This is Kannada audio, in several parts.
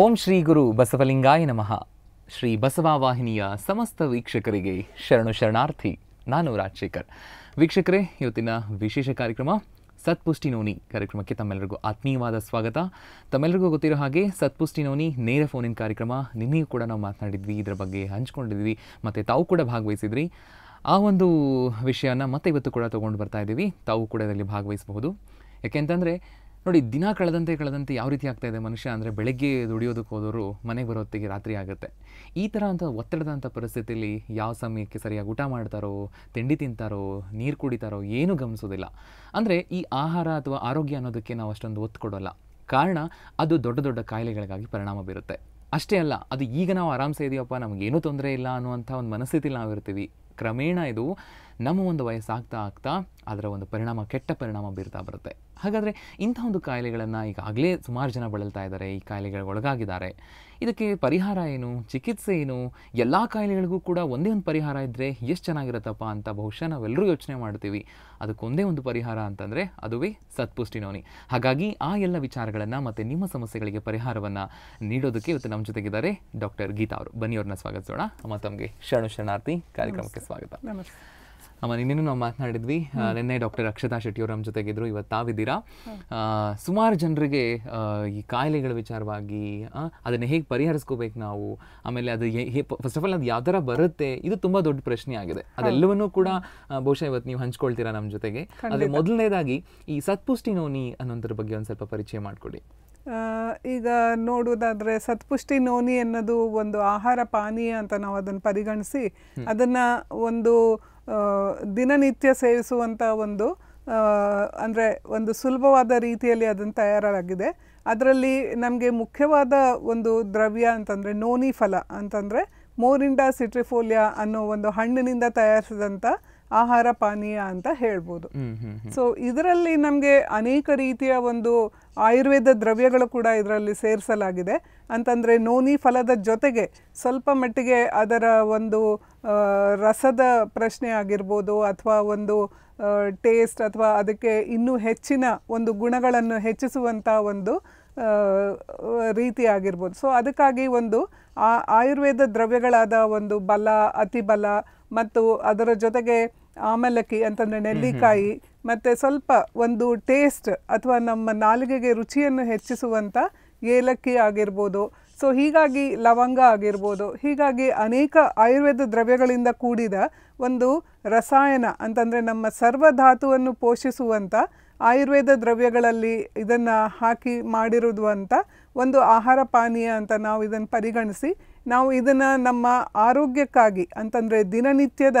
ಓಂ ಶ್ರೀ ಗುರು ಬಸವಲಿಂಗಾಯ ನಮಃ ಶ್ರೀ ಬಸವ ವಾಹಿನಿಯ ಸಮಸ್ತ ವೀಕ್ಷಕರಿಗೆ ಶರಣು ಶರಣಾರ್ಥಿ ನಾನು ರಾಜಶೇಖರ್ ವೀಕ್ಷಕರೇ ಇವತ್ತಿನ ವಿಶೇಷ ಕಾರ್ಯಕ್ರಮ ಸತ್ಪುಷ್ಟಿ ನೋನಿ ಕಾರ್ಯಕ್ರಮಕ್ಕೆ ತಮ್ಮೆಲ್ಲರಿಗೂ ಆತ್ಮೀಯವಾದ ಸ್ವಾಗತ ತಮ್ಮೆಲ್ಲರಿಗೂ ಗೊತ್ತಿರೋ ಹಾಗೆ ಸತ್ಪುಷ್ಟಿ ನೋನಿ ನೇರ ಫೋನಿನ ಕಾರ್ಯಕ್ರಮ ನಿನ್ನೆಯೂ ಕೂಡ ನಾವು ಮಾತನಾಡಿದ್ವಿ ಇದರ ಬಗ್ಗೆ ಹಂಚಿಕೊಂಡಿದ್ವಿ ಮತ್ತು ತಾವು ಕೂಡ ಭಾಗವಹಿಸಿದ್ರಿ ಆ ಒಂದು ವಿಷಯನ ಮತ್ತೆ ಇವತ್ತು ಕೂಡ ತೊಗೊಂಡು ಬರ್ತಾ ಇದ್ದೀವಿ ತಾವು ಕೂಡ ಇದರಲ್ಲಿ ಭಾಗವಹಿಸಬಹುದು ಯಾಕೆಂತಂದರೆ ನೋಡಿ ದಿನ ಕಳೆದಂತೆ ಕಳೆದಂತೆ ಯಾವ ರೀತಿ ಆಗ್ತಾ ಇದೆ ಮನುಷ್ಯ ಅಂದರೆ ಬೆಳಗ್ಗೆ ದುಡಿಯೋದಕ್ಕೆ ಹೋದವರು ಮನೆಗೆ ಬರೋ ಹೊತ್ತಿಗೆ ರಾತ್ರಿ ಆಗುತ್ತೆ ಈ ಥರ ಅಂಥ ಒತ್ತಡದಂಥ ಪರಿಸ್ಥಿತಿಯಲ್ಲಿ ಯಾವ ಸಮಯಕ್ಕೆ ಸರಿಯಾಗಿ ಊಟ ಮಾಡ್ತಾರೋ ತಿಂಡಿ ತಿಂತಾರೋ ನೀರು ಕುಡಿತಾರೋ ಏನೂ ಗಮನಿಸೋದಿಲ್ಲ ಅಂದರೆ ಈ ಆಹಾರ ಅಥವಾ ಆರೋಗ್ಯ ಅನ್ನೋದಕ್ಕೆ ನಾವು ಅಷ್ಟೊಂದು ಒತ್ತು ಕೊಡೋಲ್ಲ ಕಾರಣ ಅದು ದೊಡ್ಡ ದೊಡ್ಡ ಕಾಯಿಲೆಗಳಿಗಾಗಿ ಪರಿಣಾಮ ಬೀರುತ್ತೆ ಅಷ್ಟೇ ಅಲ್ಲ ಅದು ಈಗ ನಾವು ಆರಾಮ್ಸೆ ಇದೆಯಪ್ಪ ನಮಗೇನೂ ತೊಂದರೆ ಇಲ್ಲ ಅನ್ನುವಂಥ ಒಂದು ಮನಸ್ಥಿತಿಲಿ ನಾವಿರ್ತೀವಿ ಕ್ರಮೇಣ ಇದು ನಮ್ಮ ಒಂದು ವಯಸ್ಸಾಗ್ತಾ ಆಗ್ತಾ ಅದರ ಒಂದು ಪರಿಣಾಮ ಕೆಟ್ಟ ಪರಿಣಾಮ ಬೀರ್ತಾ ಬರುತ್ತೆ ಹಾಗಾದರೆ ಇಂಥ ಒಂದು ಕಾಯಿಲೆಗಳನ್ನು ಈಗಾಗಲೇ ಸುಮಾರು ಜನ ಬಳಲ್ತಾ ಇದ್ದಾರೆ ಈ ಕಾಯಿಲೆಗಳಿಗೆ ಒಳಗಾಗಿದ್ದಾರೆ ಇದಕ್ಕೆ ಪರಿಹಾರ ಏನು ಚಿಕಿತ್ಸೆ ಏನು ಎಲ್ಲ ಕಾಯಿಲೆಗಳಿಗೂ ಕೂಡ ಒಂದೇ ಒಂದು ಪರಿಹಾರ ಇದ್ದರೆ ಎಷ್ಟು ಚೆನ್ನಾಗಿರುತ್ತಪ್ಪ ಅಂತ ಬಹುಶಃ ನಾವೆಲ್ಲರೂ ಯೋಚನೆ ಮಾಡ್ತೀವಿ ಅದಕ್ಕೊಂದೇ ಒಂದು ಪರಿಹಾರ ಅಂತಂದರೆ ಅದುವೇ ಸತ್ಪುಷ್ಟಿನೋನಿ ಹಾಗಾಗಿ ಆ ಎಲ್ಲ ವಿಚಾರಗಳನ್ನು ಮತ್ತು ನಿಮ್ಮ ಸಮಸ್ಯೆಗಳಿಗೆ ಪರಿಹಾರವನ್ನು ನೀಡೋದಕ್ಕೆ ಇವತ್ತು ನಮ್ಮ ಜೊತೆಗಿದ್ದಾರೆ ಡಾಕ್ಟರ್ ಗೀತಾ ಅವರು ಬನ್ನಿ ಅವ್ರನ್ನ ಸ್ವಾಗತಿಸೋಣ ಮತ್ತೊಮ್ಮೆ ತಮಗೆ ಶರಣು ಶರಣಾರ್ಥಿ ಕಾರ್ಯಕ್ರಮಕ್ಕೆ ಸ್ವಾಗತ ಅಮ್ಮ ನಿನ್ನೇನು ನಾವು ಮಾತನಾಡಿದ್ವಿ ನಿನ್ನೆ ಡಾಕ್ಟರ್ ಅಕ್ಷತಾ ಶೆಟ್ಟಿಯವ್ರ ನಮ್ಮ ಜೊತೆಗಿದ್ರು ಇವತ್ತು ತಾವಿದ್ದೀರಾ ಸುಮಾರು ಜನರಿಗೆ ಈ ಕಾಯಿಲೆಗಳ ವಿಚಾರವಾಗಿ ಅದನ್ನು ಹೇಗೆ ಪರಿಹರಿಸ್ಕೋಬೇಕು ನಾವು ಆಮೇಲೆ ಅದು ಫಸ್ಟ್ ಆಫ್ ಆಲ್ ಅದು ಯಾವ ಬರುತ್ತೆ ಇದು ತುಂಬ ದೊಡ್ಡ ಪ್ರಶ್ನೆ ಆಗಿದೆ ಅದೆಲ್ಲವನ್ನೂ ಕೂಡ ಬಹುಶಃ ಇವತ್ತು ನೀವು ಹಂಚ್ಕೊಳ್ತೀರಾ ನಮ್ಮ ಜೊತೆಗೆ ಅದೇ ಮೊದಲನೇದಾಗಿ ಈ ಸತ್ಪುಷ್ಟಿ ನೋನಿ ಅನ್ನೋದ್ರ ಬಗ್ಗೆ ಒಂದು ಸ್ವಲ್ಪ ಪರಿಚಯ ಮಾಡಿಕೊಡಿ ಈಗ ನೋಡುವುದಾದ್ರೆ ಸತ್ಪುಷ್ಟಿ ನೋನಿ ಅನ್ನೋದು ಒಂದು ಆಹಾರ ಪಾನೀಯ ಅಂತ ನಾವು ಅದನ್ನು ಪರಿಗಣಿಸಿ ಅದನ್ನು ಒಂದು ದಿನನಿತ್ಯ ಸೇವಿಸುವಂಥ ಒಂದು ಅಂದರೆ ಒಂದು ಸುಲಭವಾದ ರೀತಿಯಲ್ಲಿ ಅದನ್ನು ತಯಾರಾಗಿದೆ ಅದರಲ್ಲಿ ನಮಗೆ ಮುಖ್ಯವಾದ ಒಂದು ದ್ರವ್ಯ ಅಂತಂದರೆ ನೋನಿ ಫಲ ಅಂತಂದರೆ ಮೋರಿಂಡಾ ಸಿಟ್ರಿಫೋಲಿಯಾ ಅನ್ನೋ ಒಂದು ಹಣ್ಣಿನಿಂದ ತಯಾರಿಸಿದಂಥ ಆಹಾರ ಪಾನೀಯ ಅಂತ ಹೇಳ್ಬೋದು ಸೊ ಇದರಲ್ಲಿ ನಮಗೆ ಅನೇಕ ರೀತಿಯ ಒಂದು ಆಯುರ್ವೇದ ದ್ರವ್ಯಗಳು ಕೂಡ ಇದರಲ್ಲಿ ಸೇರಿಸಲಾಗಿದೆ ಅಂತಂದರೆ ನೋನಿ ಫಲದ ಜೊತೆಗೆ ಸ್ವಲ್ಪ ಮಟ್ಟಿಗೆ ಅದರ ಒಂದು ರಸದ ಪ್ರಶ್ನೆ ಆಗಿರ್ಬೋದು ಅಥವಾ ಒಂದು ಟೇಸ್ಟ್ ಅಥವಾ ಅದಕ್ಕೆ ಇನ್ನೂ ಹೆಚ್ಚಿನ ಒಂದು ಗುಣಗಳನ್ನು ಹೆಚ್ಚಿಸುವಂಥ ಒಂದು ರೀತಿ ಆಗಿರ್ಬೋದು ಸೊ ಅದಕ್ಕಾಗಿ ಒಂದು ಆಯುರ್ವೇದ ದ್ರವ್ಯಗಳಾದ ಒಂದು ಬಲ ಅತಿ ಬಲ ಮತ್ತು ಅದರ ಜೊತೆಗೆ ಆಮಲಕ್ಕಿ ಅಂತಂದರೆ ನೆಲ್ಲಿಕಾಯಿ ಮತ್ತು ಸ್ವಲ್ಪ ಒಂದು ಟೇಸ್ಟ್ ಅಥವಾ ನಮ್ಮ ನಾಲಿಗೆಗೆ ರುಚಿಯನ್ನು ಹೆಚ್ಚಿಸುವಂಥ ಏಲಕ್ಕಿ ಆಗಿರ್ಬೋದು ಸೊ ಹೀಗಾಗಿ ಲವಂಗ ಆಗಿರ್ಬೋದು ಹೀಗಾಗಿ ಅನೇಕ ಆಯುರ್ವೇದ ದ್ರವ್ಯಗಳಿಂದ ಕೂಡಿದ ಒಂದು ರಸಾಯನ ಅಂತಂದರೆ ನಮ್ಮ ಸರ್ವಧಾತುವನ್ನು ಪೋಷಿಸುವಂಥ ಆಯುರ್ವೇದ ದ್ರವ್ಯಗಳಲ್ಲಿ ಇದನ್ನು ಹಾಕಿ ಮಾಡಿರುವುದು ಅಂತ ಒಂದು ಆಹಾರ ಪಾನೀಯ ಅಂತ ನಾವು ಇದನ್ನು ಪರಿಗಣಿಸಿ ನಾವು ಇದನ್ನು ನಮ್ಮ ಆರೋಗ್ಯಕ್ಕಾಗಿ ಅಂತಂದರೆ ದಿನನಿತ್ಯದ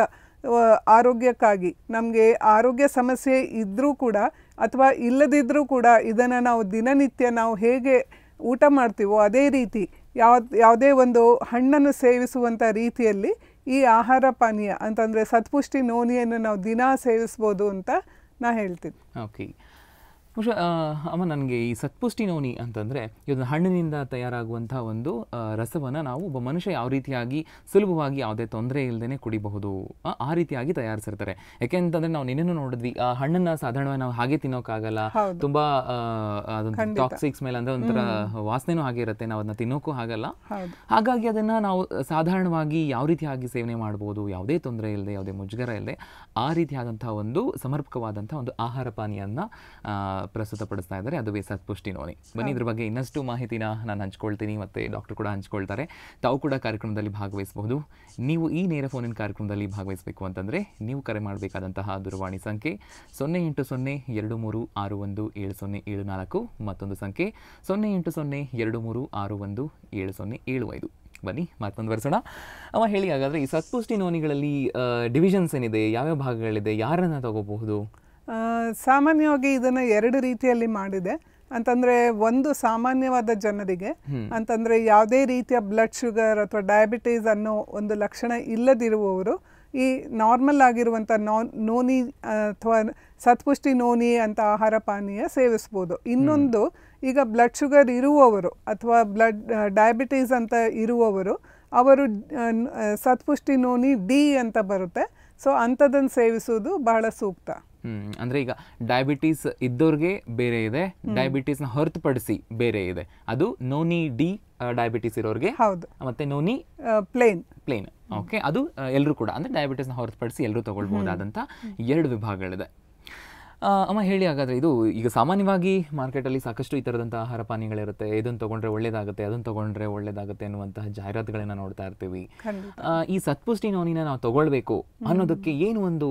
ಆರೋಗ್ಯಕ್ಕಾಗಿ ನಮಗೆ ಆರೋಗ್ಯ ಸಮಸ್ಯೆ ಇದ್ದರೂ ಕೂಡ ಅಥವಾ ಇಲ್ಲದಿದ್ದರೂ ಕೂಡ ಇದನ್ನು ನಾವು ದಿನನಿತ್ಯ ನಾವು ಹೇಗೆ ಊಟ ಮಾಡ್ತೀವೋ ಅದೇ ರೀತಿ ಯಾವ ಯಾವುದೇ ಒಂದು ಹಣ್ಣನ್ನು ಸೇವಿಸುವಂಥ ರೀತಿಯಲ್ಲಿ ಈ ಆಹಾರ ಪಾನೀಯ ಅಂತಂದರೆ ಸತ್ಪುಷ್ಟಿ ನೋನಿಯನ್ನು ನಾವು ದಿನ ಸೇವಿಸ್ಬೋದು ಅಂತ ನಾ ಹೇಳ್ತೀನಿ ಓಕೆ ಬಹುಶಃ ಅಮ್ಮ ನನಗೆ ಈ ಸತ್ಪುಷ್ಟಿ ನೋನಿ ಅಂತಂದರೆ ಇದನ್ನು ಹಣ್ಣಿನಿಂದ ತಯಾರಾಗುವಂಥ ಒಂದು ರಸವನ್ನು ನಾವು ಒಬ್ಬ ಮನುಷ್ಯ ಯಾವ ರೀತಿಯಾಗಿ ಸುಲಭವಾಗಿ ಯಾವುದೇ ತೊಂದರೆ ಇಲ್ಲದೇ ಕುಡಿಬಹುದು ಆ ರೀತಿಯಾಗಿ ತಯಾರಿಸಿರ್ತಾರೆ ಅಂತಂದ್ರೆ ನಾವು ನಿನ್ನೆನೂ ನೋಡಿದ್ವಿ ಆ ಹಣ್ಣನ್ನು ಸಾಧಾರಣವಾಗಿ ನಾವು ಹಾಗೆ ತಿನ್ನೋಕ್ಕಾಗಲ್ಲ ತುಂಬ ಟಾಕ್ಸಿಕ್ಸ್ ಮೇಲೆ ಅಂದ್ರೆ ಒಂಥರ ವಾಸನೆನೂ ಹಾಗೆ ಇರುತ್ತೆ ನಾವು ಅದನ್ನ ತಿನ್ನೋಕ್ಕೂ ಆಗಲ್ಲ ಹಾಗಾಗಿ ಅದನ್ನು ನಾವು ಸಾಧಾರಣವಾಗಿ ಯಾವ ರೀತಿಯಾಗಿ ಸೇವನೆ ಮಾಡ್ಬೋದು ಯಾವುದೇ ತೊಂದರೆ ಇಲ್ಲದೆ ಯಾವುದೇ ಮುಜುಗರ ಇಲ್ಲದೆ ಆ ರೀತಿಯಾದಂತಹ ಒಂದು ಸಮರ್ಪಕವಾದಂತಹ ಒಂದು ಆಹಾರ ಪಾನೀಯವನ್ನು ಪ್ರಸ್ತುತಪಡಿಸ್ತಾ ಇದ್ದಾರೆ ಅದುವೇ ಸತ್ಪುಷ್ಟಿ ನೋನಿ ಬನ್ನಿ ಇದ್ರ ಬಗ್ಗೆ ಇನ್ನಷ್ಟು ಮಾಹಿತಿನ ನಾನು ಹಂಚ್ಕೊಳ್ತೀನಿ ಮತ್ತು ಡಾಕ್ಟರ್ ಕೂಡ ಹಂಚ್ಕೊಳ್ತಾರೆ ತಾವು ಕೂಡ ಕಾರ್ಯಕ್ರಮದಲ್ಲಿ ಭಾಗವಹಿಸಬಹುದು ನೀವು ಈ ನೇರ ಫೋನಿನ ಕಾರ್ಯಕ್ರಮದಲ್ಲಿ ಭಾಗವಹಿಸಬೇಕು ಅಂತಂದರೆ ನೀವು ಕರೆ ಮಾಡಬೇಕಾದಂತಹ ದೂರವಾಣಿ ಸಂಖ್ಯೆ ಸೊನ್ನೆ ಎಂಟು ಸೊನ್ನೆ ಎರಡು ಮೂರು ಆರು ಒಂದು ಏಳು ಸೊನ್ನೆ ಏಳು ನಾಲ್ಕು ಮತ್ತೊಂದು ಸಂಖ್ಯೆ ಸೊನ್ನೆ ಎಂಟು ಸೊನ್ನೆ ಎರಡು ಮೂರು ಆರು ಒಂದು ಏಳು ಸೊನ್ನೆ ಏಳು ಐದು ಬನ್ನಿ ಮತ್ತೊಂದು ವರ್ಷಣ ಅವ ಹೇಳಿ ಹಾಗಾದರೆ ಈ ಸತ್ಪುಷ್ಟಿ ನೋನಿಗಳಲ್ಲಿ ಡಿವಿಷನ್ಸ್ ಏನಿದೆ ಯಾವ್ಯಾವ ಭಾಗಗಳಿದೆ ಯಾರನ್ನು ತಗೋಬಹುದು ಸಾಮಾನ್ಯವಾಗಿ ಇದನ್ನ ಎರಡು ರೀತಿಯಲ್ಲಿ ಮಾಡಿದೆ ಅಂತಂದ್ರೆ ಒಂದು ಸಾಮಾನ್ಯವಾದ ಜನರಿಗೆ ಅಂತಂದ್ರೆ ಯಾವುದೇ ರೀತಿಯ ಬ್ಲಡ್ ಶುಗರ್ ಅಥವಾ ಡಯಾಬಿಟೀಸ್ ಅನ್ನೋ ಒಂದು ಲಕ್ಷಣ ಇಲ್ಲದಿರುವವರು ಈ ನಾರ್ಮಲ್ ಆಗಿರುವಂಥ ನೋನಿ ಅಥವಾ ಸತ್ಪುಷ್ಟಿ ನೋನಿ ಅಂತ ಆಹಾರ ಪಾನೀಯ ಸೇವಿಸ್ಬೋದು ಇನ್ನೊಂದು ಈಗ ಬ್ಲಡ್ ಶುಗರ್ ಇರುವವರು ಅಥವಾ ಬ್ಲಡ್ ಡಯಾಬಿಟೀಸ್ ಅಂತ ಇರುವವರು ಅವರು ಸತ್ಪುಷ್ಟಿ ನೋನಿ ಡಿ ಅಂತ ಬರುತ್ತೆ ಸೊ ಅಂಥದ್ದನ್ನು ಸೇವಿಸುವುದು ಬಹಳ ಸೂಕ್ತ ಅಂದರೆ ಈಗ ಡಯಾಬಿಟಿಸ್ ಇದ್ದವ್ರಿಗೆ ಬೇರೆ ಇದೆ ಡಯಾಬಿಟೀಸ್ನ ಹೊರತುಪಡಿಸಿ ಬೇರೆ ಇದೆ ಅದು ನೋನಿ ಡಿ ಡಯಾಬಿಟೀಸ್ ಇರೋರಿಗೆ ಹೌದು ಮತ್ತೆ ನೋನಿ ಪ್ಲೇನ್ ಪ್ಲೇನ್ ಓಕೆ ಅದು ಎಲ್ಲರೂ ಕೂಡ ಅಂದರೆ ಡಯಾಬಿಟೀಸ್ನ ಹೊರತುಪಡಿಸಿ ಎಲ್ಲರೂ ತಗೊಳ್ಬಹುದಾದಂಥ ಎರಡು ವಿಭಾಗಗಳಿದೆ ಅಮ್ಮ ಹೇಳಿ ಹಾಗಾದರೆ ಇದು ಈಗ ಸಾಮಾನ್ಯವಾಗಿ ಮಾರ್ಕೆಟಲ್ಲಿ ಸಾಕಷ್ಟು ಈ ಥರದಂಥ ಆಹಾರ ಪಾನೀಯಗಳಿರುತ್ತೆ ಇದನ್ನು ತೊಗೊಂಡ್ರೆ ಒಳ್ಳೇದಾಗುತ್ತೆ ಅದನ್ನು ತೊಗೊಂಡ್ರೆ ಒಳ್ಳೇದಾಗುತ್ತೆ ಅನ್ನುವಂತಹ ಜಾಹೀರಾತುಗಳನ್ನು ನೋಡ್ತಾ ಇರ್ತೀವಿ ಈ ಸತ್ಪುಷ್ಟಿ ನೋನಿನ ನಾವು ತಗೊಳ್ಬೇಕು ಅನ್ನೋದಕ್ಕೆ ಏನು ಒಂದು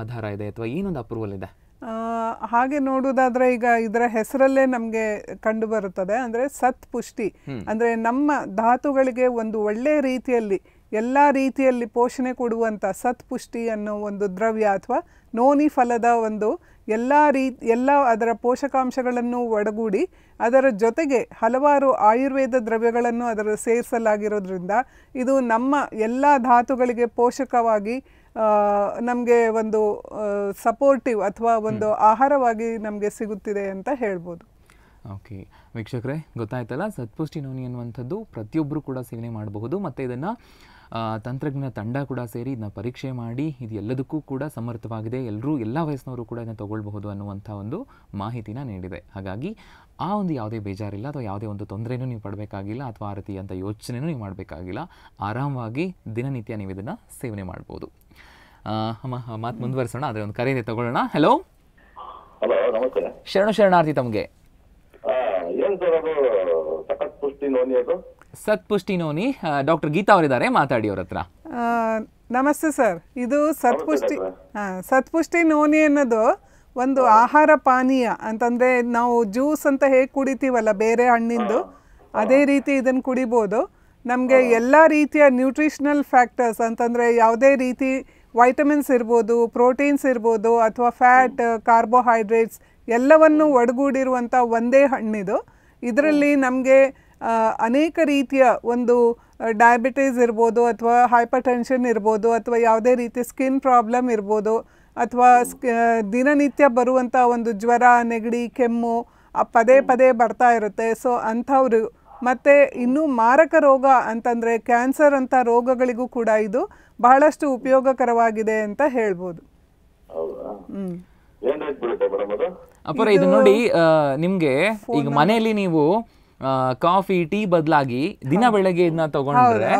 ಆಧಾರ ಇದೆ ಅಥವಾ ಏನೊಂದು ಅಪ್ರೂವಲ್ ಇದೆ ಹಾಗೆ ನೋಡುವುದಾದ್ರೆ ಈಗ ಇದರ ಹೆಸರಲ್ಲೇ ನಮಗೆ ಕಂಡು ಬರುತ್ತದೆ ಅಂದರೆ ಸತ್ ಪುಷ್ಟಿ ಅಂದರೆ ನಮ್ಮ ಧಾತುಗಳಿಗೆ ಒಂದು ಒಳ್ಳೆ ರೀತಿಯಲ್ಲಿ ಎಲ್ಲ ರೀತಿಯಲ್ಲಿ ಪೋಷಣೆ ಕೊಡುವಂಥ ಸತ್ಪುಷ್ಟಿ ಅನ್ನೋ ಒಂದು ದ್ರವ್ಯ ಅಥವಾ ನೋನಿ ಫಲದ ಒಂದು ಎಲ್ಲ ರೀ ಎಲ್ಲ ಅದರ ಪೋಷಕಾಂಶಗಳನ್ನು ಒಡಗೂಡಿ ಅದರ ಜೊತೆಗೆ ಹಲವಾರು ಆಯುರ್ವೇದ ದ್ರವ್ಯಗಳನ್ನು ಅದರ ಸೇರಿಸಲಾಗಿರೋದ್ರಿಂದ ಇದು ನಮ್ಮ ಎಲ್ಲ ಧಾತುಗಳಿಗೆ ಪೋಷಕವಾಗಿ ನಮಗೆ ಒಂದು ಸಪೋರ್ಟಿವ್ ಅಥವಾ ಒಂದು ಆಹಾರವಾಗಿ ನಮಗೆ ಸಿಗುತ್ತಿದೆ ಅಂತ ಹೇಳ್ಬೋದು ಓಕೆ ವೀಕ್ಷಕರೇ ಗೊತ್ತಾಯ್ತಲ್ಲ ಸತ್ಪುಷ್ಟಿ ನೋನಿ ಅನ್ನುವಂಥದ್ದು ಪ್ರತಿಯೊಬ್ಬರು ಕೂಡ ಸೇವನೆ ಮಾಡಬಹುದು ಮತ್ತು ಇದನ್ನು ತಂತ್ರಜ್ಞ ತಂಡ ಕೂಡ ಸೇರಿ ಇದನ್ನ ಪರೀಕ್ಷೆ ಮಾಡಿ ಇದು ಎಲ್ಲದಕ್ಕೂ ಕೂಡ ಸಮರ್ಥವಾಗಿದೆ ಎಲ್ಲರೂ ಎಲ್ಲ ವಯಸ್ಸಿನವರು ಕೂಡ ಇದನ್ನು ತಗೊಳ್ಬಹುದು ಅನ್ನುವಂಥ ಒಂದು ಮಾಹಿತಿನ ನೀಡಿದೆ ಹಾಗಾಗಿ ಆ ಒಂದು ಯಾವುದೇ ಬೇಜಾರಿಲ್ಲ ಅಥವಾ ಯಾವುದೇ ಒಂದು ತೊಂದರೆಯೂ ನೀವು ಪಡಬೇಕಾಗಿಲ್ಲ ಅಥವಾ ಆ ರೀತಿ ಅಂತ ಯೋಚನೆಯೂ ನೀವು ಮಾಡಬೇಕಾಗಿಲ್ಲ ಆರಾಮವಾಗಿ ದಿನನಿತ್ಯ ನೀವು ಇದನ್ನು ಸೇವನೆ ಮಾಡ್ಬೋದು ಮಾತು ಮುಂದುವರಿಸೋಣ ಅದೇ ಒಂದು ಕರೆಯದೆ ತಗೊಳ್ಳೋಣ ಹಲೋ ಶರಣು ಶರಣಾರ್ಥಿ ತಮಗೆ ಸತ್ಪುಷ್ಟಿನೋನಿ ಡಾಕ್ಟರ್ ಗೀತಾ ಅವರಿದ್ದಾರೆ ಮಾತಾಡಿ ಅವ್ರ ಹತ್ರ ನಮಸ್ತೆ ಸರ್ ಇದು ಸತ್ಪುಷ್ಟಿ ಸತ್ಪುಷ್ಟಿ ನೋನಿ ಅನ್ನೋದು ಒಂದು ಆಹಾರ ಪಾನೀಯ ಅಂತಂದರೆ ನಾವು ಜ್ಯೂಸ್ ಅಂತ ಹೇಗೆ ಕುಡಿತೀವಲ್ಲ ಬೇರೆ ಹಣ್ಣಿಂದು ಅದೇ ರೀತಿ ಇದನ್ನು ಕುಡಿಬೋದು ನಮಗೆ ಎಲ್ಲ ರೀತಿಯ ನ್ಯೂಟ್ರಿಷನಲ್ ಫ್ಯಾಕ್ಟರ್ಸ್ ಅಂತಂದರೆ ಯಾವುದೇ ರೀತಿ ವೈಟಮಿನ್ಸ್ ಇರ್ಬೋದು ಪ್ರೋಟೀನ್ಸ್ ಇರ್ಬೋದು ಅಥವಾ ಫ್ಯಾಟ್ ಕಾರ್ಬೋಹೈಡ್ರೇಟ್ಸ್ ಎಲ್ಲವನ್ನು ಒಡಗೂಡಿರುವಂಥ ಒಂದೇ ಹಣ್ಣಿದು ಇದರಲ್ಲಿ ನಮಗೆ ಅನೇಕ ರೀತಿಯ ಒಂದು ಡಯಾಬಿಟೀಸ್ ಇರ್ಬೋದು ಅಥವಾ ಹೈಪರ್ ಟೆನ್ಷನ್ ಇರ್ಬೋದು ಅಥವಾ ಯಾವುದೇ ರೀತಿ ಸ್ಕಿನ್ ಪ್ರಾಬ್ಲಮ್ ಇರ್ಬೋದು ಅಥವಾ ದಿನನಿತ್ಯ ಬರುವಂಥ ಒಂದು ಜ್ವರ ನೆಗಡಿ ಕೆಮ್ಮು ಪದೇ ಪದೇ ಬರ್ತಾ ಇರುತ್ತೆ ಸೊ ಅಂಥವ್ರು ಮತ್ತು ಇನ್ನೂ ಮಾರಕ ರೋಗ ಅಂತಂದರೆ ಕ್ಯಾನ್ಸರ್ ಅಂಥ ರೋಗಗಳಿಗೂ ಕೂಡ ಇದು ಬಹಳಷ್ಟು ಉಪಯೋಗಕರವಾಗಿದೆ ಅಂತ ಹೇಳ್ಬೋದು ಅಪರ ಇದು ನೋಡಿ ನಿಮಗೆ ಈಗ ಮನೆಯಲ್ಲಿ ನೀವು ಕಾಫಿ ಟೀ ಬದಲಾಗಿ ದಿನ ಬೆಳಗ್ಗೆ ಇದನ್ನ ತಗೊಂಡ್ರೆ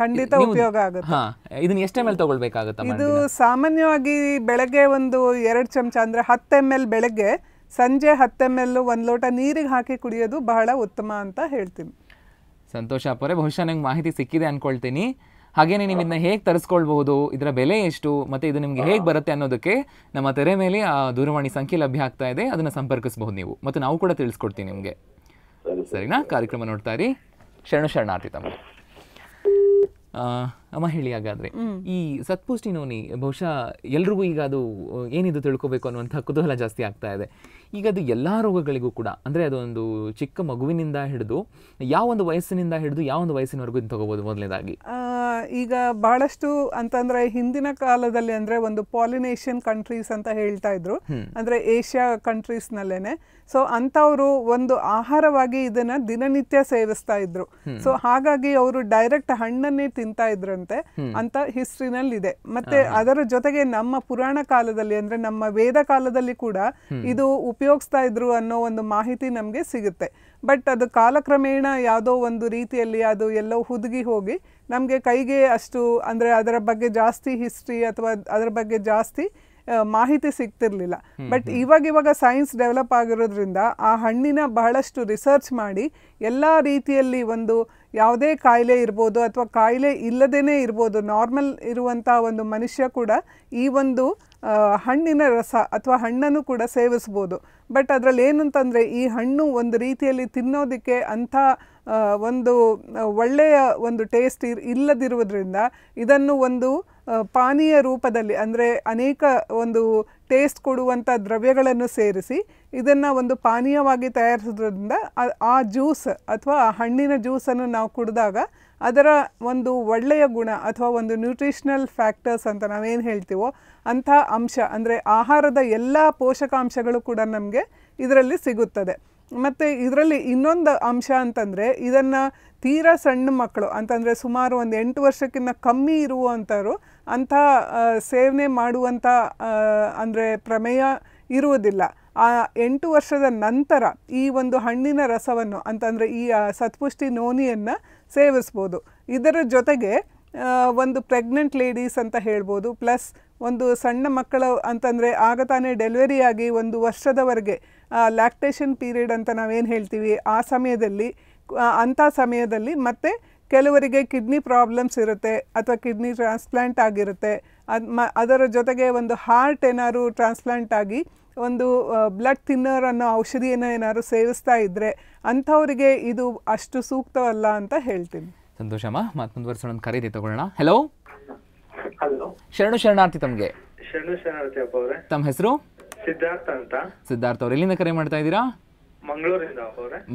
ಖಂಡಿತ ಉಪಯೋಗ ಆಗುತ್ತೆ ಇದನ್ನ ಎಷ್ಟು ಎಮ್ ಎಲ್ ತಗೊಳ್ಬೇಕಾಗುತ್ತೆ ಇದು ಸಾಮಾನ್ಯವಾಗಿ ಬೆಳಗ್ಗೆ ಒಂದು ಎರಡು ಚಮಚ ಅಂದ್ರೆ ಹತ್ತು ಎಮ್ ಎಲ್ ಬೆಳಗ್ಗೆ ಸಂಜೆ ಹತ್ತು ಎಮ್ ಎಲ್ ಒಂದು ಲೋಟ ನೀರಿಗೆ ಹಾಕಿ ಕುಡಿಯೋದು ಬಹಳ ಉತ್ತಮ ಅಂತ ಹೇಳ್ತೀನಿ ಸಂತೋಷ ಅಪ್ಪರೇ ಬಹುಶಃ ನಂಗೆ ಮಾಹಿತಿ ಸಿಕ್ಕಿದೆ ಅನ್ಕೊಳ್ತೀನಿ ಹಾಗೇನೆ ನೀವು ಇದನ್ನ ಹೇಗೆ ತರಿಸ್ಕೊಳ್ಬಹುದು ಇದರ ಬೆಲೆ ಎಷ್ಟು ಮತ್ತೆ ಇದು ನಿಮ್ಗೆ ಹೇಗೆ ಬರುತ್ತೆ ಅನ್ನೋದಕ್ಕೆ ನಮ್ಮ ತೆರೆ ಮೇಲೆ ಆ ದೂರವಾಣಿ ಸಂಖ್ಯೆ ಲಭ್ಯ ಆಗ್ತಾ ಇದೆ ಅದನ್ನ ಸಂಪರ್ಕಿಸಬಹುದು ನೀವು ಮತ್ತೆ ನಾವು ಕೂಡ ತಿಳಿಸ್ಕೊಡ್ತೀನಿ ನಿಮಗೆ ಸರಿನಾ ಕಾರ್ಯಕ್ರಮ ನೋಡ್ತಾ ಇರಿ ಶರಣು ಶರಣಾರ್ಥಿ ತಮ್ಮ ಅಮ್ಮ ಹೇಳಿ ಹಾಗಾದ್ರೆ ಈ ಸತ್ಪುಷ್ಟಿ ನೋನಿ ಬಹುಶಃ ಎಲ್ರಿಗೂ ಈಗ ಅದು ಏನಿದು ತಿಳ್ಕೋಬೇಕು ಅನ್ನುವಂಥ ಕುತೂಹಲ ಜಾಸ್ತಿ ಆಗ್ತಾ ಇದೆ ಈಗ ಅದು ಎಲ್ಲಾ ರೋಗಗಳಿಗೂ ಕೂಡ ಅಂದ್ರೆ ಅದೊಂದು ಚಿಕ್ಕ ಮಗುವಿನಿಂದ ಹಿಡಿದು ಯಾವ ಒಂದು ವಯಸ್ಸಿನಿಂದ ಹಿಡಿದು ಯಾವ ಒಂದು ವಯಸ್ಸಿನವರೆಗೂ ಇದು ತಗೋಬಹುದು ಮೊದಲನೇದಾಗಿ ಈಗ ಬಹಳಷ್ಟು ಅಂತಂದ್ರೆ ಹಿಂದಿನ ಕಾಲದಲ್ಲಿ ಅಂದ್ರೆ ಒಂದು ಪಾಲಿನೇಷಿಯನ್ ಕಂಟ್ರೀಸ್ ಅಂತ ಹೇಳ್ತಾ ಇದ್ರು ಅಂದ್ರೆ ಏಷ್ಯಾ ಕಂಟ್ರೀಸ್ನಲ್ಲೇನೆ ಸೊ ಅಂಥವರು ಒಂದು ಆಹಾರವಾಗಿ ಇದನ್ನ ದಿನನಿತ್ಯ ಸೇವಿಸ್ತಾ ಇದ್ರು ಸೊ ಹಾಗಾಗಿ ಅವರು ಡೈರೆಕ್ಟ್ ಹಣ್ಣನ್ನೇ ತಿಂತಾ ಇದ್ರಂತೆ ಅಂತ ಹಿಸ್ಟ್ರಿನಲ್ಲಿ ಇದೆ ಮತ್ತೆ ಅದರ ಜೊತೆಗೆ ನಮ್ಮ ಪುರಾಣ ಕಾಲದಲ್ಲಿ ಅಂದ್ರೆ ನಮ್ಮ ವೇದ ಕಾಲದಲ್ಲಿ ಕೂಡ ಇದು ಉಪಯೋಗಿಸ್ತಾ ಇದ್ರು ಅನ್ನೋ ಒಂದು ಮಾಹಿತಿ ನಮಗೆ ಸಿಗುತ್ತೆ ಬಟ್ ಅದು ಕಾಲಕ್ರಮೇಣ ಯಾವುದೋ ಒಂದು ರೀತಿಯಲ್ಲಿ ಅದು ಎಲ್ಲೋ ಹುದುಗಿ ಹೋಗಿ ನಮಗೆ ಕೈಗೆ ಅಷ್ಟು ಅಂದರೆ ಅದರ ಬಗ್ಗೆ ಜಾಸ್ತಿ ಹಿಸ್ಟ್ರಿ ಅಥವಾ ಅದರ ಬಗ್ಗೆ ಜಾಸ್ತಿ ಮಾಹಿತಿ ಸಿಗ್ತಿರ್ಲಿಲ್ಲ ಬಟ್ ಇವಾಗ ಇವಾಗ ಸೈನ್ಸ್ ಡೆವಲಪ್ ಆಗಿರೋದ್ರಿಂದ ಆ ಹಣ್ಣಿನ ಬಹಳಷ್ಟು ರಿಸರ್ಚ್ ಮಾಡಿ ಎಲ್ಲ ರೀತಿಯಲ್ಲಿ ಒಂದು ಯಾವುದೇ ಕಾಯಿಲೆ ಇರ್ಬೋದು ಅಥವಾ ಕಾಯಿಲೆ ಇಲ್ಲದೇ ಇರ್ಬೋದು ನಾರ್ಮಲ್ ಇರುವಂಥ ಒಂದು ಮನುಷ್ಯ ಕೂಡ ಈ ಒಂದು ಹಣ್ಣಿನ ರಸ ಅಥವಾ ಹಣ್ಣನ್ನು ಕೂಡ ಸೇವಿಸ್ಬೋದು ಬಟ್ ಅದರಲ್ಲಿ ಏನಂತಂದರೆ ಈ ಹಣ್ಣು ಒಂದು ರೀತಿಯಲ್ಲಿ ತಿನ್ನೋದಕ್ಕೆ ಅಂಥ ಒಂದು ಒಳ್ಳೆಯ ಒಂದು ಟೇಸ್ಟ್ ಇರ್ ಇಲ್ಲದಿರುವುದರಿಂದ ಇದನ್ನು ಒಂದು ಪಾನೀಯ ರೂಪದಲ್ಲಿ ಅಂದರೆ ಅನೇಕ ಒಂದು ಟೇಸ್ಟ್ ಕೊಡುವಂಥ ದ್ರವ್ಯಗಳನ್ನು ಸೇರಿಸಿ ಇದನ್ನು ಒಂದು ಪಾನೀಯವಾಗಿ ತಯಾರಿಸೋದ್ರಿಂದ ಆ ಜ್ಯೂಸ್ ಅಥವಾ ಆ ಹಣ್ಣಿನ ಜ್ಯೂಸನ್ನು ನಾವು ಕುಡಿದಾಗ ಅದರ ಒಂದು ಒಳ್ಳೆಯ ಗುಣ ಅಥವಾ ಒಂದು ನ್ಯೂಟ್ರಿಷನಲ್ ಫ್ಯಾಕ್ಟರ್ಸ್ ಅಂತ ನಾವೇನು ಹೇಳ್ತೀವೋ ಅಂಥ ಅಂಶ ಅಂದರೆ ಆಹಾರದ ಎಲ್ಲ ಪೋಷಕಾಂಶಗಳು ಕೂಡ ನಮಗೆ ಇದರಲ್ಲಿ ಸಿಗುತ್ತದೆ ಮತ್ತು ಇದರಲ್ಲಿ ಇನ್ನೊಂದು ಅಂಶ ಅಂತಂದರೆ ಇದನ್ನು ತೀರಾ ಸಣ್ಣ ಮಕ್ಕಳು ಅಂತಂದರೆ ಸುಮಾರು ಒಂದು ಎಂಟು ವರ್ಷಕ್ಕಿಂತ ಕಮ್ಮಿ ಇರುವಂಥವ್ರು ಅಂಥ ಸೇವನೆ ಮಾಡುವಂಥ ಅಂದರೆ ಪ್ರಮೇಯ ಇರುವುದಿಲ್ಲ ಆ ಎಂಟು ವರ್ಷದ ನಂತರ ಈ ಒಂದು ಹಣ್ಣಿನ ರಸವನ್ನು ಅಂತಂದರೆ ಈ ಸತ್ಪುಷ್ಟಿ ನೋನಿಯನ್ನು ಸೇವಿಸ್ಬೋದು ಇದರ ಜೊತೆಗೆ ಒಂದು ಪ್ರೆಗ್ನೆಂಟ್ ಲೇಡೀಸ್ ಅಂತ ಹೇಳ್ಬೋದು ಪ್ಲಸ್ ಒಂದು ಸಣ್ಣ ಮಕ್ಕಳ ಅಂತಂದರೆ ಆಗ ತಾನೇ ಡೆಲಿವರಿಯಾಗಿ ಒಂದು ವರ್ಷದವರೆಗೆ ಲ್ಯಾಕ್ಟೇಷನ್ ಪೀರಿಯಡ್ ಅಂತ ನಾವೇನು ಹೇಳ್ತೀವಿ ಆ ಸಮಯದಲ್ಲಿ ಅಂಥ ಸಮಯದಲ್ಲಿ ಮತ್ತೆ ಕೆಲವರಿಗೆ ಕಿಡ್ನಿ ಪ್ರಾಬ್ಲಮ್ಸ್ ಇರುತ್ತೆ ಅಥವಾ ಕಿಡ್ನಿ ಟ್ರಾನ್ಸ್ಪ್ಲಾಂಟ್ ಆಗಿರುತ್ತೆ ಅದು ಮ ಅದರ ಜೊತೆಗೆ ಒಂದು ಹಾರ್ಟ್ ಏನಾದ್ರು ಟ್ರಾನ್ಸ್ಪ್ಲಾಂಟ್ ಆಗಿ ಒಂದು ಬ್ಲಡ್ ಥಿನ್ನರ್ ಅನ್ನೋ ಔಷಧಿಯನ್ನು ಏನಾದ್ರು ಸೇವಿಸ್ತಾ ಇದ್ದರೆ ಅಂಥವರಿಗೆ ಇದು ಅಷ್ಟು ಸೂಕ್ತವಲ್ಲ ಅಂತ ಹೇಳ್ತೀನಿ ಸಂತೋಷಮ್ಮ ಮತ್ತೆ ಮುಂದುವರಿಸೋಣ ಒಂದು ಖರೀದಿ ತಗೊಳ್ಳೋಣ ಹಲೋ ಶರಣು ಶರಣಾರ್ಥಿ ತಮಗೆ ಶರಣು ಶರಣಾರ್ಥಿ ಅಪ್ಪ ಅವರೇ ತಮ್ಮ ಹೆಸರು ಸಿದ್ಧಾರ್ಥ ಅಂತ ಸಿದ್ಧಾರ್ಥ ಅವ್ರು ಎಲ್ಲಿಂದ ಕರೆ ಮಾಡ್ತಾ ಇದ್ದೀರಾ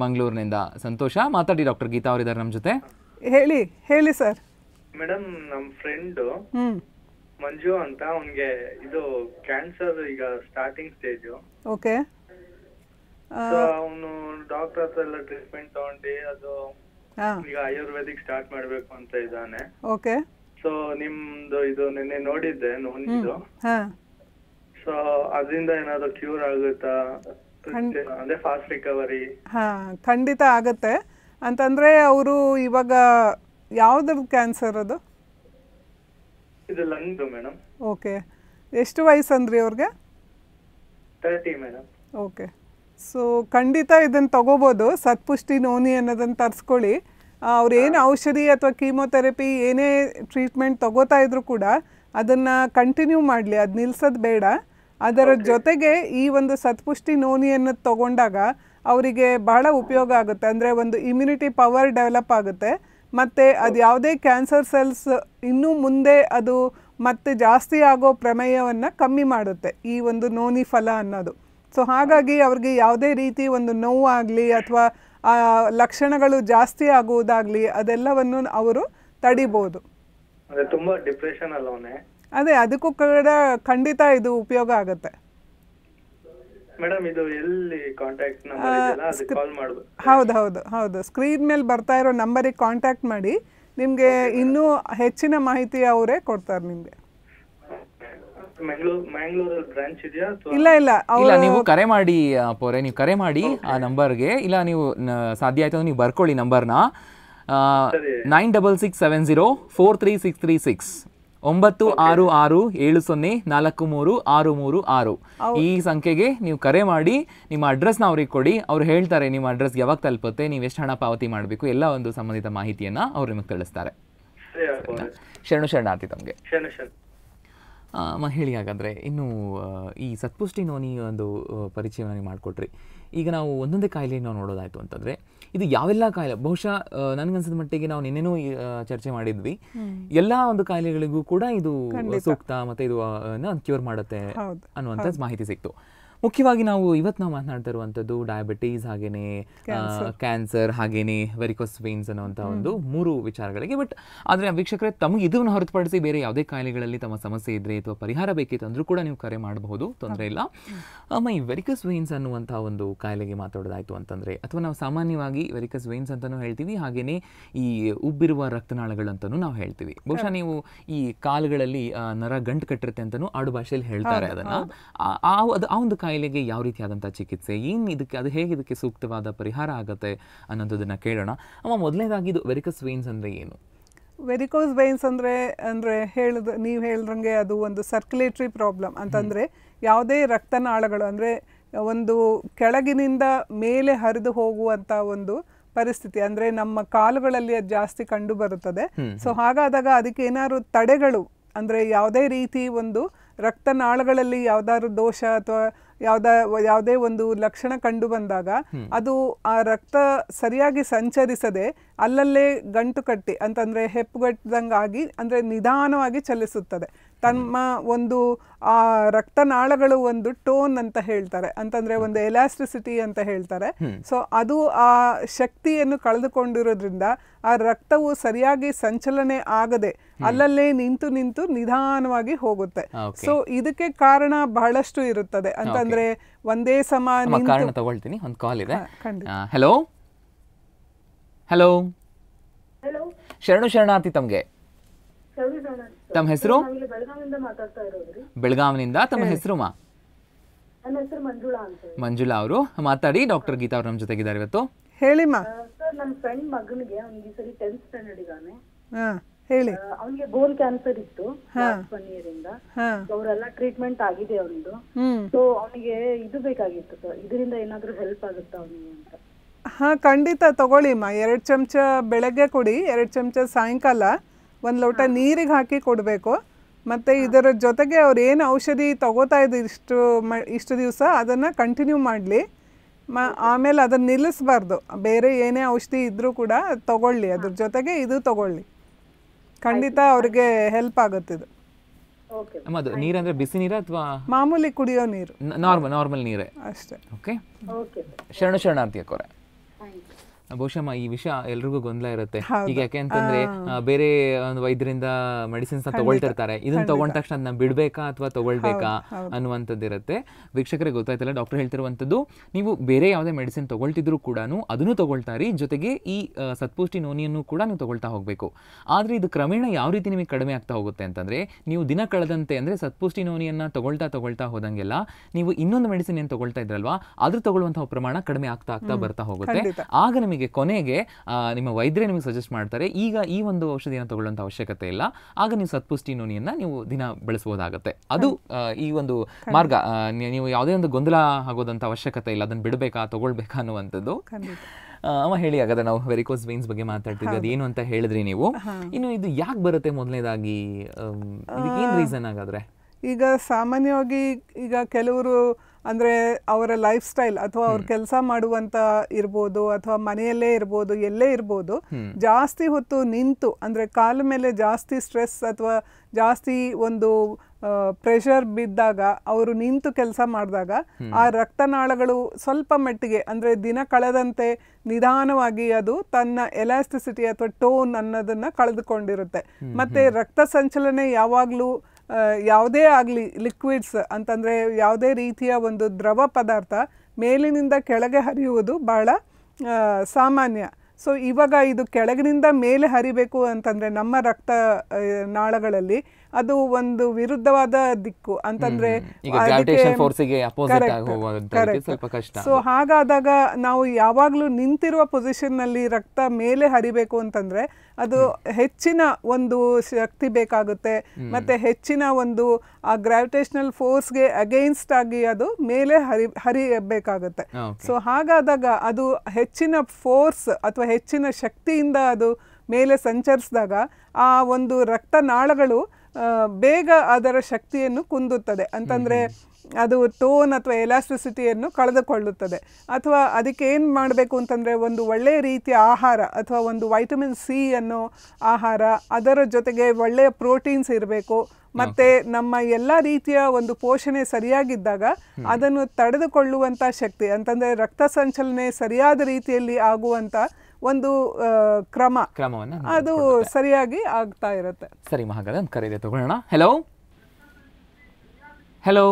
ಮಂಗಳೂರಿನಿಂದ ಸಂತೋಷ ಮಾತಾಡಿ ಡಾಕ್ಟರ್ ಗೀತಾ ಇದ್ದಾರೆ ನಮ್ಮ ಜೊತೆ ಹೇಳಿ ಹೇಳಿ ಸರ್ ಮೇಡಮ್ ನಮ್ಮ ಫ್ರೆಂಡ್ ಮಂಜು ಅಂತ ಅವನಿಗೆ ಇದು ಕ್ಯಾನ್ಸರ್ ಈಗ ಸ್ಟಾರ್ಟಿಂಗ್ ಸ್ಟೇಜ್ ಓಕೆ ಅವನು ಡಾಕ್ಟರ್ ಹತ್ರ ಎಲ್ಲ ಟ್ರೀಟ್ಮೆಂಟ್ ತಗೊಂಡು ಅದು ಈಗ ಆಯುರ್ವೇದಿಕ್ ಸ್ಟಾರ್ಟ್ ಮಾಡಬೇಕು ಅಂತ ಇದ್ದಾನೆ ಓಕೆ ಸೊ ನಿಮ್ದು ಇದು ನಿನ್ನೆ ನೋಡಿದ್ದೆ ನೋಡಿದ್ದು ಸೊ ಅದರಿಂದ ಏನಾದ್ರು ಕ್ಯೂರ್ ಆಗುತ್ತಾ ಅಂದ್ರೆ ಫಾಸ್ಟ್ ಹಾ ಖಂಡಿತ ಆಗುತ್ತೆ ಅಂತಂದ್ರೆ ಅವರು ಇವಾಗ ಯಾವ್ದು ಕ್ಯಾನ್ಸರ್ ಅದು ಇದು ಲಂಗ್ ಮೇಡಮ್ ಓಕೆ ಎಷ್ಟು ವಯಸ್ಸು ಅಂದ್ರಿ ಅವ್ರಿಗೆ ಓಕೆ ಸೊ ಖಂಡಿತ ಇದನ್ನು ತಗೋಬೋದು ಸತ್ಪುಷ್ಟಿ ನೋನಿ ಅನ್ನೋದನ್ನು ತರಿಸ್ಕೊಳ್ಳಿ ಅವ್ರು ಏನು ಔಷಧಿ ಅಥವಾ ಕೀಮೋಥೆರಪಿ ಏನೇ ಟ್ರೀಟ್ಮೆಂಟ್ ತಗೋತಾ ಇದ್ರು ಕೂಡ ಅದನ್ನ ಕಂಟಿನ್ಯೂ ಮಾಡಲಿ ಅದು ನಿಲ್ಸೋದು ಬೇಡ ಅದರ ಜೊತೆಗೆ ಈ ಒಂದು ಸತ್ಪುಷ್ಟಿ ನೋನಿಯನ್ನು ತಗೊಂಡಾಗ ಅವರಿಗೆ ಬಹಳ ಉಪಯೋಗ ಆಗುತ್ತೆ ಅಂದರೆ ಒಂದು ಇಮ್ಯುನಿಟಿ ಪವರ್ ಡೆವಲಪ್ ಆಗುತ್ತೆ ಮತ್ತು ಅದು ಯಾವುದೇ ಕ್ಯಾನ್ಸರ್ ಸೆಲ್ಸ್ ಇನ್ನೂ ಮುಂದೆ ಅದು ಮತ್ತೆ ಜಾಸ್ತಿ ಆಗೋ ಪ್ರಮೇಯವನ್ನು ಕಮ್ಮಿ ಮಾಡುತ್ತೆ ಈ ಒಂದು ನೋನಿ ಫಲ ಅನ್ನೋದು ಸೊ ಹಾಗಾಗಿ ಅವ್ರಿಗೆ ಯಾವುದೇ ರೀತಿ ಒಂದು ನೋವಾಗಲಿ ಅಥವಾ ಲಕ್ಷಣಗಳು ಜಾಸ್ತಿ ಆಗುವುದಾಗಲಿ ಅದೆಲ್ಲವನ್ನು ಅವರು ತಡಿಬೋದು ತುಂಬಾ ಡಿಪ್ರೆಷನ್ ಅದೇ ಅದಕ್ಕೂ ಕೂಡ ಖಂಡಿತ ಇದು ಉಪಯೋಗ ಆಗುತ್ತೆ ಇದು ಎಲ್ಲಿ ಮಾಡಬೇಕು ಹೌದು ಹೌದು ಹೌದು ಸ್ಕ್ರೀನ್ ಮೇಲೆ ಬರ್ತಾ ಇರೋ ನಂಬರಿಗೆ ಕಾಂಟ್ಯಾಕ್ಟ್ ಮಾಡಿ ನಿಮಗೆ ಇನ್ನೂ ಹೆಚ್ಚಿನ ಮಾಹಿತಿ ಅವರೇ ಕೊಡ್ತಾರೆ ನಿಮಗೆ ಇಲ್ಲ ಇಲ್ಲ ಇಲ್ಲ ನೀವು ಕರೆ ಮಾಡಿ ಪೋರೆ ನೀವು ಕರೆ ಮಾಡಿ ಆ ನಂಬರ್ಗೆ ಇಲ್ಲ ನೀವು ಸಾಧ್ಯ ಆಯ್ತು ನೀವು ಬರ್ಕೊಳ್ಳಿ ನಂಬರ್ನ nine double six seven zero four three six three six ಒಂಬತ್ತು ಆರು ಆರು ಏಳು ಸೊನ್ನೆ ನಾಲ್ಕು ಮೂರು ಆರು ಮೂರು ಆರು ಈ ಸಂಖ್ಯೆಗೆ ನೀವು ಕರೆ ಮಾಡಿ ನಿಮ್ಮ ಅಡ್ರೆಸ್ನ ಅವ್ರಿಗೆ ಕೊಡಿ ಅವ್ರು ಹೇಳ್ತಾರೆ ನಿಮ್ಮ ಅಡ್ರೆಸ್ ಯಾವಾಗ ತಲುಪುತ್ತೆ ನೀವು ಎಷ್ಟು ಹಣ ಪಾವತಿ ಮಾಡಬೇಕು ಎಲ್ಲ ಒಂದು ಸಂಬಂಧಿತ ಮಾಹಿತಿಯನ್ನ ಅವ್ರು ನಿಮಗೆ ತಿಳಿಸ್ತಾರೆ ಶರಣು ಶರಣಾರ್ಥಿ ತಮಗೆ ಹೇಳಿ ಹಾಗಾದರೆ ಇನ್ನು ಈ ಸತ್ಪುಷ್ಟಿ ನೋನಿ ಒಂದು ಪರಿಚಯವನ್ನು ಮಾಡಿಕೊಟ್ರಿ ಈಗ ನಾವು ಒಂದೊಂದೇ ಕಾಯಿಲೆಯನ್ನು ನೋಡೋದಾಯ್ತು ಅಂತಂದ್ರೆ ಇದು ಯಾವೆಲ್ಲ ಕಾಯಿಲೆ ಬಹುಶಃ ನನಗನ್ಸಿದ ಮಟ್ಟಿಗೆ ನಾವು ನಿನ್ನೆನೂ ಚರ್ಚೆ ಮಾಡಿದ್ವಿ ಎಲ್ಲಾ ಒಂದು ಕಾಯಿಲೆಗಳಿಗೂ ಕೂಡ ಇದು ಸೂಕ್ತ ಮತ್ತೆ ಇದು ಕ್ಯೂರ್ ಮಾಡುತ್ತೆ ಅನ್ನುವಂತ ಮಾಹಿತಿ ಸಿಕ್ತು ಮುಖ್ಯವಾಗಿ ನಾವು ಇವತ್ತು ನಾವು ಮಾತನಾಡ್ತಾ ಇರುವಂಥದ್ದು ಡಯಾಬಿಟೀಸ್ ಹಾಗೇನೆ ಕ್ಯಾನ್ಸರ್ ಹಾಗೇನೆ ವೆರಿಕೋಸ್ ವೇನ್ಸ್ ಅನ್ನುವಂಥ ಒಂದು ಮೂರು ವಿಚಾರಗಳಿಗೆ ಬಟ್ ಆದರೆ ವೀಕ್ಷಕರೇ ತಮಗೆ ಇದನ್ನು ಹೊರತುಪಡಿಸಿ ಬೇರೆ ಯಾವುದೇ ಕಾಯಿಲೆಗಳಲ್ಲಿ ತಮ್ಮ ಸಮಸ್ಯೆ ಇದ್ರೆ ಅಥವಾ ಪರಿಹಾರ ಬೇಕಿತ್ತು ಅಂದರೂ ಕೂಡ ನೀವು ಕರೆ ಮಾಡಬಹುದು ತೊಂದರೆ ಇಲ್ಲ ಮೈ ವೆರಿಕಸ್ ವೇನ್ಸ್ ಅನ್ನುವಂಥ ಒಂದು ಕಾಯಿಲೆಗೆ ಮಾತಾಡೋದಾಯಿತು ಅಂತಂದರೆ ಅಥವಾ ನಾವು ಸಾಮಾನ್ಯವಾಗಿ ವೆರಿಕಸ್ ವೇನ್ಸ್ ಅಂತಲೂ ಹೇಳ್ತೀವಿ ಹಾಗೇನೆ ಈ ಉಬ್ಬಿರುವ ರಕ್ತನಾಳಗಳಂತಲೂ ನಾವು ಹೇಳ್ತೀವಿ ಬಹುಶಃ ನೀವು ಈ ಕಾಲುಗಳಲ್ಲಿ ನರ ಗಂಟು ಕಟ್ಟಿರುತ್ತೆ ಅಂತಲೂ ಆಡು ಭಾಷೆಯಲ್ಲಿ ಹೇಳ್ತಾರೆ ಅದನ್ನು ಆ ಒಂದು ಕಾಯಿಲೆಗೆ ಯಾವ ರೀತಿಯಾದಂಥ ಚಿಕಿತ್ಸೆ ಏನು ಇದಕ್ಕೆ ಅದು ಹೇಗೆ ಇದಕ್ಕೆ ಸೂಕ್ತವಾದ ಪರಿಹಾರ ಆಗುತ್ತೆ ಅನ್ನೋದನ್ನು ಕೇಳೋಣ ಅಮ್ಮ ಮೊದಲನೇದಾಗಿ ಇದು ವೆರಿಕಸ್ ವೇನ್ಸ್ ಅಂದರೆ ಏನು ವೆರಿಕೋಸ್ ವೈನ್ಸ್ ಅಂದರೆ ಅಂದರೆ ಹೇಳಿದ ನೀವು ಹೇಳಿದ್ರಂಗೆ ಅದು ಒಂದು ಸರ್ಕ್ಯುಲೇಟ್ರಿ ಪ್ರಾಬ್ಲಮ್ ಅಂತಂದರೆ ಯಾವುದೇ ರಕ್ತನಾಳಗಳು ಅಂದರೆ ಒಂದು ಕೆಳಗಿನಿಂದ ಮೇಲೆ ಹರಿದು ಹೋಗುವಂಥ ಒಂದು ಪರಿಸ್ಥಿತಿ ಅಂದರೆ ನಮ್ಮ ಕಾಲುಗಳಲ್ಲಿ ಅದು ಜಾಸ್ತಿ ಕಂಡು ಬರುತ್ತದೆ ಸೊ ಹಾಗಾದಾಗ ಅದಕ್ಕೆ ಏನಾದ್ರು ತಡೆಗಳು ಅಂದರೆ ಯಾವುದೇ ರೀತಿ ಒಂದು ರಕ್ತನಾಳಗಳಲ್ಲಿ ಯಾವುದಾದ್ರು ದೋಷ ಅಥವಾ ಯಾವ್ದ ಯಾವುದೇ ಒಂದು ಲಕ್ಷಣ ಕಂಡು ಬಂದಾಗ ಅದು ಆ ರಕ್ತ ಸರಿಯಾಗಿ ಸಂಚರಿಸದೆ ಅಲ್ಲಲ್ಲೇ ಗಂಟು ಕಟ್ಟಿ ಅಂತಂದ್ರೆ ಹೆಪ್ಪುಗಟ್ಟದಂಗಾಗಿ ಅಂದ್ರೆ ನಿಧಾನವಾಗಿ ಚಲಿಸುತ್ತದೆ ತಮ್ಮ ಒಂದು ಆ ರಕ್ತನಾಳಗಳು ಒಂದು ಟೋನ್ ಅಂತ ಹೇಳ್ತಾರೆ ಅಂತಂದ್ರೆ ಒಂದು ಎಲಾಸ್ಟಿಸಿಟಿ ಅಂತ ಹೇಳ್ತಾರೆ ಸೊ ಅದು ಆ ಶಕ್ತಿಯನ್ನು ಕಳೆದುಕೊಂಡಿರೋದ್ರಿಂದ ಆ ರಕ್ತವು ಸರಿಯಾಗಿ ಸಂಚಲನೆ ಆಗದೆ ಅಲ್ಲಲ್ಲೇ ನಿಂತು ನಿಂತು ನಿಧಾನವಾಗಿ ಹೋಗುತ್ತೆ ಸೊ ಇದಕ್ಕೆ ಕಾರಣ ಬಹಳಷ್ಟು ಇರುತ್ತದೆ ಅಂತಂದ್ರೆ ಒಂದೇ ಸಮಾನ ಒಂದು ಕಾಲ್ ಇದೆ ಹಲೋ ಹಲೋ ಶರಣು ಶರಣಾರ್ಥಿ ತಮಗೆ ತಮ್ಮ ಹೆಸರು ಬೆಳಗಾವಿನಿಂದ ತಮ್ಮ ಹೆಸರು ಮಾ ಮಂಜುಳಾ ಅವರು ಮಾತಾಡಿ ಡಾಕ್ಟರ್ ಗೀತಾ ಅವ್ರ ನಮ್ಮ ಜೊತೆಗಿದ್ದಾರೆ ಇವತ್ತು ಹೇಳಿ ಮಾ ಸರ್ ನನ್ನ ಫ್ರೆಂಡ್ ಮಗನಿಗೆ ಅವ್ನಿಗೆ ಸರಿ ಸ್ಟ್ಯಾಂಡರ್ಡ್ ಇದ್ದಾನೆ ಹೇಳಿ ಅವನಿಗೆ ಬೋನ್ ಕ್ಯಾನ್ಸರ್ ಇತ್ತು ಒನ್ ಇಯರ್ ಇಂದ ಅವರೆಲ್ಲ ಟ್ರೀಟ್ಮೆಂಟ್ ಆಗಿದೆ ಅವನದು ಸೊ ಅವನಿಗೆ ಇದು ಬೇಕಾಗಿತ್ತು ಸರ್ ಇದರಿಂದ ಏನಾದ್ರೂ ಹೆಲ್ಪ್ ಆಗುತ್ತಾ ಅವನಿಗೆ ಅಂತ ಹಾ ಖಂಡಿತ ತಗೊಳ್ಳಿ ಮಾ ಎರಡು ಚಮಚ ಬೆಳಗ್ಗೆ ಕೊಡಿ ಎರಡು ಚಮಚ ಸಾಯಂಕಾಲ ಒಂದು ಲೋಟ ನೀರಿಗೆ ಹಾಕಿ ಕೊಡಬೇಕು ಮತ್ತು ಇದರ ಜೊತೆಗೆ ಅವ್ರು ಏನು ಔಷಧಿ ತಗೋತಾ ಇದ್ದು ಇಷ್ಟು ಮ ಇಷ್ಟು ದಿವಸ ಅದನ್ನು ಕಂಟಿನ್ಯೂ ಮಾಡಲಿ ಮ ಆಮೇಲೆ ಅದನ್ನು ನಿಲ್ಲಿಸಬಾರ್ದು ಬೇರೆ ಏನೇ ಔಷಧಿ ಇದ್ದರೂ ಕೂಡ ತಗೊಳ್ಳಿ ಅದ್ರ ಜೊತೆಗೆ ಇದು ತಗೊಳ್ಳಿ ಖಂಡಿತ ಅವ್ರಿಗೆ ಹೆಲ್ಪ್ ಆಗುತ್ತಿದು ಅದು ನೀರಂದ್ರೆ ಬಿಸಿ ನೀರ ಅಥವಾ ಮಾಮೂಲಿ ಕುಡಿಯೋ ನೀರು ನಾರ್ಮಲ್ ನಾರ್ಮಲ್ ನೀರೇ ಅಷ್ಟೇ ಓಕೆ ಶರಣ ಶರಣಾರ್ಥಿ ಕೊರೆ ಬಹುಶಃ ಈ ವಿಷಯ ಎಲ್ರಿಗೂ ಗೊಂದಲ ಇರುತ್ತೆ ಈಗ ಯಾಕೆ ಅಂತಂದ್ರೆ ಬೇರೆ ಒಂದು ವೈದ್ಯರಿಂದ ಮೆಡಿಸಿನ್ಸ್ ತಗೊಳ್ತಿರ್ತಾರೆ ಇದನ್ನ ತಗೊಂಡ ತಕ್ಷಣ ಅದನ್ನ ಬಿಡಬೇಕಾ ಅಥವಾ ತಗೊಳ್ಬೇಕಾ ಅನ್ನುವಂಥದ್ದು ಇರುತ್ತೆ ವೀಕ್ಷಕರಿಗೆ ಗೊತ್ತಾಯ್ತಲ್ಲ ಡಾಕ್ಟರ್ ಹೇಳ್ತಿರುವಂಥದ್ದು ನೀವು ಬೇರೆ ಯಾವುದೇ ಮೆಡಿಸಿನ್ ತಗೊಳ್ತಿದ್ರು ಕೂಡ ಅದನ್ನು ತಗೊಳ್ತಾರಿ ಜೊತೆಗೆ ಈ ಸತ್ಪುಷ್ಟಿ ನೋನಿಯನ್ನು ಕೂಡ ನೀವು ತಗೊಳ್ತಾ ಹೋಗ್ಬೇಕು ಆದ್ರೆ ಇದು ಕ್ರಮೇಣ ಯಾವ ರೀತಿ ನಿಮಗೆ ಕಡಿಮೆ ಆಗ್ತಾ ಹೋಗುತ್ತೆ ಅಂತಂದ್ರೆ ನೀವು ದಿನ ಕಳೆದಂತೆ ಅಂದ್ರೆ ಸತ್ಪುಷ್ಟಿ ನೋನಿಯನ್ನ ತಗೊಳ್ತಾ ತಗೊಳ್ತಾ ಹೋದಂಗೆಲ್ಲ ನೀವು ಇನ್ನೊಂದು ಮೆಡಿಸಿನ್ ಏನು ತಗೊಳ್ತಾ ಇದ್ರಲ್ವಾ ಅದ್ರ ತಗೊಳ್ಳುವಂತಹ ಪ್ರಮಾಣ ಕಡಿಮೆ ಆಗ್ತಾ ಆಗ್ತಾ ಬರ್ತಾ ಹೋಗುತ್ತೆ ಆಗ ನಿಮಗೆ ಈಗ ಕೊನೆಗೆ ನಿಮ್ಮ ವೈದ್ಯರೇ ನಿಮಗೆ ಸಜೆಸ್ಟ್ ಮಾಡ್ತಾರೆ ಈಗ ಈ ಒಂದು ಔಷಧಿಯನ್ನು ತಗೊಳ್ಳುವಂಥ ಅವಶ್ಯಕತೆ ಇಲ್ಲ ಆಗ ನೀವು ಸತ್ಪುಷ್ಟಿ ನುನಿಯನ್ನು ನೀವು ದಿನ ಬಳಸಬಹುದಾಗುತ್ತೆ ಅದು ಈ ಒಂದು ಮಾರ್ಗ ನೀವು ಯಾವುದೇ ಒಂದು ಗೊಂದಲ ಆಗೋದಂಥ ಅವಶ್ಯಕತೆ ಇಲ್ಲ ಅದನ್ನು ಬಿಡಬೇಕಾ ತಗೊಳ್ಬೇಕಾ ಅನ್ನುವಂಥದ್ದು ಅವ ಹೇಳಿ ಹಾಗಾದ್ರೆ ನಾವು ವೆರಿಕೋಸ್ ವೈನ್ಸ್ ಬಗ್ಗೆ ಮಾತಾಡ್ತಿದ್ವಿ ಅದೇನು ಅಂತ ಹೇಳಿದ್ರಿ ನೀವು ಇನ್ನು ಇದು ಯಾಕೆ ಬರುತ್ತೆ ಮೊದಲನೇದಾಗಿ ಏನು ರೀಸನ್ ಆಗಾದ್ರೆ ಈಗ ಸಾಮಾನ್ಯವಾಗಿ ಈಗ ಕೆಲವರು ಅಂದರೆ ಅವರ ಲೈಫ್ ಸ್ಟೈಲ್ ಅಥವಾ ಅವ್ರು ಕೆಲಸ ಮಾಡುವಂತ ಇರ್ಬೋದು ಅಥವಾ ಮನೆಯಲ್ಲೇ ಇರ್ಬೋದು ಎಲ್ಲೇ ಇರ್ಬೋದು ಜಾಸ್ತಿ ಹೊತ್ತು ನಿಂತು ಅಂದರೆ ಕಾಲ ಮೇಲೆ ಜಾಸ್ತಿ ಸ್ಟ್ರೆಸ್ ಅಥವಾ ಜಾಸ್ತಿ ಒಂದು ಪ್ರೆಷರ್ ಬಿದ್ದಾಗ ಅವರು ನಿಂತು ಕೆಲಸ ಮಾಡಿದಾಗ ಆ ರಕ್ತನಾಳಗಳು ಸ್ವಲ್ಪ ಮಟ್ಟಿಗೆ ಅಂದರೆ ದಿನ ಕಳೆದಂತೆ ನಿಧಾನವಾಗಿ ಅದು ತನ್ನ ಎಲಾಸ್ಟಿಸಿಟಿ ಅಥವಾ ಟೋನ್ ಅನ್ನೋದನ್ನು ಕಳೆದುಕೊಂಡಿರುತ್ತೆ ಮತ್ತು ರಕ್ತ ಸಂಚಲನೆ ಯಾವಾಗಲೂ ಯಾವುದೇ ಆಗಲಿ ಲಿಕ್ವಿಡ್ಸ್ ಅಂತಂದರೆ ಯಾವುದೇ ರೀತಿಯ ಒಂದು ದ್ರವ ಪದಾರ್ಥ ಮೇಲಿನಿಂದ ಕೆಳಗೆ ಹರಿಯುವುದು ಬಹಳ ಸಾಮಾನ್ಯ ಸೊ ಇವಾಗ ಇದು ಕೆಳಗಿನಿಂದ ಮೇಲೆ ಹರಿಬೇಕು ಅಂತಂದರೆ ನಮ್ಮ ರಕ್ತ ನಾಳಗಳಲ್ಲಿ ಅದು ಒಂದು ವಿರುದ್ಧವಾದ ದಿಕ್ಕು ಅಂತಂದ್ರೆ ಸೊ ಹಾಗಾದಾಗ ನಾವು ಯಾವಾಗಲೂ ನಿಂತಿರುವ ಪೊಸಿಷನ್ ನಲ್ಲಿ ರಕ್ತ ಮೇಲೆ ಹರಿಬೇಕು ಅಂತಂದ್ರೆ ಅದು ಹೆಚ್ಚಿನ ಒಂದು ಶಕ್ತಿ ಬೇಕಾಗುತ್ತೆ ಮತ್ತೆ ಹೆಚ್ಚಿನ ಒಂದು ಆ ಗ್ರಾವಿಟೇಷನಲ್ ಫೋರ್ಸ್ಗೆ ಅಗೇನ್ಸ್ಟ್ ಆಗಿ ಅದು ಮೇಲೆ ಹರಿ ಹರಿಯಬೇಕಾಗುತ್ತೆ ಸೊ ಹಾಗಾದಾಗ ಅದು ಹೆಚ್ಚಿನ ಫೋರ್ಸ್ ಅಥವಾ ಹೆಚ್ಚಿನ ಶಕ್ತಿಯಿಂದ ಅದು ಮೇಲೆ ಸಂಚರಿಸಿದಾಗ ಆ ಒಂದು ರಕ್ತನಾಳಗಳು ಬೇಗ ಅದರ ಶಕ್ತಿಯನ್ನು ಕುಂದುತ್ತದೆ ಅಂತಂದರೆ ಅದು ಟೋನ್ ಅಥವಾ ಎಲಾಸ್ಟಿಸಿಟಿಯನ್ನು ಕಳೆದುಕೊಳ್ಳುತ್ತದೆ ಅಥವಾ ಅದಕ್ಕೆ ಏನು ಮಾಡಬೇಕು ಅಂತಂದರೆ ಒಂದು ಒಳ್ಳೆಯ ರೀತಿಯ ಆಹಾರ ಅಥವಾ ಒಂದು ವೈಟಮಿನ್ ಸಿ ಅನ್ನೋ ಆಹಾರ ಅದರ ಜೊತೆಗೆ ಒಳ್ಳೆಯ ಪ್ರೋಟೀನ್ಸ್ ಇರಬೇಕು ಮತ್ತು ನಮ್ಮ ಎಲ್ಲ ರೀತಿಯ ಒಂದು ಪೋಷಣೆ ಸರಿಯಾಗಿದ್ದಾಗ ಅದನ್ನು ತಡೆದುಕೊಳ್ಳುವಂಥ ಶಕ್ತಿ ಅಂತಂದರೆ ರಕ್ತ ಸಂಚಲನೆ ಸರಿಯಾದ ರೀತಿಯಲ್ಲಿ ಆಗುವಂಥ ಒಂದು ಕ್ರಮ ಕ್ರಮವನ್ನು ಅದು ಸರಿಯಾಗಿ ಆಗ್ತಾ ಇರುತ್ತೆ ಸರಿ ಮಹಾಗಾದ್ರೆ ಒಂದು ಕರೆಯಿದೆ ತಗೊಳ್ಳೋಣ ಹೆಲೋ ಹೆಲೋ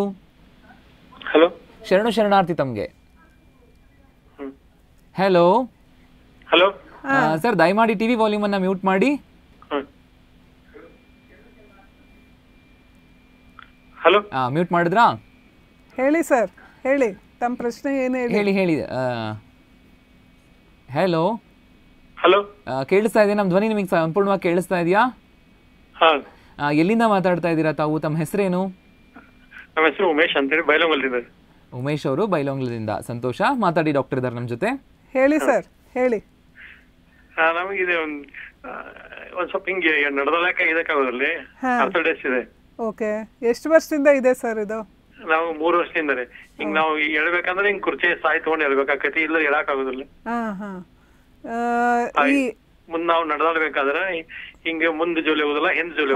ಹಲೋ ಶರಣು ಶರಣಾರ್ಥಿ ತಮಗೆ ಹೆಲೋ ಹಲೋ ಸರ್ ದಯಮಾಡಿ ಟಿವಿ ವಾಲ್ಯೂಮ್ ಅನ್ನ ಮ್ಯೂಟ್ ಮಾಡಿ ಹಲೋ ಮ್ಯೂಟ್ ಮಾಡಿದ್ರಾ ಹೇಳಿ ಸರ್ ಹೇಳಿ ತಮ್ಮ ಪ್ರಶ್ನೆ ಏನು ಹೇಳಿ ಹೇಳಿ ಹೇಳಿ ಹಲೋ ಕೇಳಿಸ್ತಾ ಇದೆಯಾ ನಮ್ಮ ಧ್ವನಿ ನಿಮಗೆ ಸಂಪೂರ್ಣವಾಗಿ ಕೇಳಿಸ್ತಾ ಇದೆಯಾ ಎಲ್ಲಿಂದ ಮಾತಾಡ್ತಾ ಇದ್ದೀರಾ ತಾವು ತಮ್ಮ ಹೆಸರೇನು ನಮ್ಮ ಹೆಸರು ಉಮೇಶ್ ಅಂತ ಹೇಳಿ ಬೈಲೊಂಗಲದಿಂದ ಉಮೇಶ್ ಅವರು ಬೈಲೊಂಗಲದಿಂದ ಸಂತೋಷ ಮಾತಾಡಿ ಡಾಕ್ಟರ್ ಇದ್ದಾರೆ ನಮ್ಮ ಜೊತೆ ಹೇಳಿ ಸರ್ ಹೇಳಿ ನಮಗಿದೆ ಒಂದು ಒಂದು ಸ್ವಲ್ಪ ಹಿಂಗೆ ನಡೆದಲಾಕ ಇದಕ್ಕಾಗೋದಲ್ಲಿ ಅರ್ಥಡೇಸ್ ಇದೆ ಓಕೆ ಎಷ್ಟು ವರ್ಷದಿಂದ ಇದೆ ಸರ್ ಇದು ನಾವು ಮೂರು ವರ್ಷದಿಂದಲೇ ಹಿಂಗ್ ನಾವು ಹೇಳ್ಬೇಕಂದ್ರೆ ಹಿಂಗ್ ಕುರ್ಚಿ ಸಾಯ್ ತಗೊಂಡು ಹೇಳ್ಬೇಕಾಕತಿ ಇಲ್ಲ ಹೇಳಕ್ ಆಗೋದಿಲ್ಲ ಈ ನಾವು ನಡೆದಾಡ್ಬೇಕಾದ್ರೆ ಹಿಂಗೆ ಮುಂದೆ ಜೋಲಿ ಹಿಂದೆ ಜೋಲಿ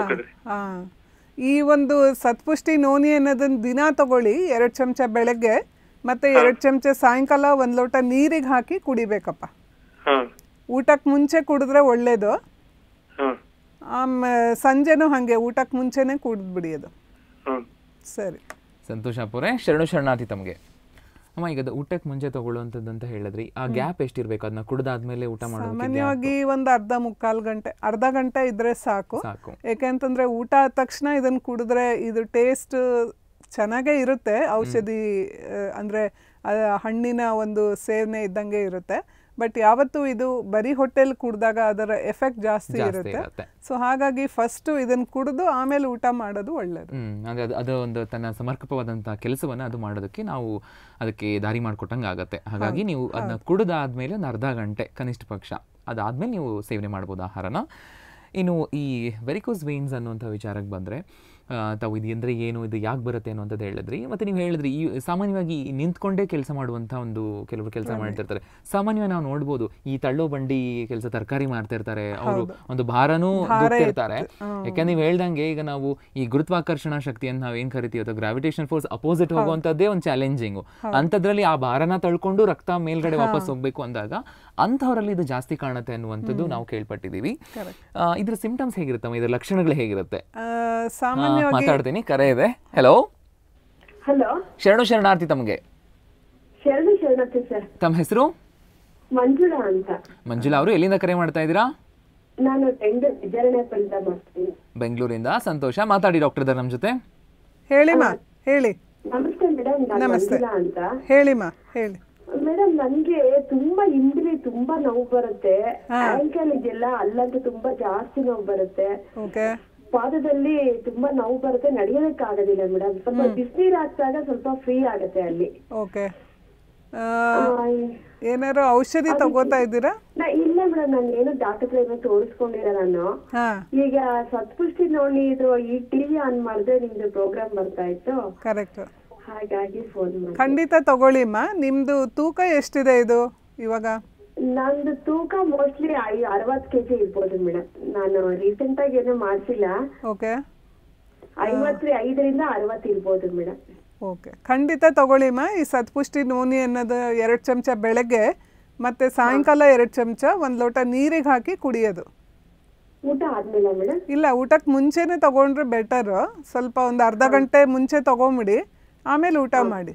ಈ ಒಂದು ಸತ್ಪುಷ್ಟಿ ನೋನಿ ಅನ್ನೋದನ್ನ ದಿನ ತಗೊಳ್ಳಿ ಎರಡು ಚಮಚ ಬೆಳಗ್ಗೆ ಮತ್ತೆ ಎರಡು ಚಮಚ ಸಾಯಂಕಾಲ ಒಂದ್ ಲೋಟ ನೀರಿಗೆ ಹಾಕಿ ಕುಡಿಬೇಕಪ್ಪ ಊಟಕ್ ಮುಂಚೆ ಕುಡಿದ್ರೆ ಒಳ್ಳೇದು ಸಂಜೆನೂ ಹಂಗೆ ಊಟಕ್ ಮುಂಚೆನೆ ಕುಡಿದ್ಬಿಡಿ ಅದು ಸರಿ ಸಂತೋಷ ಪುರೇ ಶರಣು ಶರಣಾರ್ಥಿ ತಮಗೆ ಅಮ್ಮ ಈಗ ಊಟಕ್ಕೆ ಮುಂಚೆ ತಗೊಳ್ಳುವಂಥದ್ದು ಅಂತ ಹೇಳಿದ್ರಿ ಆ ಗ್ಯಾಪ್ ಎಷ್ಟಿರ್ಬೇಕು ಅದನ್ನ ಕುಡ್ದಾದ್ಮೇಲೆ ಊಟ ಮಾಡೋದು ಸಾಮಾನ್ಯವಾಗಿ ಒಂದು ಅರ್ಧ ಮುಕ್ಕಾಲು ಗಂಟೆ ಅರ್ಧ ಗಂಟೆ ಇದ್ರೆ ಸಾಕು ಯಾಕೆಂತಂದ್ರೆ ಊಟ ಆದ ತಕ್ಷಣ ಇದನ್ನ ಕುಡಿದ್ರೆ ಇದು ಟೇಸ್ಟ್ ಚೆನ್ನಾಗೇ ಇರುತ್ತೆ ಔಷಧಿ ಅಂದ್ರೆ ಹಣ್ಣಿನ ಒಂದು ಸೇವನೆ ಇದ್ದಂಗೆ ಇರುತ್ತೆ ಬಟ್ ಯಾವತ್ತು ಇದು ಬರೀ ಹೋಟೆಲ್ ಕುಡ್ದಾಗ ಅದರ ಎಫೆಕ್ಟ್ ಜಾಸ್ತಿ ಇರುತ್ತೆ ಸೊ ಹಾಗಾಗಿ ಫಸ್ಟ್ ಇದನ್ನ ಕುಡಿದು ಆಮೇಲೆ ಊಟ ಮಾಡೋದು ಒಳ್ಳೇದು ಅಂದ್ರೆ ಅದು ಅದು ಒಂದು ತನ್ನ ಸಮರ್ಪಕವಾದಂತಹ ಕೆಲಸವನ್ನ ಅದು ಮಾಡೋದಕ್ಕೆ ನಾವು ಅದಕ್ಕೆ ದಾರಿ ಮಾಡ್ಕೊಟ್ಟಂಗೆ ಆಗುತ್ತೆ ಹಾಗಾಗಿ ನೀವು ಅದನ್ನ ಕುಡಿದಾದ್ಮೇಲೆ ಒಂದು ಅರ್ಧ ಗಂಟೆ ಕನಿಷ್ಠ ಪಕ್ಷ ಅದಾದ್ಮೇಲೆ ನೀವು ಸೇವನೆ ಮಾಡ್ಬೋದು ಆಹಾರನ ಇನ್ನು ಈ ವೆರಿಕೋಸ್ ವೇನ್ಸ್ ಅನ್ನುವಂಥ ವಿಚಾರಕ್ಕೆ ಬಂದರೆ ತಾವು ಇದು ಅಂದರೆ ಏನು ಇದು ಯಾಕೆ ಬರುತ್ತೆ ಅಂತ ಹೇಳಿದ್ರಿ ಮತ್ತು ನೀವು ಹೇಳಿದ್ರಿ ಈ ಸಾಮಾನ್ಯವಾಗಿ ನಿಂತ್ಕೊಂಡೇ ಕೆಲಸ ಮಾಡುವಂಥ ಒಂದು ಕೆಲವರು ಕೆಲಸ ಮಾಡ್ತಿರ್ತಾರೆ ಸಾಮಾನ್ಯವಾಗಿ ನಾವು ನೋಡ್ಬೋದು ಈ ತಳ್ಳೋ ಬಂಡಿ ಕೆಲಸ ತರಕಾರಿ ಮಾಡ್ತಿರ್ತಾರೆ ಅವರು ಒಂದು ಭಾರನೂ ಇರ್ತಾರೆ ಯಾಕಂದ್ರೆ ನೀವು ಹೇಳ್ದಂಗೆ ಈಗ ನಾವು ಈ ಗುರುತ್ವಾಕರ್ಷಣಾ ಶಕ್ತಿಯನ್ನು ನಾವು ಏನು ಕರಿತೀವಿ ಅಥವಾ ಗ್ರಾವಿಟೇಷನ್ ಫೋರ್ಸ್ ಅಪೋಸಿಟ್ ಹೋಗುವಂಥದ್ದೇ ಒಂದು ಚಾಲೆಂಜಿಂಗು ಅಂಥದ್ರಲ್ಲಿ ಆ ಭಾರನ ತಳ್ಕೊಂಡು ರಕ್ತ ಮೇಲ್ಗಡೆ ವಾಪಸ್ ಹೋಗಬೇಕು ಅಂದಾಗ ಅಂಥವರಲ್ಲಿ ಇದು ಜಾಸ್ತಿ ಕಾಣುತ್ತೆ ಅನ್ನುವಂಥದ್ದು ನಾವು ಕೇಳ್ಪಟ್ಟಿದ್ದೀವಿ ಇದರ ಸಿಂಪ್ಟಮ್ಸ್ ಹೇಗಿರುತ್ತೆ ಇದರ ಲಕ್ಷಣಗಳು ಹೇಗಿರುತ್ತೆ ಸಾಮಾನ್ಯ ಮಾತಾಡ್ತೀನಿ ಕರೆ ಇದೆ ಹಲೋ ಹಲೋ ಶರಣು ಶರಣಾರ್ಥಿ ತಮಗೆ ಶರಣು ಶರಣಾರ್ಥಿ ಸರ್ ತಮ್ಮ ಹೆಸರು ಮಂಜುಳಾ ಅಂತ ಮಂಜುಳಾ ಅವರು ಎಲ್ಲಿಂದ ಕರೆ ಮಾಡ್ತಾ ಇದ್ದೀರಾ ನಾನು ಬೆಂಗಳೂರಿಂದ ಸಂತೋಷ ಮಾತಾಡಿ ಡಾಕ್ಟರ್ ನಮ್ಮ ಜೊತೆ ಹೇಳಿ ಮಾ ಹೇಳಿ ನಮಸ್ತೆ ಮೇಡಮ್ ನಮಸ್ತೆ ಅಂತ ಹೇಳಿ ಮಾ ಹೇಳಿ ಮೇಡಮ್ ನನಗೆ ತುಂಬಾ ಹಿಂದಿಲಿ ತುಂಬಾ ನೋವು ಬರುತ್ತೆ ಆಂಕಲ್ ಇದೆಲ್ಲ ಅಲ್ಲಂತೂ ತುಂಬಾ ಜಾಸ್ತಿ ನೋವು ಬರುತ್ತೆ ಪಾದದಲ್ಲಿ ತುಂಬಾ ನೋವು ಬರುತ್ತೆ ಆಗೋದಿಲ್ಲ ಮೇಡಮ್ ಸ್ವಲ್ಪ ಬಿಸಿನೀರು ಹಾಕ್ದಾಗ ಸ್ವಲ್ಪ ಫ್ರೀ ಆಗುತ್ತೆ ಅಲ್ಲಿ ಓಕೆ ಏನಾದ್ರು ಔಷಧಿ ತಗೋತಾ ಇದ್ದೀರಾ ಇಲ್ಲ ಮೇಡಮ್ ನಾನು ಏನು ಡಾಕ್ಟರ್ ಏನು ತೋರಿಸ್ಕೊಂಡಿರ ನಾನು ಈಗ ಸತ್ಪುಷ್ಟಿ ನೋಡಿ ಇದು ಈ ಟಿವಿ ಆನ್ ಮಾಡಿದ್ರೆ ನಿಮ್ದು ಪ್ರೋಗ್ರಾಮ್ ಬರ್ತಾ ಇತ್ತು ಕರೆಕ್ಟ್ ಹಾಗಾಗಿ ಫೋನ್ ಖಂಡಿತ ತಗೊಳ್ಳಿಮ್ಮ ನಿಮ್ದು ತೂಕ ಎಷ್ಟಿದೆ ಇದು ಇವಾಗ ನಂದು ತೂಕ ಮೋಸ್ಟ್ಲಿ ಅರವತ್ ಕೆಜಿ ಇರ್ಬೋದು ಮೇಡಮ್ ನಾನು ರೀಸೆಂಟ್ ಆಗಿ ಏನು ಮಾಡಿಸಿಲ್ಲ ಓಕೆ ಐವತ್ತು ಐದರಿಂದ ಅರವತ್ತು ಇರ್ಬೋದು ಮೇಡಮ್ ಓಕೆ ಖಂಡಿತ ತಗೊಳ್ಳಿಮ್ಮ ಈ ಸತ್ಪುಷ್ಟಿ ನೋನಿ ಅನ್ನೋದು ಎರಡು ಚಮಚ ಬೆಳಗ್ಗೆ ಮತ್ತೆ ಸಾಯಂಕಾಲ ಎರಡು ಚಮಚ ಒಂದು ಲೋಟ ನೀರಿಗೆ ಹಾಕಿ ಕುಡಿಯೋದು ಊಟ ಆದ್ಮೇಲೆ ಮೇಡಮ್ ಇಲ್ಲ ಊಟಕ್ಕೆ ಮುಂಚೆನೆ ತಗೊಂಡ್ರೆ ಬೆಟರ್ ಸ್ವಲ್ಪ ಒಂದು ಅರ್ಧ ಗಂಟೆ ಮುಂಚೆ ತಗೊಂಬಿಡಿ ಆಮೇಲೆ ಊಟ ಮಾಡಿ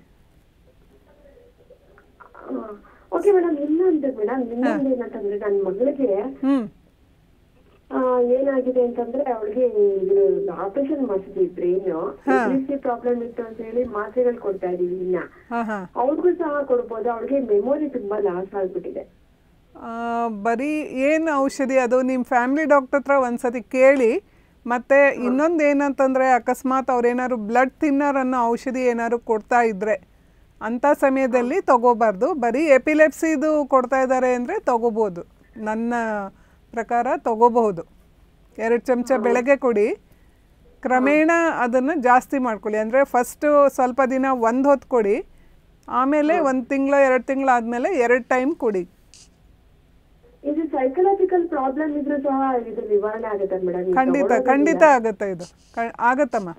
ಓಕೆ ಮೇಡಮ್ ಇನ್ನೊಂದು ಮೇಡಮ್ ಇನ್ನೊಂದು ಏನಂತಂದ್ರೆ ನನ್ನ ಮಗಳಿಗೆ ಏನಾಗಿದೆ ಅಂತಂದ್ರೆ ಅವಳಿಗೆ ಇದು ಆಪರೇಷನ್ ಮಾಡಿಸಿದ್ವಿ ಬ್ರೈನ್ ಸಿ ಪ್ರಾಬ್ಲಮ್ ಇತ್ತು ಅಂತ ಹೇಳಿ ಮಾತ್ರೆಗಳು ಕೊಡ್ತಾ ಇದೀವಿ ಇನ್ನ ಅವ್ರಿಗೂ ಸಹ ಕೊಡ್ಬೋದು ಅವಳಿಗೆ ಮೆಮೊರಿ ತುಂಬಾ ಲಾಸ್ ಆಗ್ಬಿಟ್ಟಿದೆ ಬರೀ ಏನು ಔಷಧಿ ಅದು ನಿಮ್ಮ ಫ್ಯಾಮಿಲಿ ಡಾಕ್ಟರ್ ಹತ್ರ ಒಂದ್ಸತಿ ಕೇಳಿ ಮತ್ತೆ ಇನ್ನೊಂದು ಏನಂತಂದ್ರೆ ಅಕಸ್ಮಾತ್ ಅವ್ರೇನಾದ್ರು ಬ್ಲಡ್ ಥಿನ್ನರ್ ಅನ್ನೋ ಔಷಧಿ ಏನಾದ್ರು ಕೊಡ್ತಾ ಇದ್ರೆ ಅಂಥ ಸಮಯದಲ್ಲಿ ತಗೋಬಾರ್ದು ಬರೀ ಎಪಿಲೆಪ್ಸಿದು ಕೊಡ್ತಾ ಇದ್ದಾರೆ ಅಂದರೆ ತಗೋಬೋದು ನನ್ನ ಪ್ರಕಾರ ತಗೋಬಹುದು ಎರಡು ಚಮಚ ಬೆಳಗ್ಗೆ ಕೊಡಿ ಕ್ರಮೇಣ ಅದನ್ನು ಜಾಸ್ತಿ ಮಾಡ್ಕೊಳ್ಳಿ ಅಂದರೆ ಫಸ್ಟು ಸ್ವಲ್ಪ ದಿನ ಒಂದು ಹೊತ್ತು ಕೊಡಿ ಆಮೇಲೆ ಒಂದು ತಿಂಗಳ ಎರಡು ತಿಂಗಳಾದಮೇಲೆ ಎರಡು ಟೈಮ್ ಕೊಡಿ ಇದು ಪ್ರಾಬ್ಲಮ್ ಇದ್ರೂ ಸಹ ಇದು ನಿವಾರಣೆ ಆಗುತ್ತೆ ಖಂಡಿತ ಖಂಡಿತ ಆಗುತ್ತೆ ಇದು ಆಗತ್ತಮ್ಮ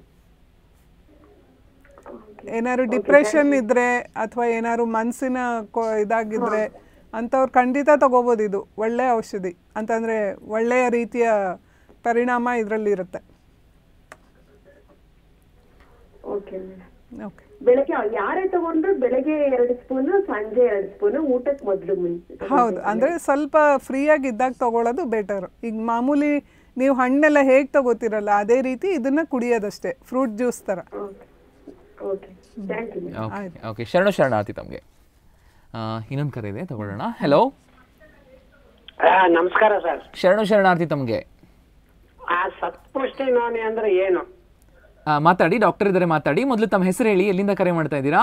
ಏನಾದ್ರು ಡಿಪ್ರೆಷನ್ ಇದ್ರೆ ಅಥವಾ ಏನಾದ್ರು ಮನಸ್ಸಿನ ಇದಾಗಿದ್ರೆ ಅಂತವ್ರು ಖಂಡಿತ ತಗೋಬೋದು ಇದು ಒಳ್ಳೆ ಔಷಧಿ ಅಂತಂದ್ರೆ ಒಳ್ಳೆಯ ರೀತಿಯ ಪರಿಣಾಮ ಇದರಲ್ಲಿ ಇರುತ್ತೆ ಓಕೆ ಬೆಳಗ್ಗೆ ಯಾರೇ ತಗೊಂಡ್ರು ಬೆಳಗ್ಗೆ ಸ್ಪೂನ್ ಸಂಜೆ ಸ್ಪೂನ್ ಊಟಕ್ಕೆ ಮೊದಲು ಹೌದು ಅಂದ್ರೆ ಸ್ವಲ್ಪ ಫ್ರೀಯಾಗಿ ಇದ್ದಾಗ ತಗೊಳ್ಳೋದು ಬೆಟರ್ ಈಗ ಮಾಮೂಲಿ ನೀವು ಹಣ್ಣೆಲ್ಲ ಹೇಗೆ ತಗೋತಿರಲ್ಲ ಅದೇ ರೀತಿ ಇದನ್ನ ಕುಡಿಯೋದಷ್ಟೇ ಫ್ರೂಟ್ ಜ್ಯೂಸ್ ತರ ಓಕೆ ಶರಣ ಶರಣಾರ್ಥಿ ತಮಗೆ ಇನ್ನೊಂದು ಕರೆ ಇದೆ ತಗೊಳ್ಳೋಣ ಹಲೋ ನಮಸ್ಕಾರ ಸರ್ ಶರಣು ಶರಣಾರ್ಥಿ ತಮಗೆ ಸತ್ಪುಷ್ಟಿ ಅಂದ್ರೆ ಏನು ಮಾತಾಡಿ ಡಾಕ್ಟರ್ ಇದ್ದಾರೆ ಮಾತಾಡಿ ಮೊದಲು ತಮ್ಮ ಹೆಸರು ಹೇಳಿ ಎಲ್ಲಿಂದ ಕರೆ ಮಾಡ್ತಾ ಇದ್ದೀರಾ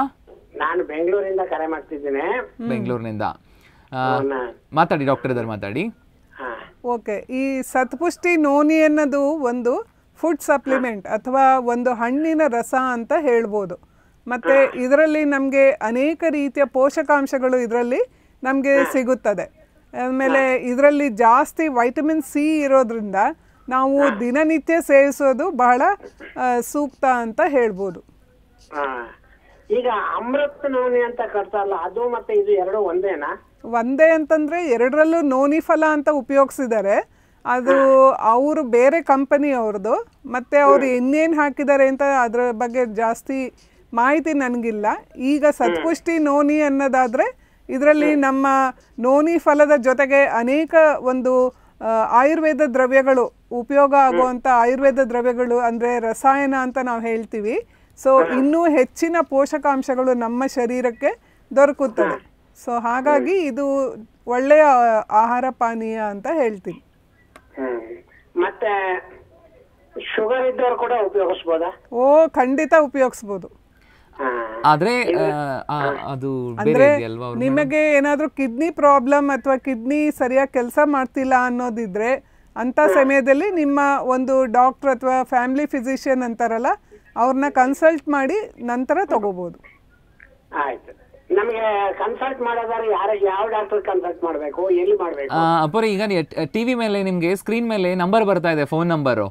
ನಾನು ಬೆಂಗಳೂರಿಂದ ಕರೆ ಮಾಡ್ತಿದ್ದೀನಿ ಬೆಂಗಳೂರಿನಿಂದ ಮಾತಾಡಿ ಡಾಕ್ಟರ್ ಇದ್ದಾರೆ ಮಾತಾಡಿ ಓಕೆ ಈ ಸತ್ಪುಷ್ಟಿ ನೋನಿ ಅನ್ನೋದು ಒಂದು ಫುಡ್ ಸಪ್ಲಿಮೆಂಟ್ ಅಥವಾ ಒಂದು ಹಣ್ಣಿನ ರಸ ಅಂತ ಹೇಳ್ಬೋದು ಮತ್ತು ಇದರಲ್ಲಿ ನಮಗೆ ಅನೇಕ ರೀತಿಯ ಪೋಷಕಾಂಶಗಳು ಇದರಲ್ಲಿ ನಮಗೆ ಸಿಗುತ್ತದೆ ಆಮೇಲೆ ಇದರಲ್ಲಿ ಜಾಸ್ತಿ ವೈಟಮಿನ್ ಸಿ ಇರೋದ್ರಿಂದ ನಾವು ದಿನನಿತ್ಯ ಸೇವಿಸೋದು ಬಹಳ ಸೂಕ್ತ ಅಂತ ಹೇಳ್ಬೋದು ಈಗ ಅಮೃತ ನೋನಿ ಅಂತ ಕರ್ತಾರಲ್ಲ ಅದು ಮತ್ತೆ ಇದು ಎರಡು ಒಂದೇನಾ ಒಂದೇ ಅಂತಂದ್ರೆ ಎರಡರಲ್ಲೂ ನೋನಿ ಫಲ ಅಂತ ಉಪಯೋಗಿಸಿದರೆ ಅದು ಅವರು ಬೇರೆ ಕಂಪನಿ ಅವ್ರದ್ದು ಮತ್ತು ಅವರು ಇನ್ನೇನು ಹಾಕಿದ್ದಾರೆ ಅಂತ ಅದರ ಬಗ್ಗೆ ಜಾಸ್ತಿ ಮಾಹಿತಿ ನನಗಿಲ್ಲ ಈಗ ಸತ್ಪುಷ್ಟಿ ನೋನಿ ಅನ್ನೋದಾದರೆ ಇದರಲ್ಲಿ ನಮ್ಮ ನೋನಿ ಫಲದ ಜೊತೆಗೆ ಅನೇಕ ಒಂದು ಆಯುರ್ವೇದ ದ್ರವ್ಯಗಳು ಉಪಯೋಗ ಆಗುವಂಥ ಆಯುರ್ವೇದ ದ್ರವ್ಯಗಳು ಅಂದರೆ ರಸಾಯನ ಅಂತ ನಾವು ಹೇಳ್ತೀವಿ ಸೊ ಇನ್ನೂ ಹೆಚ್ಚಿನ ಪೋಷಕಾಂಶಗಳು ನಮ್ಮ ಶರೀರಕ್ಕೆ ದೊರಕುತ್ತದೆ ಸೊ ಹಾಗಾಗಿ ಇದು ಒಳ್ಳೆಯ ಆಹಾರ ಪಾನೀಯ ಅಂತ ಹೇಳ್ತೀನಿ ಮತ್ತೆ ಶುಗರ್ ಕೂಡ ಓ ಖಂಡಿತ ಉಪಯೋಗಿಸಬಹುದು ಅದು ನಿಮಗೆ ಏನಾದರೂ ಕಿಡ್ನಿ ಪ್ರಾಬ್ಲಮ್ ಅಥವಾ ಕಿಡ್ನಿ ಸರಿಯಾಗಿ ಕೆಲಸ ಮಾಡ್ತಿಲ್ಲ ಅನ್ನೋದಿದ್ರೆ ಅಂತ ಸಮಯದಲ್ಲಿ ನಿಮ್ಮ ಒಂದು ಡಾಕ್ಟರ್ ಅಥವಾ ಫ್ಯಾಮಿಲಿ ಫಿಸಿಷಿಯನ್ ಅಂತಾರಲ್ಲ ಅವ್ರನ್ನ ಕನ್ಸಲ್ಟ್ ಮಾಡಿ ನಂತರ ತಗೋಬಹುದು ಆಯ್ತು ನಮಗೆ ಕನ್ಸಲ್ಟ್ ಯಾವ ಡಾಕ್ಟರ್ ಕನ್ಸಲ್ಟ್ ಮಾಡಬೇಕು ಎಲ್ಲಿ ಮಾಡಬೇಕು ಈಗ ಟಿವಿ ಮೇಲೆ ನಿಮಗೆ ಸ್ಕ್ರೀನ್ ಮೇಲೆ ನಂಬರ್ ಬರ್ತಾ ಇದೆ ಫೋನ್ ನಂಬರು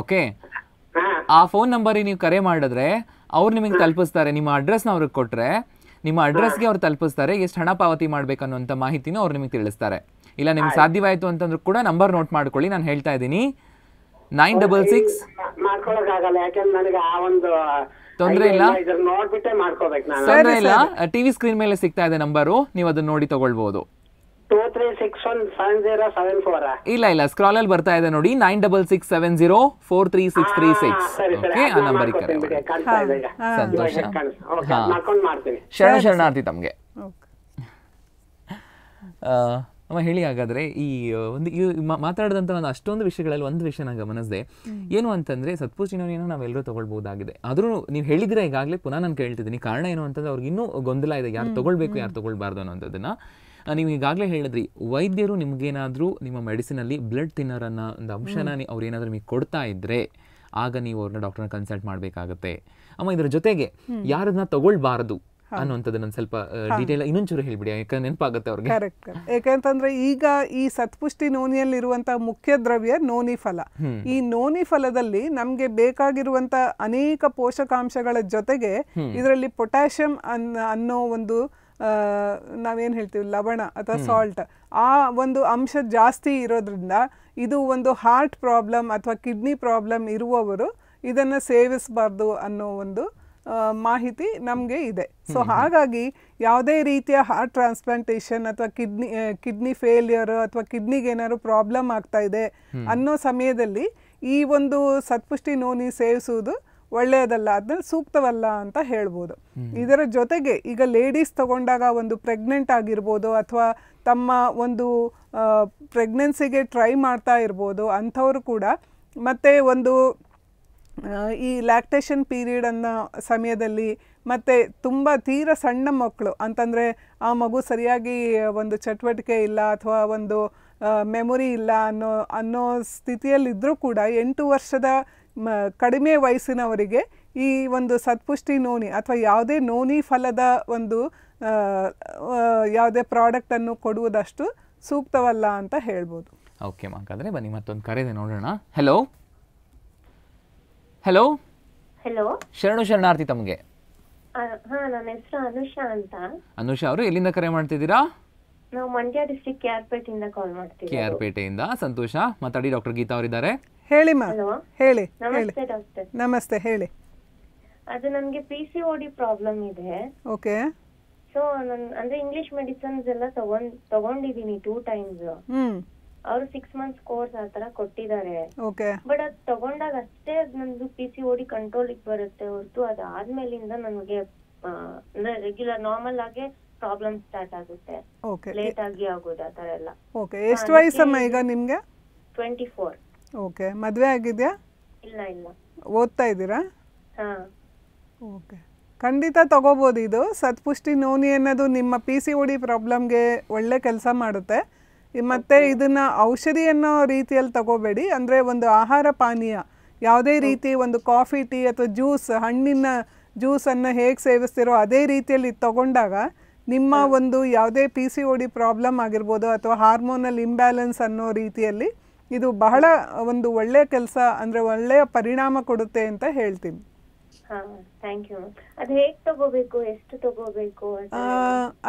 ಓಕೆ ಆ ಫೋನ್ ನಂಬರಿಗೆ ನೀವು ಕರೆ ಮಾಡಿದ್ರೆ ಅವ್ರು ನಿಮಗೆ ತಲುಪಿಸ್ತಾರೆ ನಿಮ್ಮ ಅಡ್ರೆಸ್ನ ಅವ್ರಿಗೆ ಕೊಟ್ರೆ ನಿಮ್ಮ ಅಡ್ರೆಸ್ಗೆ ಅವ್ರು ತಲುಪಿಸ್ತಾರೆ ಎಷ್ಟು ಹಣ ಪಾವತಿ ಮಾಡಬೇಕು ಅನ್ನೋಂಥ ಮಾಹಿತಿನೂ ಅವ್ರು ನಿಮಗೆ ತಿಳಿಸ್ತಾರೆ ಇಲ್ಲ ನಿಮ್ಗೆ ಸಾಧ್ಯವಾಯಿತು ಅಂತಂದ್ರೂ ಕೂಡ ನಂಬರ್ ನೋಟ್ ಮಾಡ್ಕೊಳ್ಳಿ ನಾನು ಹೇಳ್ತಾ ಇದ್ದೀನಿ ನೈನ್ ಡಬಲ್ ಸಿಕ್ಸ್ ಯಾಕಂದ್ರೆ ನನಗೆ ಆ ಒಂದು ತೊಂದ್ರೆ ಇಲ್ಲ ತೊಂದರೆ ತೊಂದ್ರೆ ಇಲ್ಲ ಟಿವಿ ಸ್ಕ್ರೀನ್ ಮೇಲೆ ಸಿಗ್ತಾ ಇದೆ ನಂಬರು ನೀವು ಅದನ್ನ ನೋಡಿ ತಗೊಳ್ಬಹುದು ಇಲ್ಲ ಇಲ್ಲ ಸ್ಕ್ರಾಲ್ ಅಲ್ಲಿ ಬರ್ತಾ ಇದೆ ನೋಡಿ nine double six seven zero four three six three six okay ಆ ನಂಬರ್ ಕರೆ ಸಂತೋಷ ಶರಣ ಶರಣಾರ್ಥಿ ತಮಗೆ ಅಮ್ಮ ಹೇಳಿ ಹಾಗಾದರೆ ಈ ಒಂದು ಈ ಮಾತಾಡಿದಂಥ ಒಂದು ಅಷ್ಟೊಂದು ವಿಷಯಗಳಲ್ಲಿ ಒಂದು ವಿಷಯ ನಾನು ಗಮನಿಸಿದೆ ಏನು ಅಂತಂದರೆ ಸತ್ಪೂರ್ಜಿನವನೇನೋ ನಾವೆಲ್ಲರೂ ತೊಗೊಳ್ಬೋದಾಗಿದೆ ಆದರೂ ನೀವು ಹೇಳಿದ್ರೆ ಈಗಾಗಲೇ ಪುನಃ ನಾನು ಕೇಳ್ತಿದ್ದೀನಿ ಕಾರಣ ಏನು ಅಂತಂದರೆ ಅವ್ರಿಗೆ ಇನ್ನೂ ಗೊಂದಲ ಇದೆ ಯಾರು ತೊಗೊಳ್ಬೇಕು ಯಾರು ತೊಗೊಳ್ಬಾರ್ದು ಅನ್ನೋದನ್ನು ನೀವು ಈಗಾಗಲೇ ಹೇಳಿದ್ರಿ ವೈದ್ಯರು ನಿಮಗೇನಾದರೂ ನಿಮ್ಮ ಮೆಡಿಸಿನಲ್ಲಿ ಬ್ಲಡ್ ತಿನ್ನರ್ ಅನ್ನೋ ಒಂದು ಅಂಶನ ಅವ್ರು ಏನಾದರೂ ನಿಮಗೆ ಕೊಡ್ತಾ ಇದ್ದರೆ ಆಗ ನೀವು ಅವ್ರನ್ನ ಡಾಕ್ಟರ್ನ ಕನ್ಸಲ್ಟ್ ಮಾಡಬೇಕಾಗತ್ತೆ ಅಮ್ಮ ಇದರ ಜೊತೆಗೆ ಯಾರನ್ನ ತಗೊಳ್ಬಾರ್ದು ಅನ್ನುವಂಥದ್ದು ನಾನು ಸ್ವಲ್ಪ ಡೀಟೇಲ್ ಇನ್ನೊಂಚೂರು ಹೇಳ್ಬಿಡಿ ಯಾಕಂದ್ರೆ ನೆನಪಾಗುತ್ತೆ ಅವ್ರಿಗೆ ಕರೆಕ್ಟ್ ಯಾಕಂತಂದ್ರೆ ಈಗ ಈ ಸತ್ಪುಷ್ಟಿ ನೋನಿಯಲ್ಲಿರುವಂತಹ ಮುಖ್ಯ ದ್ರವ್ಯ ನೋನಿ ಫಲ ಈ ನೋನಿ ಫಲದಲ್ಲಿ ನಮ್ಗೆ ಬೇಕಾಗಿರುವಂತ ಅನೇಕ ಪೋಷಕಾಂಶಗಳ ಜೊತೆಗೆ ಇದರಲ್ಲಿ ಪೊಟ್ಯಾಷಿಯಂ ಅನ್ನೋ ಒಂದು ನಾವೇನು ಹೇಳ್ತೀವಿ ಲವಣ ಅಥವಾ ಸಾಲ್ಟ್ ಆ ಒಂದು ಅಂಶ ಜಾಸ್ತಿ ಇರೋದ್ರಿಂದ ಇದು ಒಂದು ಹಾರ್ಟ್ ಪ್ರಾಬ್ಲಮ್ ಅಥವಾ ಕಿಡ್ನಿ ಪ್ರಾಬ್ಲಮ್ ಇರುವವರು ಇದನ್ನು ಸೇವಿಸಬಾರ್ದು ಅನ್ನೋ ಒಂದು ಮಾಹಿತಿ ನಮಗೆ ಇದೆ ಸೊ ಹಾಗಾಗಿ ಯಾವುದೇ ರೀತಿಯ ಹಾರ್ಟ್ ಟ್ರಾನ್ಸ್ಪ್ಲಾಂಟೇಷನ್ ಅಥವಾ ಕಿಡ್ನಿ ಕಿಡ್ನಿ ಫೇಲ್ಯೂರ್ ಅಥವಾ ಕಿಡ್ನಿಗೆ ಏನಾದ್ರು ಪ್ರಾಬ್ಲಮ್ ಆಗ್ತಾ ಇದೆ ಅನ್ನೋ ಸಮಯದಲ್ಲಿ ಈ ಒಂದು ಸತ್ಪುಷ್ಟಿ ನೋನಿ ಸೇವಿಸುವುದು ಒಳ್ಳೆಯದಲ್ಲ ಅದನ್ನ ಸೂಕ್ತವಲ್ಲ ಅಂತ ಹೇಳ್ಬೋದು ಇದರ ಜೊತೆಗೆ ಈಗ ಲೇಡೀಸ್ ತಗೊಂಡಾಗ ಒಂದು ಪ್ರೆಗ್ನೆಂಟ್ ಆಗಿರ್ಬೋದು ಅಥವಾ ತಮ್ಮ ಒಂದು ಪ್ರೆಗ್ನೆನ್ಸಿಗೆ ಟ್ರೈ ಮಾಡ್ತಾ ಇರ್ಬೋದು ಅಂಥವರು ಕೂಡ ಮತ್ತೆ ಒಂದು ಈ ಲ್ಯಾಕ್ಟೇಷನ್ ಪೀರಿಯಡ್ ಅನ್ನೋ ಸಮಯದಲ್ಲಿ ಮತ್ತು ತುಂಬ ತೀರ ಸಣ್ಣ ಮಕ್ಕಳು ಅಂತಂದರೆ ಆ ಮಗು ಸರಿಯಾಗಿ ಒಂದು ಚಟುವಟಿಕೆ ಇಲ್ಲ ಅಥವಾ ಒಂದು ಮೆಮೊರಿ ಇಲ್ಲ ಅನ್ನೋ ಅನ್ನೋ ಸ್ಥಿತಿಯಲ್ಲಿದ್ದರೂ ಕೂಡ ಎಂಟು ವರ್ಷದ ಮ ಕಡಿಮೆ ವಯಸ್ಸಿನವರಿಗೆ ಈ ಒಂದು ಸತ್ಪುಷ್ಟಿ ನೋನಿ ಅಥವಾ ಯಾವುದೇ ನೋನಿ ಫಲದ ಒಂದು ಯಾವುದೇ ಪ್ರಾಡಕ್ಟನ್ನು ಕೊಡುವುದಷ್ಟು ಸೂಕ್ತವಲ್ಲ ಅಂತ ಹೇಳ್ಬೋದು ಓಕೆ ಹಾಗಾದರೆ ಬನ್ನಿ ಮತ್ತೊಂದು ಕರೆದೆ ನೋಡೋಣ ಹಲೋ ಹಲೋ ಹಲೋ ಶರಣು ಶರಣಾರ್ಥಿ ತಮಗೆ ಹಾ ನನ್ನ ಹೆಸರು ಅನುಷಾ ಅಂತ ಅನುಷಾ ಅವರು ಎಲ್ಲಿಂದ ಕರೆ ಮಾಡ್ತಿದ್ದೀರಾ ನಾವು ಮಂಡ್ಯ ಡಿಸ್ಟ್ರಿಕ್ಟ್ ಕೆ ಆರ್ ಪೇಟೆಯಿಂದ ಕಾಲ್ ಮಾಡ್ತೀವಿ ಕೆ ಆರ್ ಪೇಟೆಯಿಂದ ಸಂತೋಷ ಮಾತಾಡಿ ಡಾಕ್ಟರ್ ಗೀತಾ ಅವರಿದ್ದಾರೆ ಹೇಳಿ ಹೇಳಿ ನಮಸ್ತೆ ಡಾಕ್ಟರ್ ನಮಸ್ತೆ ಹೇಳಿ ಅದು ನನಗೆ P C O D problem ಇದೆ ಓಕೆ ಸೊ ನನ್ ಅಂದ್ರೆ ಇಂಗ್ಲಿಷ್ ಮೆಡಿಸನ್ಸ್ ಎಲ್ಲ ತಗೊಂಡ್ ತಗೊಂಡಿದ್ದೀನಿ ಟೂ ಟೈಮ್ಸ್ ಅವ್ರು ಸಿಕ್ಸ್ ಮಂತ್ಸ್ ಕೋರ್ಸ್ ಆ ತರ ಕೊಟ್ಟಿದ್ದಾರೆ ಬಟ್ ಅದ್ ತಗೊಂಡಾಗ ಅಷ್ಟೇ ನಂದು ಪಿ ಸಿ ಓಡಿ ಕಂಟ್ರೋಲ್ ಬರುತ್ತೆ ಹೊರತು ಅದಾದ್ಮೇಲಿಂದ ನನಗೆ ಅಂದ್ರೆ ರೆಗ್ಯುಲರ್ ನಾರ್ಮಲ್ ಆಗಿ ಪ್ರಾಬ್ಲಮ್ ಸ್ಟಾರ್ಟ್ ಆಗುತ್ತೆ ಲೇಟ್ ಆಗಿ ಆಗೋದು ಆ ತರ ಎಲ್ಲ ಓಕೆ ಎಷ್ಟು ವಯಸ್ಸಮ್ಮ ಈಗ ನಿಮ್ಗೆ ಟ್ವೆಂಟಿ ಫೋರ್ ಓಕೆ ಮದುವೆ ಆಗಿದ್ಯಾ ಇಲ್ಲ ಇಲ್ಲ ಓದ್ತಾ ಇದ್ದೀರಾ ಹಾ ಓಕೆ ಖಂಡಿತ ತಗೋಬೋದು ಇದು ಸತ್ಪುಷ್ಟಿ ನೋನಿ ಅನ್ನೋದು ನಿಮ್ಮ ಪಿ ಸಿ ಓಡಿ ಡಿ ಪ್ರಾಬ್ಲಮ್ಗೆ ಒಳ್ಳೆ ಕೆಲಸ ಮಾಡುತ್ತೆ ಮತ್ತೆ ಇದನ್ನ ಔಷಧಿ ಅನ್ನೋ ರೀತಿಯಲ್ಲಿ ತಗೋಬೇಡಿ ಅಂದರೆ ಒಂದು ಆಹಾರ ಪಾನೀಯ ಯಾವುದೇ ರೀತಿ ಒಂದು ಕಾಫಿ ಟೀ ಅಥವಾ ಜ್ಯೂಸ್ ಹಣ್ಣಿನ ಜ್ಯೂಸನ್ನು ಹೇಗೆ ಸೇವಿಸ್ತಿರೋ ಅದೇ ರೀತಿಯಲ್ಲಿ ತಗೊಂಡಾಗ ನಿಮ್ಮ ಒಂದು ಯಾವುದೇ P C O D problem ಆಗಿರ್ಬೋದು ಅಥವಾ ಹಾರ್ಮೋನಲ್ ಇಂಬ್ಯಾಲೆನ್ಸ್ ಅನ್ನೋ ರೀತಿಯಲ್ಲಿ ಇದು ಬಹಳ ಒಂದು ಒಳ್ಳೆಯ ಕೆಲಸ ಅಂದರೆ ಒಳ್ಳೆಯ ಪರಿಣಾಮ ಕೊಡುತ್ತೆ ಅಂತ ಹೇಳ್ತೀನಿ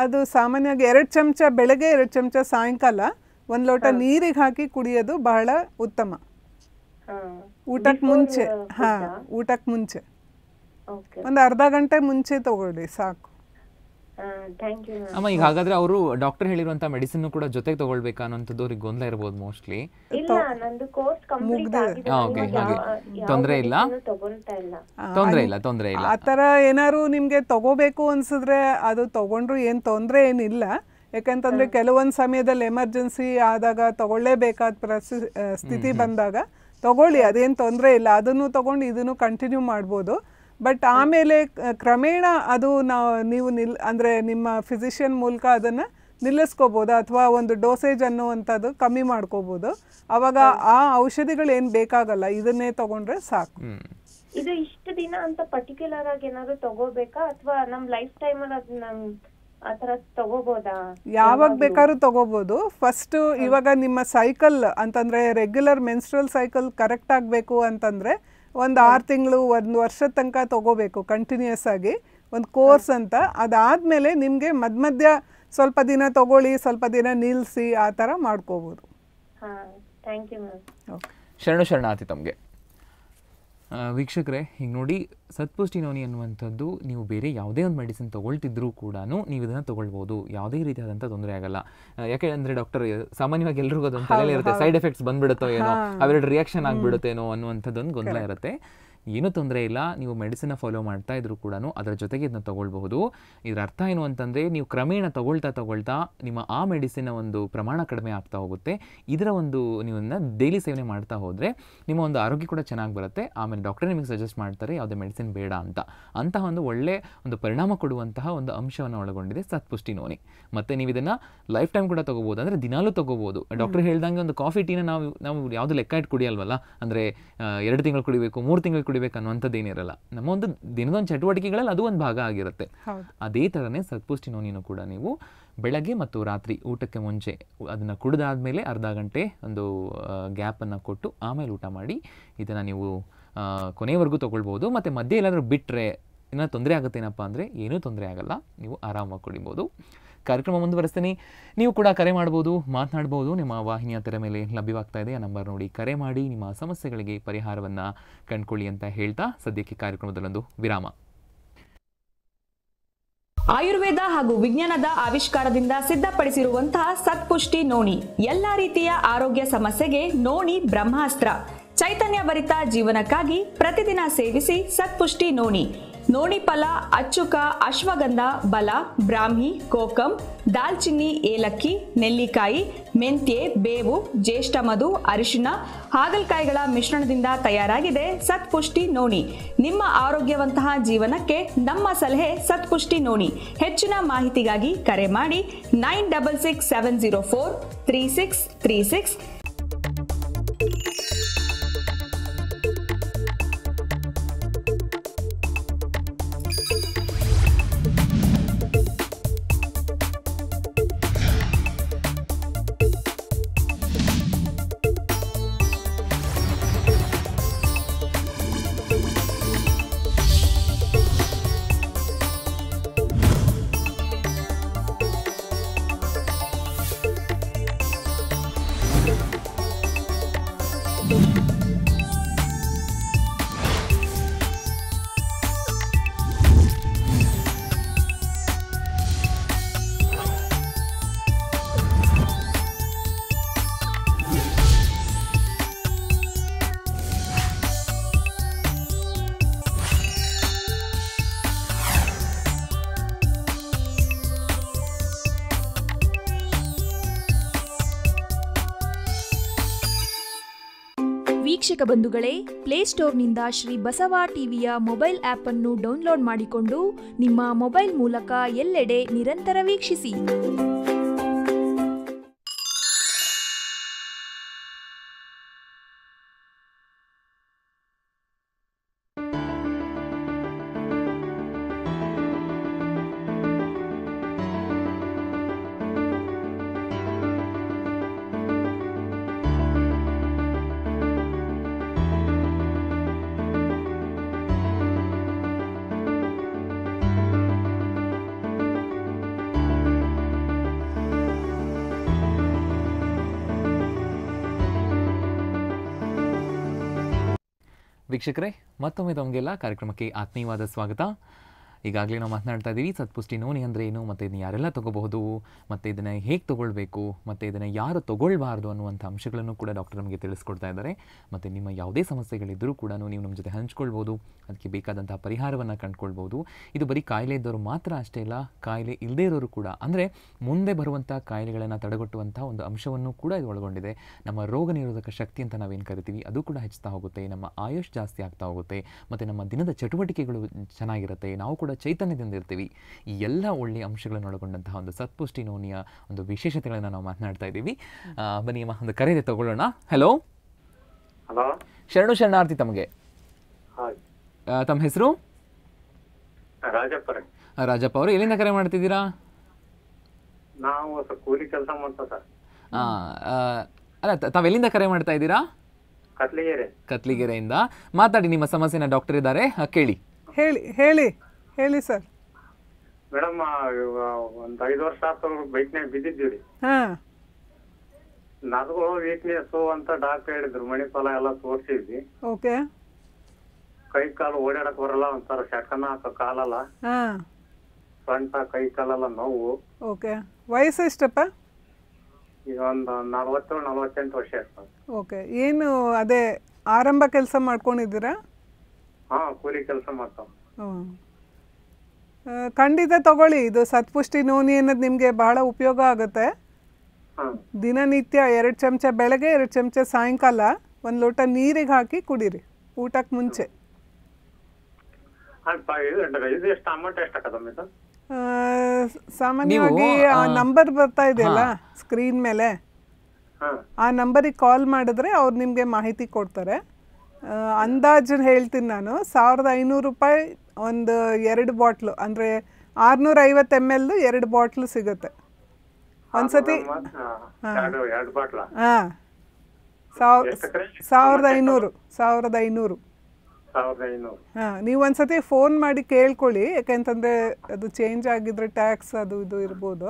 ಅದು ಸಾಮಾನ್ಯವಾಗಿ ಎರಡು ಚಮಚ ಬೆಳಗ್ಗೆ ಎರಡು ಚಮಚ ಸಾಯಂಕಾಲ ಒಂದು ಲೋಟ ನೀರಿಗೆ ಹಾಕಿ ಕುಡಿಯೋದು ಬಹಳ ಉತ್ತಮ ಊಟಕ್ಕೆ ಮುಂಚೆ ಹಾ ಊಟಕ್ಕೆ ಮುಂಚೆ ಒಂದು ಅರ್ಧ ಗಂಟೆ ಮುಂಚೆ ತಗೊಳ್ಳಿ ಸಾಕು ಅಮ್ಮ ಈಗ ಹಾಗಾದ್ರೆ ಅವರು ಡಾಕ್ಟರ್ ಹೇಳಿರುವಂತ ಮೆಡಿಸಿನ್ ಕೂಡ ಜೊತೆಗೆ ತಗೊಳ್ಬೇಕಾ ಅನ್ನೋಂಥದ್ದು ಅವ್ರಿಗೆ ಗೊಂದಲ ಇರಬಹುದು ಮೋಸ್ಟ್ಲಿ ತೊಂದ್ರೆ ಇಲ್ಲ ತೊಂದ್ರೆ ಇಲ್ಲ ತೊಂದ್ರೆ ಇಲ್ಲ ಆತರ ಏನಾದ್ರು ನಿಮ್ಗೆ ತಗೋಬೇಕು ಅನ್ಸಿದ್ರೆ ಅದು ತಗೊಂಡ್ರು ಏನ್ ತೊಂದರೆ ಏನಿಲ್ಲ ಯಾಕಂತಂದ್ರೆ ಕೆಲವೊಂದು ಸಮಯದಲ್ಲಿ ಎಮರ್ಜೆನ್ಸಿ ಆದಾಗ ತಗೊಳ್ಳೇಬೇಕಾದ ಪ್ರಸ್ ಸ್ಥಿತಿ ಬಂದಾಗ ತಗೊಳ್ಳಿ ಅದೇನು ತೊಂದರೆ ಇಲ್ಲ ಅದನ್ನು ತಗೊಂಡು ಇದನ್ನು ಕಂಟಿನ್ಯೂ ಮಾಡ್ಬೋದು ಬಟ್ ಆಮೇಲೆ ಕ್ರಮೇಣ ಅದು ನಾವು ನೀವು ನಿಲ್ ಅಂದರೆ ನಿಮ್ಮ ಫಿಸಿಷಿಯನ್ ಮೂಲಕ ಅದನ್ನು ನಿಲ್ಲಿಸ್ಕೋಬೋದು ಅಥವಾ ಒಂದು ಡೋಸೇಜ್ ಅನ್ನುವಂಥದ್ದು ಕಮ್ಮಿ ಮಾಡ್ಕೋಬೋದು ಅವಾಗ ಆ ಔಷಧಿಗಳು ಏನು ಬೇಕಾಗಲ್ಲ ಇದನ್ನೇ ತಗೊಂಡ್ರೆ ಸಾಕು ಇದು ದಿನ ಅಂತ ಪರ್ಟಿಕ್ಯುಲರ್ ಆಗಿ ಏನಾದ್ರು ತಗೋಬೇಕಾ ಅಥವಾ ನಮ್ಮ ಲೈಫ್ ಟೈಮ್ ಅಲ್ಲಿ ನಮ್ ಯಾವಾಗ ಬೇಕಾದ್ರೂ ತಗೋಬಹುದು ಫಸ್ಟ್ ಇವಾಗ ನಿಮ್ಮ ಸೈಕಲ್ ಅಂತಂದ್ರೆ ರೆಗ್ಯುಲರ್ ಮೆನ್ಸ್ಟ್ರಲ್ ಸೈಕಲ್ ಕರೆಕ್ಟ್ ಆಗಬೇಕು ಅಂತಂದ್ರೆ ಒಂದು ಆರು ತಿಂಗಳು ಒಂದು ವರ್ಷದ ತನಕ ತೊಗೋಬೇಕು ಕಂಟಿನ್ಯೂಸ್ ಆಗಿ ಒಂದು ಕೋರ್ಸ್ ಅಂತ ಅದಾದಮೇಲೆ ನಿಮಗೆ ಮಧ್ಯ ಮಧ್ಯ ಸ್ವಲ್ಪ ದಿನ ತಗೊಳ್ಳಿ ಸ್ವಲ್ಪ ದಿನ ನಿಲ್ಲಿಸಿ ಆ ಥರ ಮಾಡ್ಕೋಬೋದು ಶರಣು ಶರಣಾರ್ಥಿ ತಮಗೆ ವೀಕ್ಷಕರೇ ಈಗ ನೋಡಿ ಸತ್ಪುಷ್ಟಿನೋನಿ ಅನ್ನುವಂಥದ್ದು ನೀವು ಬೇರೆ ಯಾವುದೇ ಒಂದು ಮೆಡಿಸಿನ್ ತೊಗೊಳ್ತಿದ್ರೂ ಕೂಡ ನೀವು ಇದನ್ನು ತೊಗೊಳ್ಬೋದು ಯಾವುದೇ ರೀತಿಯಾದಂಥ ತೊಂದರೆ ಆಗಲ್ಲ ಯಾಕೆ ಅಂದರೆ ಡಾಕ್ಟರ್ ಸಾಮಾನ್ಯವಾಗಿ ಎಲ್ರಿಗೂ ಅದೊಂದು ಇರುತ್ತೆ ಸೈಡ್ ಎಫೆಕ್ಟ್ಸ್ ಬಂದ್ಬಿಡುತ್ತೋ ಏನೋ ಅವೆರಡು ರಿಯಾಕ್ಷನ್ ಆಗಿಬಿಡುತ್ತೇನೋ ಅನ್ನುವಂಥದ್ದೊಂದು ಗೊಂದಲ ಇರುತ್ತೆ ಏನೂ ತೊಂದರೆ ಇಲ್ಲ ನೀವು ಮೆಡಿಸಿನ ಫಾಲೋ ಮಾಡ್ತಾ ಇದ್ರು ಕೂಡ ಅದರ ಜೊತೆಗೆ ಇದನ್ನ ತಗೊಳ್ಬಹುದು ಇದರ ಅರ್ಥ ಏನು ಅಂತಂದರೆ ನೀವು ಕ್ರಮೇಣ ತಗೊಳ್ತಾ ತೊಗೊಳ್ತಾ ನಿಮ್ಮ ಆ ಮೆಡಿಸಿನ್ ಒಂದು ಪ್ರಮಾಣ ಕಡಿಮೆ ಆಗ್ತಾ ಹೋಗುತ್ತೆ ಇದರ ಒಂದು ನೀವು ಡೈಲಿ ಸೇವನೆ ಮಾಡ್ತಾ ಹೋದರೆ ನಿಮ್ಮ ಒಂದು ಆರೋಗ್ಯ ಕೂಡ ಚೆನ್ನಾಗಿ ಬರುತ್ತೆ ಆಮೇಲೆ ಡಾಕ್ಟರ್ ನಿಮಗೆ ಸಜೆಸ್ಟ್ ಮಾಡ್ತಾರೆ ಯಾವುದೇ ಮೆಡಿಸಿನ್ ಬೇಡ ಅಂತ ಅಂತಹ ಒಂದು ಒಳ್ಳೆ ಒಂದು ಪರಿಣಾಮ ಕೊಡುವಂತಹ ಒಂದು ಅಂಶವನ್ನು ಒಳಗೊಂಡಿದೆ ಸತ್ಪುಷ್ಟಿ ನೋನಿ ಮತ್ತು ನೀವು ಇದನ್ನು ಲೈಫ್ ಟೈಮ್ ಕೂಡ ತೊಗೋಬೋದು ಅಂದರೆ ದಿನಾಲೂ ತಗೋಬೋದು ಡಾಕ್ಟರ್ ಹೇಳ್ದಂಗೆ ಒಂದು ಕಾಫಿ ಟೀನ ನಾವು ನಾವು ಯಾವುದು ಲೆಕ್ಕ ಇಟ್ಟು ಕುಡಿಯಲ್ವಲ್ಲ ಅಂದರೆ ಎರಡು ತಿಂಗಳು ಕುಡಿಬೇಕು ಮೂರು ತಿಂಗಳು ಕುಡಿಬೇಕು ಅನ್ನುವಂಥದ್ದು ಏನಿರಲ್ಲ ನಮ್ಮ ಒಂದು ದಿನದೊಂದು ಚಟುವಟಿಕೆಗಳಲ್ಲಿ ಅದು ಒಂದು ಭಾಗ ಆಗಿರುತ್ತೆ ಅದೇ ಥರನೇ ಸತ್ಪುಷ್ಟಿ ನೋನಿನೂ ಕೂಡ ನೀವು ಬೆಳಗ್ಗೆ ಮತ್ತು ರಾತ್ರಿ ಊಟಕ್ಕೆ ಮುಂಚೆ ಅದನ್ನು ಕುಡಿದಾದ ಮೇಲೆ ಅರ್ಧ ಗಂಟೆ ಒಂದು ಗ್ಯಾಪನ್ನು ಕೊಟ್ಟು ಆಮೇಲೆ ಊಟ ಮಾಡಿ ಇದನ್ನು ನೀವು ಕೊನೆಯವರೆಗೂ ತೊಗೊಳ್ಬೋದು ಮತ್ತು ಮಧ್ಯೆ ಎಲ್ಲಾದರೂ ಬಿಟ್ಟರೆ ಇನ್ನೂ ತೊಂದರೆ ಆಗುತ್ತೇನಪ್ಪ ಅಂದರೆ ಏನೂ ತೊಂದರೆ ಆಗಲ್ಲ ನೀವು ಆರಾಮಾಗಿ ಕುಡಿಬೋದು ಕಾರ್ಯಕ್ರಮ ಮುಂದುವರೆಸ್ತೀನಿ ನೀವು ಕೂಡ ಕರೆ ಮಾಡ್ಬೋದು ಮಾತನಾಡ್ಬೋದು ನಿಮ್ಮ ವಾಹಿನಿಯ ತೆರೆ ಮೇಲೆ ಲಭ್ಯವಾಗ್ತಾ ಇದೆ ಆ ನಂಬರ್ ನೋಡಿ ಕರೆ ಮಾಡಿ ನಿಮ್ಮ ಸಮಸ್ಯೆಗಳಿಗೆ ಪರಿಹಾರವನ್ನು ಕಂಡುಕೊಳ್ಳಿ ಅಂತ ಹೇಳ್ತಾ ಸದ್ಯಕ್ಕೆ ಕಾರ್ಯಕ್ರಮದಲ್ಲೊಂದು ವಿರಾಮ ಆಯುರ್ವೇದ ಹಾಗೂ ವಿಜ್ಞಾನದ ಆವಿಷ್ಕಾರದಿಂದ ಸಿದ್ಧಪಡಿಸಿರುವಂತಹ ಸತ್ಪುಷ್ಟಿ ನೋಣಿ ಎಲ್ಲ ರೀತಿಯ ಆರೋಗ್ಯ ಸಮಸ್ಯೆಗೆ ನೋಣಿ ಬ್ರಹ್ಮಾಸ್ತ್ರ ಚೈತನ್ಯ ಭರಿತ ಜೀವನಕ್ಕಾಗಿ ಪ್ರತಿದಿನ ಸೇವಿಸಿ ಸತ್ಪುಷ್ಟಿ ನೋಣಿ ನೋಣಿಫಲ ಅಚ್ಚುಕ ಅಶ್ವಗಂಧ ಬಲ ಬ್ರಾಹ್ಮಿ ಕೋಕಂ ದಾಲ್ಚಿನ್ನಿ ಏಲಕ್ಕಿ ನೆಲ್ಲಿಕಾಯಿ ಮೆಂತ್ಯೆ ಬೇವು ಜ್ಯೇಷ್ಠ ಮಧು ಅರಿಶಿನ ಹಾಗಲಕಾಯಿಗಳ ಮಿಶ್ರಣದಿಂದ ತಯಾರಾಗಿದೆ ಸತ್ಪುಷ್ಟಿ ನೋಣಿ ನಿಮ್ಮ ಆರೋಗ್ಯವಂತಹ ಜೀವನಕ್ಕೆ ನಮ್ಮ ಸಲಹೆ ಸತ್ಪುಷ್ಟಿ ನೋಣಿ ಹೆಚ್ಚಿನ ಮಾಹಿತಿಗಾಗಿ ಕರೆ ಮಾಡಿ nine double six seven zero four three six three six ವೀಕ್ಷಕ ಬಂಧುಗಳೇ ಪ್ಲೇಸ್ಟೋರ್ನಿಂದ ಶ್ರೀ ಬಸವ ಟಿವಿಯ ಮೊಬೈಲ್ ಆಪ್ ಅನ್ನು ಡೌನ್ಲೋಡ್ ಮಾಡಿಕೊಂಡು ನಿಮ್ಮ ಮೊಬೈಲ್ ಮೂಲಕ ಎಲ್ಲೆಡೆ ನಿರಂತರ ವೀಕ್ಷಿಸಿ ವೀಕ್ಷಕರೇ ಮತ್ತೊಮ್ಮೆ ತಮಗೆಲ್ಲ ಕಾರ್ಯಕ್ರಮಕ್ಕೆ ಆತ್ಮೀಯವಾದ ಸ್ವಾಗತ ಈಗಾಗಲೇ ನಾವು ಮಾತನಾಡ್ತಾ ಇದ್ದೀವಿ ಸತ್ಪುಷ್ಟಿ ನೋನಿ ಅಂದರೆ ಏನು ಮತ್ತು ಇದನ್ನು ಯಾರೆಲ್ಲ ತೊಗೋಬಹುದು ಮತ್ತು ಇದನ್ನು ಹೇಗೆ ತೊಗೊಳ್ಬೇಕು ಮತ್ತು ಇದನ್ನು ಯಾರು ತೊಗೊಳ್ಬಾರ್ದು ಅನ್ನುವಂಥ ಅಂಶಗಳನ್ನು ಕೂಡ ಡಾಕ್ಟರ್ ನಮಗೆ ತಿಳಿಸ್ಕೊಡ್ತಾ ಇದ್ದಾರೆ ಮತ್ತು ನಿಮ್ಮ ಯಾವುದೇ ಸಮಸ್ಯೆಗಳಿದ್ದರೂ ಕೂಡ ನೀವು ನಮ್ಮ ಜೊತೆ ಹಂಚ್ಕೊಳ್ಬೋದು ಅದಕ್ಕೆ ಬೇಕಾದಂಥ ಪರಿಹಾರವನ್ನು ಕಂಡುಕೊಳ್ಬೋದು ಇದು ಬರೀ ಕಾಯಿಲೆ ಇದ್ದವರು ಮಾತ್ರ ಅಷ್ಟೇ ಇಲ್ಲ ಕಾಯಿಲೆ ಇಲ್ಲದೇ ಇರೋರು ಕೂಡ ಅಂದರೆ ಮುಂದೆ ಬರುವಂಥ ಕಾಯಿಲೆಗಳನ್ನು ತಡೆಗಟ್ಟುವಂಥ ಒಂದು ಅಂಶವನ್ನು ಕೂಡ ಇದು ಒಳಗೊಂಡಿದೆ ನಮ್ಮ ರೋಗ ನಿರೋಧಕ ಶಕ್ತಿ ಅಂತ ನಾವೇನು ಕರಿತೀವಿ ಅದು ಕೂಡ ಹೆಚ್ಚುತ್ತಾ ಹೋಗುತ್ತೆ ನಮ್ಮ ಆಯುಷ್ ಜಾಸ್ತಿ ಆಗ್ತಾ ಹೋಗುತ್ತೆ ಮತ್ತು ನಮ್ಮ ದಿನದ ಚಟುವಟಿಕೆಗಳು ಚೆನ್ನಾಗಿರುತ್ತೆ ನಾವು ಕೂಡ ಕೂಡ ಚೈತನ್ಯದಿಂದ ಇರ್ತೀವಿ ಈ ಎಲ್ಲ ಒಳ್ಳೆಯ ಅಂಶಗಳನ್ನು ಒಳಗೊಂಡಂತಹ ಒಂದು ಸತ್ಪುಷ್ಟಿ ನೋನಿಯ ಒಂದು ವಿಶೇಷತೆಗಳನ್ನು ನಾವು ಮಾತನಾಡ್ತಾ ಇದ್ದೀವಿ ಬನ್ನಿ ಒಂದು ಕರೆಯದೆ ತಗೊಳ್ಳೋಣ ಹಲೋ ಹಲೋ ಶರಣು ಶರಣಾರ್ಥಿ ತಮಗೆ ತಮ್ಮ ಹೆಸರು ರಾಜಪ್ಪ ರಾಜಪ್ಪ ಅವರು ಎಲ್ಲಿಂದ ಕರೆ ಮಾಡ್ತಿದ್ದೀರಾ ನಾವು ಕೂಲಿ ಕೆಲಸ ಮಾಡ್ತಾ ತಾವ ತಾವೆಲ್ಲಿಂದ ಕರೆ ಮಾಡ್ತಾ ಇದ್ದೀರಾ ಕತ್ಲಿಗೆರೆ ಕತ್ಲಿಗೆರೆಯಿಂದ ಮಾತಾಡಿ ನಿಮ್ಮ ಸಮಸ್ಯೆನ ಡಾಕ್ಟರ್ ಇದ್ದಾರೆ ಕೇಳಿ ಹೇಳಿ ಹೇಳಿ ಹೇಳಿ ಸರ್ ಮೇಡಮ್ ಒಂದ್ ಐದು ವರ್ಷ ಆತ ನಾಗ ಬಿದ್ದಿದ್ದೀವಿ ಹಾಂ ವೀಕ್ನೆಸ್ ಅಂತ ಡಾಕ್ಟರ್ ಹೇಳಿದ್ರು ಮಣಿಪಾಲ ಎಲ್ಲ ತೋರಿಸಿದ್ವಿ ಓಕೆ ಕೈ ಕಾಲು ಓಡಾಡಕ್ ಬರಲ್ಲ ಒಂಥರ ಶಟನ ಹಾಕೋ ಕಾಲಲ್ಲ ಹಾಂ ಸೊಂಟ ಕೈ ಕಾಲಲ್ಲ ನೋವು ಓಕೆ ವಯಸ್ಸು ಎಷ್ಟಪ್ಪ ಈಗ ಒಂದು ನಲವತ್ತು ನಲವತ್ತೆಂಟು ವರ್ಷ ಇರ್ತದೆ ಓಕೆ ಏನು ಅದೇ ಆರಂಭ ಕೆಲಸ ಮಾಡ್ಕೊಂಡಿದ್ದೀರಾ ಹಾಂ ಕೂಲಿ ಕೆಲಸ ಮಾಡ್ತಾವೆ ಹ್ಞೂ ಖಂಡಿತ ತಗೊಳ್ಳಿ ಇದು ಸತ್ಪುಷ್ಟಿ ನೋನಿ ಅನ್ನೋದು ನಿಮಗೆ ಬಹಳ ಉಪಯೋಗ ಆಗುತ್ತೆ ದಿನನಿತ್ಯ ಎರಡು ಚಮಚ ಬೆಳಗ್ಗೆ ಎರಡು ಚಮಚ ಸಾಯಂಕಾಲ ಒಂದು ಲೋಟ ನೀರಿಗೆ ಹಾಕಿ ಕುಡೀರಿ ಊಟಕ್ಕೆ ಮುಂಚೆ ಸಾಮಾನ್ಯವಾಗಿ ಆ ನಂಬರ್ ಬರ್ತಾ ಇದೆಯಲ್ಲ ಸ್ಕ್ರೀನ್ ಮೇಲೆ ಆ ನಂಬರಿಗೆ ಕಾಲ್ ಮಾಡಿದ್ರೆ ಅವ್ರು ನಿಮಗೆ ಮಾಹಿತಿ ಕೊಡ್ತಾರೆ ಅಂದಾಜು ಹೇಳ್ತೀನಿ ನಾನು ಸಾವಿರದ ಐನೂರು ರೂಪಾಯಿ ಒಂದು ಎರಡು ಬಾಟ್ಲು ಅಂದರೆ ಆರುನೂರ ಐವತ್ತು ಎಮ್ ಎಲ್ದು ಎರಡು ಬಾಟ್ಲು ಸಿಗುತ್ತೆ ಒಂದ್ಸತಿ ಹಾಂ ಸಾವಿರದ ಐನೂರು ಸಾವಿರದ ಐನೂರು ಹಾಂ ನೀವು ಒಂದ್ಸತಿ ಫೋನ್ ಮಾಡಿ ಕೇಳ್ಕೊಳ್ಳಿ ಯಾಕೆಂತಂದ್ರೆ ಅದು ಚೇಂಜ್ ಆಗಿದ್ರೆ ಟ್ಯಾಕ್ಸ್ ಅದು ಇದು ಇರ್ಬೋದು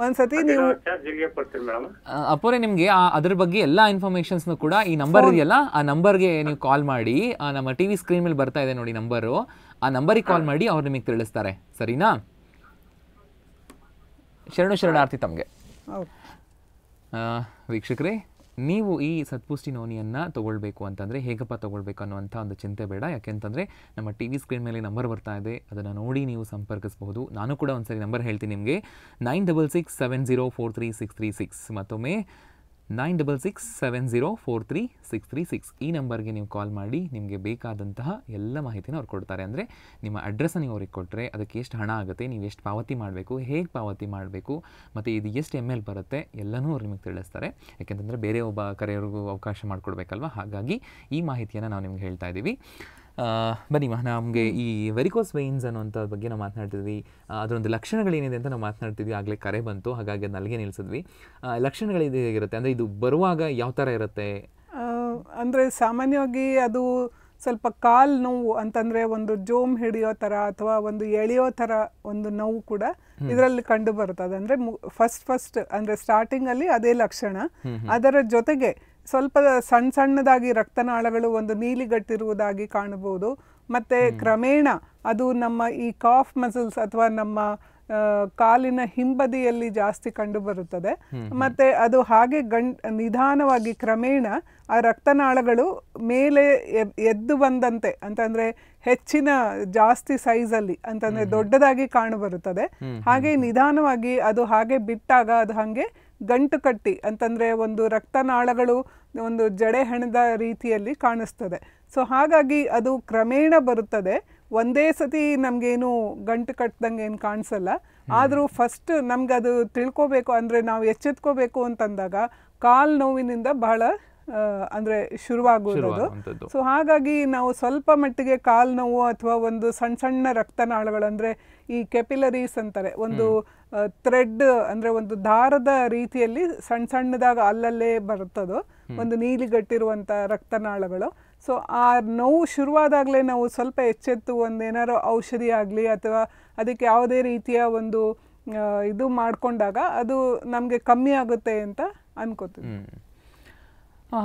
ಒಂದ್ಸತಿ ನೀವು ನಿಮ್ಗೆ ನಿಮಗೆ ಅದ್ರ ಬಗ್ಗೆ ಎಲ್ಲಾ ಇನ್ಫಾರ್ಮೇಶನ್ಸ್ ಕೂಡ ಈ ನಂಬರ್ ಇದೆಯಲ್ಲ ಆ ನಂಬರ್ಗೆ ನೀವು ಕಾಲ್ ಮಾಡಿ ನಮ್ಮ ಟಿವಿ ಸ್ಕ್ರೀನ್ ಮೇಲೆ ಬರ್ತಾ ಇದೆ ನೋಡಿ ನಂಬರು ಆ ನಂಬರಿಗೆ ಕಾಲ್ ಮಾಡಿ ಅವ್ರು ನಿಮಗೆ ತಿಳಿಸ್ತಾರೆ ಸರಿನಾ ಶರಣು ಶರಣಾರ್ಥಿ ತಮಗೆ ವೀಕ್ಷಕ್ರಿ ನೀವು ಈ ಸತ್ಪುಷ್ಟಿ ನೋನಿಯನ್ನು ತೊಗೊಳ್ಬೇಕು ಅಂತಂದರೆ ಹೇಗಪ್ಪ ತೊಗೊಳ್ಬೇಕು ಅನ್ನುವಂಥ ಒಂದು ಚಿಂತೆ ಬೇಡ ಯಾಕೆಂತಂದರೆ ನಮ್ಮ ಟಿ ವಿ ಸ್ಕ್ರೀನ್ ಮೇಲೆ ನಂಬರ್ ಬರ್ತಾ ಇದೆ ಅದನ್ನು ನೋಡಿ ನೀವು ಸಂಪರ್ಕಿಸಬಹುದು ನಾನು ಕೂಡ ಸರಿ ನಂಬರ್ ಹೇಳ್ತೀನಿ ನಿಮಗೆ nine double six seven zero four three six three six ಮತ್ತೊಮ್ಮೆ nine double six seven zero four three six three six ಈ ನಂಬರ್ಗೆ ನೀವು ಕಾಲ್ ಮಾಡಿ ನಿಮಗೆ ಬೇಕಾದಂತಹ ಎಲ್ಲ ಮಾಹಿತಿನ ಅವ್ರು ಕೊಡ್ತಾರೆ ಅಂದರೆ ನಿಮ್ಮ ಅಡ್ರೆಸ್ಸನ್ನು ನೀವು ಅವ್ರಿಗೆ ಕೊಟ್ಟರೆ ಅದಕ್ಕೆ ಎಷ್ಟು ಹಣ ಆಗುತ್ತೆ ನೀವು ಎಷ್ಟು ಪಾವತಿ ಮಾಡಬೇಕು ಹೇಗೆ ಪಾವತಿ ಮಾಡಬೇಕು ಮತ್ತು ಇದು ಎಷ್ಟು ಎಮ್ ಎಲ್ ಬರುತ್ತೆ ಎಲ್ಲನೂ ಅವ್ರು ನಿಮಗೆ ತಿಳಿಸ್ತಾರೆ ಯಾಕೆಂತಂದರೆ ಬೇರೆ ಒಬ್ಬ ಕರೆಯವ್ರಿಗೂ ಅವಕಾಶ ಮಾಡಿಕೊಡ್ಬೇಕಲ್ವ ಹಾಗಾಗಿ ಈ ಮಾಹಿತಿಯನ್ನು ನಾವು ನಿಮ್ಗೆ ಹೇಳ್ತಾ ಇದ್ದೀವಿ ಬನ್ನಿ ನಮಗೆ ಈ ವೆರಿಕೋಸ್ ವೈನ್ಸ್ ಅನ್ನೋಂಥ ಬಗ್ಗೆ ನಾವು ಮಾತನಾಡ್ತಿದ್ವಿ ಅದರೊಂದು ಲಕ್ಷಣಗಳೇನಿದೆ ಅಂತ ನಾವು ಮಾತನಾಡ್ತಿದ್ವಿ ಆಗಲೇ ಕರೆ ಬಂತು ಹಾಗಾಗಿ ಅದು ನಿಲ್ಸಿದ್ವಿ ನಿಲ್ಲಿಸಿದ್ವಿ ಲಕ್ಷಣಗಳು ಇದು ಹೇಗಿರುತ್ತೆ ಅಂದರೆ ಇದು ಬರುವಾಗ ಯಾವ ಥರ ಇರುತ್ತೆ ಅಂದರೆ ಸಾಮಾನ್ಯವಾಗಿ ಅದು ಸ್ವಲ್ಪ ಕಾಲ್ ನೋವು ಅಂತಂದರೆ ಒಂದು ಜೋಮ್ ಹಿಡಿಯೋ ಥರ ಅಥವಾ ಒಂದು ಎಳೆಯೋ ಥರ ಒಂದು ನೋವು ಕೂಡ ಇದರಲ್ಲಿ ಕಂಡು ಬರುತ್ತೆ ಅದಂದರೆ ಫಸ್ಟ್ ಫಸ್ಟ್ ಅಂದರೆ ಸ್ಟಾರ್ಟಿಂಗಲ್ಲಿ ಅದೇ ಲಕ್ಷಣ ಅದರ ಜೊತೆಗೆ ಸ್ವಲ್ಪ ಸಣ್ಣ ಸಣ್ಣದಾಗಿ ರಕ್ತನಾಳಗಳು ಒಂದು ನೀಲಿಗಟ್ಟಿರುವುದಾಗಿ ಕಾಣಬಹುದು ಮತ್ತೆ ಕ್ರಮೇಣ ಅದು ನಮ್ಮ ಈ ಕಾಫ್ ಮಸಲ್ಸ್ ಅಥವಾ ನಮ್ಮ ಕಾಲಿನ ಹಿಂಬದಿಯಲ್ಲಿ ಜಾಸ್ತಿ ಕಂಡುಬರುತ್ತದೆ ಮತ್ತೆ ಅದು ಹಾಗೆ ಗಂಡ್ ನಿಧಾನವಾಗಿ ಕ್ರಮೇಣ ಆ ರಕ್ತನಾಳಗಳು ಮೇಲೆ ಎದ್ದು ಬಂದಂತೆ ಅಂತಂದ್ರೆ ಹೆಚ್ಚಿನ ಜಾಸ್ತಿ ಅಲ್ಲಿ ಅಂತಂದ್ರೆ ದೊಡ್ಡದಾಗಿ ಕಾಣುಬರುತ್ತದೆ ಹಾಗೆ ನಿಧಾನವಾಗಿ ಅದು ಹಾಗೆ ಬಿಟ್ಟಾಗ ಅದು ಹಾಗೆ ಗಂಟು ಕಟ್ಟಿ ಅಂತಂದರೆ ಒಂದು ರಕ್ತನಾಳಗಳು ಒಂದು ಜಡೆ ಹಣದ ರೀತಿಯಲ್ಲಿ ಕಾಣಿಸ್ತದೆ ಸೊ ಹಾಗಾಗಿ ಅದು ಕ್ರಮೇಣ ಬರುತ್ತದೆ ಒಂದೇ ಸತಿ ನಮಗೇನು ಗಂಟು ಕಟ್ಟದಂಗೆ ಏನು ಕಾಣಿಸಲ್ಲ ಆದರೂ ಫಸ್ಟ್ ನಮ್ಗೆ ಅದು ತಿಳ್ಕೊಬೇಕು ಅಂದರೆ ನಾವು ಎಚ್ಚೆತ್ಕೋಬೇಕು ಅಂತಂದಾಗ ಕಾಲು ನೋವಿನಿಂದ ಬಹಳ ಅಂದರೆ ಶುರುವಾಗುವುದು ಸೊ ಹಾಗಾಗಿ ನಾವು ಸ್ವಲ್ಪ ಮಟ್ಟಿಗೆ ಕಾಲು ನೋವು ಅಥವಾ ಒಂದು ಸಣ್ಣ ಸಣ್ಣ ರಕ್ತನಾಳಗಳು ಅಂದರೆ ಈ ಕೆಪಿಲರೀಸ್ ಅಂತಾರೆ ಒಂದು ಥ್ರೆಡ್ ಅಂದ್ರೆ ಒಂದು ದಾರದ ರೀತಿಯಲ್ಲಿ ಸಣ್ಣ ಸಣ್ಣದಾಗ ಅಲ್ಲಲ್ಲೇ ಬರುತ್ತದೆ ಒಂದು ನೀಲಿಗಟ್ಟಿರುವಂಥ ರಕ್ತನಾಳಗಳು ಸೊ ಆ ನೋವು ಶುರುವಾದಾಗಲೇ ನಾವು ಸ್ವಲ್ಪ ಎಚ್ಚೆತ್ತು ಒಂದು ಏನಾರು ಔಷಧಿ ಆಗಲಿ ಅಥವಾ ಅದಕ್ಕೆ ಯಾವುದೇ ರೀತಿಯ ಒಂದು ಇದು ಮಾಡಿಕೊಂಡಾಗ ಅದು ನಮಗೆ ಕಮ್ಮಿ ಆಗುತ್ತೆ ಅಂತ ಅನ್ಕೋತೀವಿ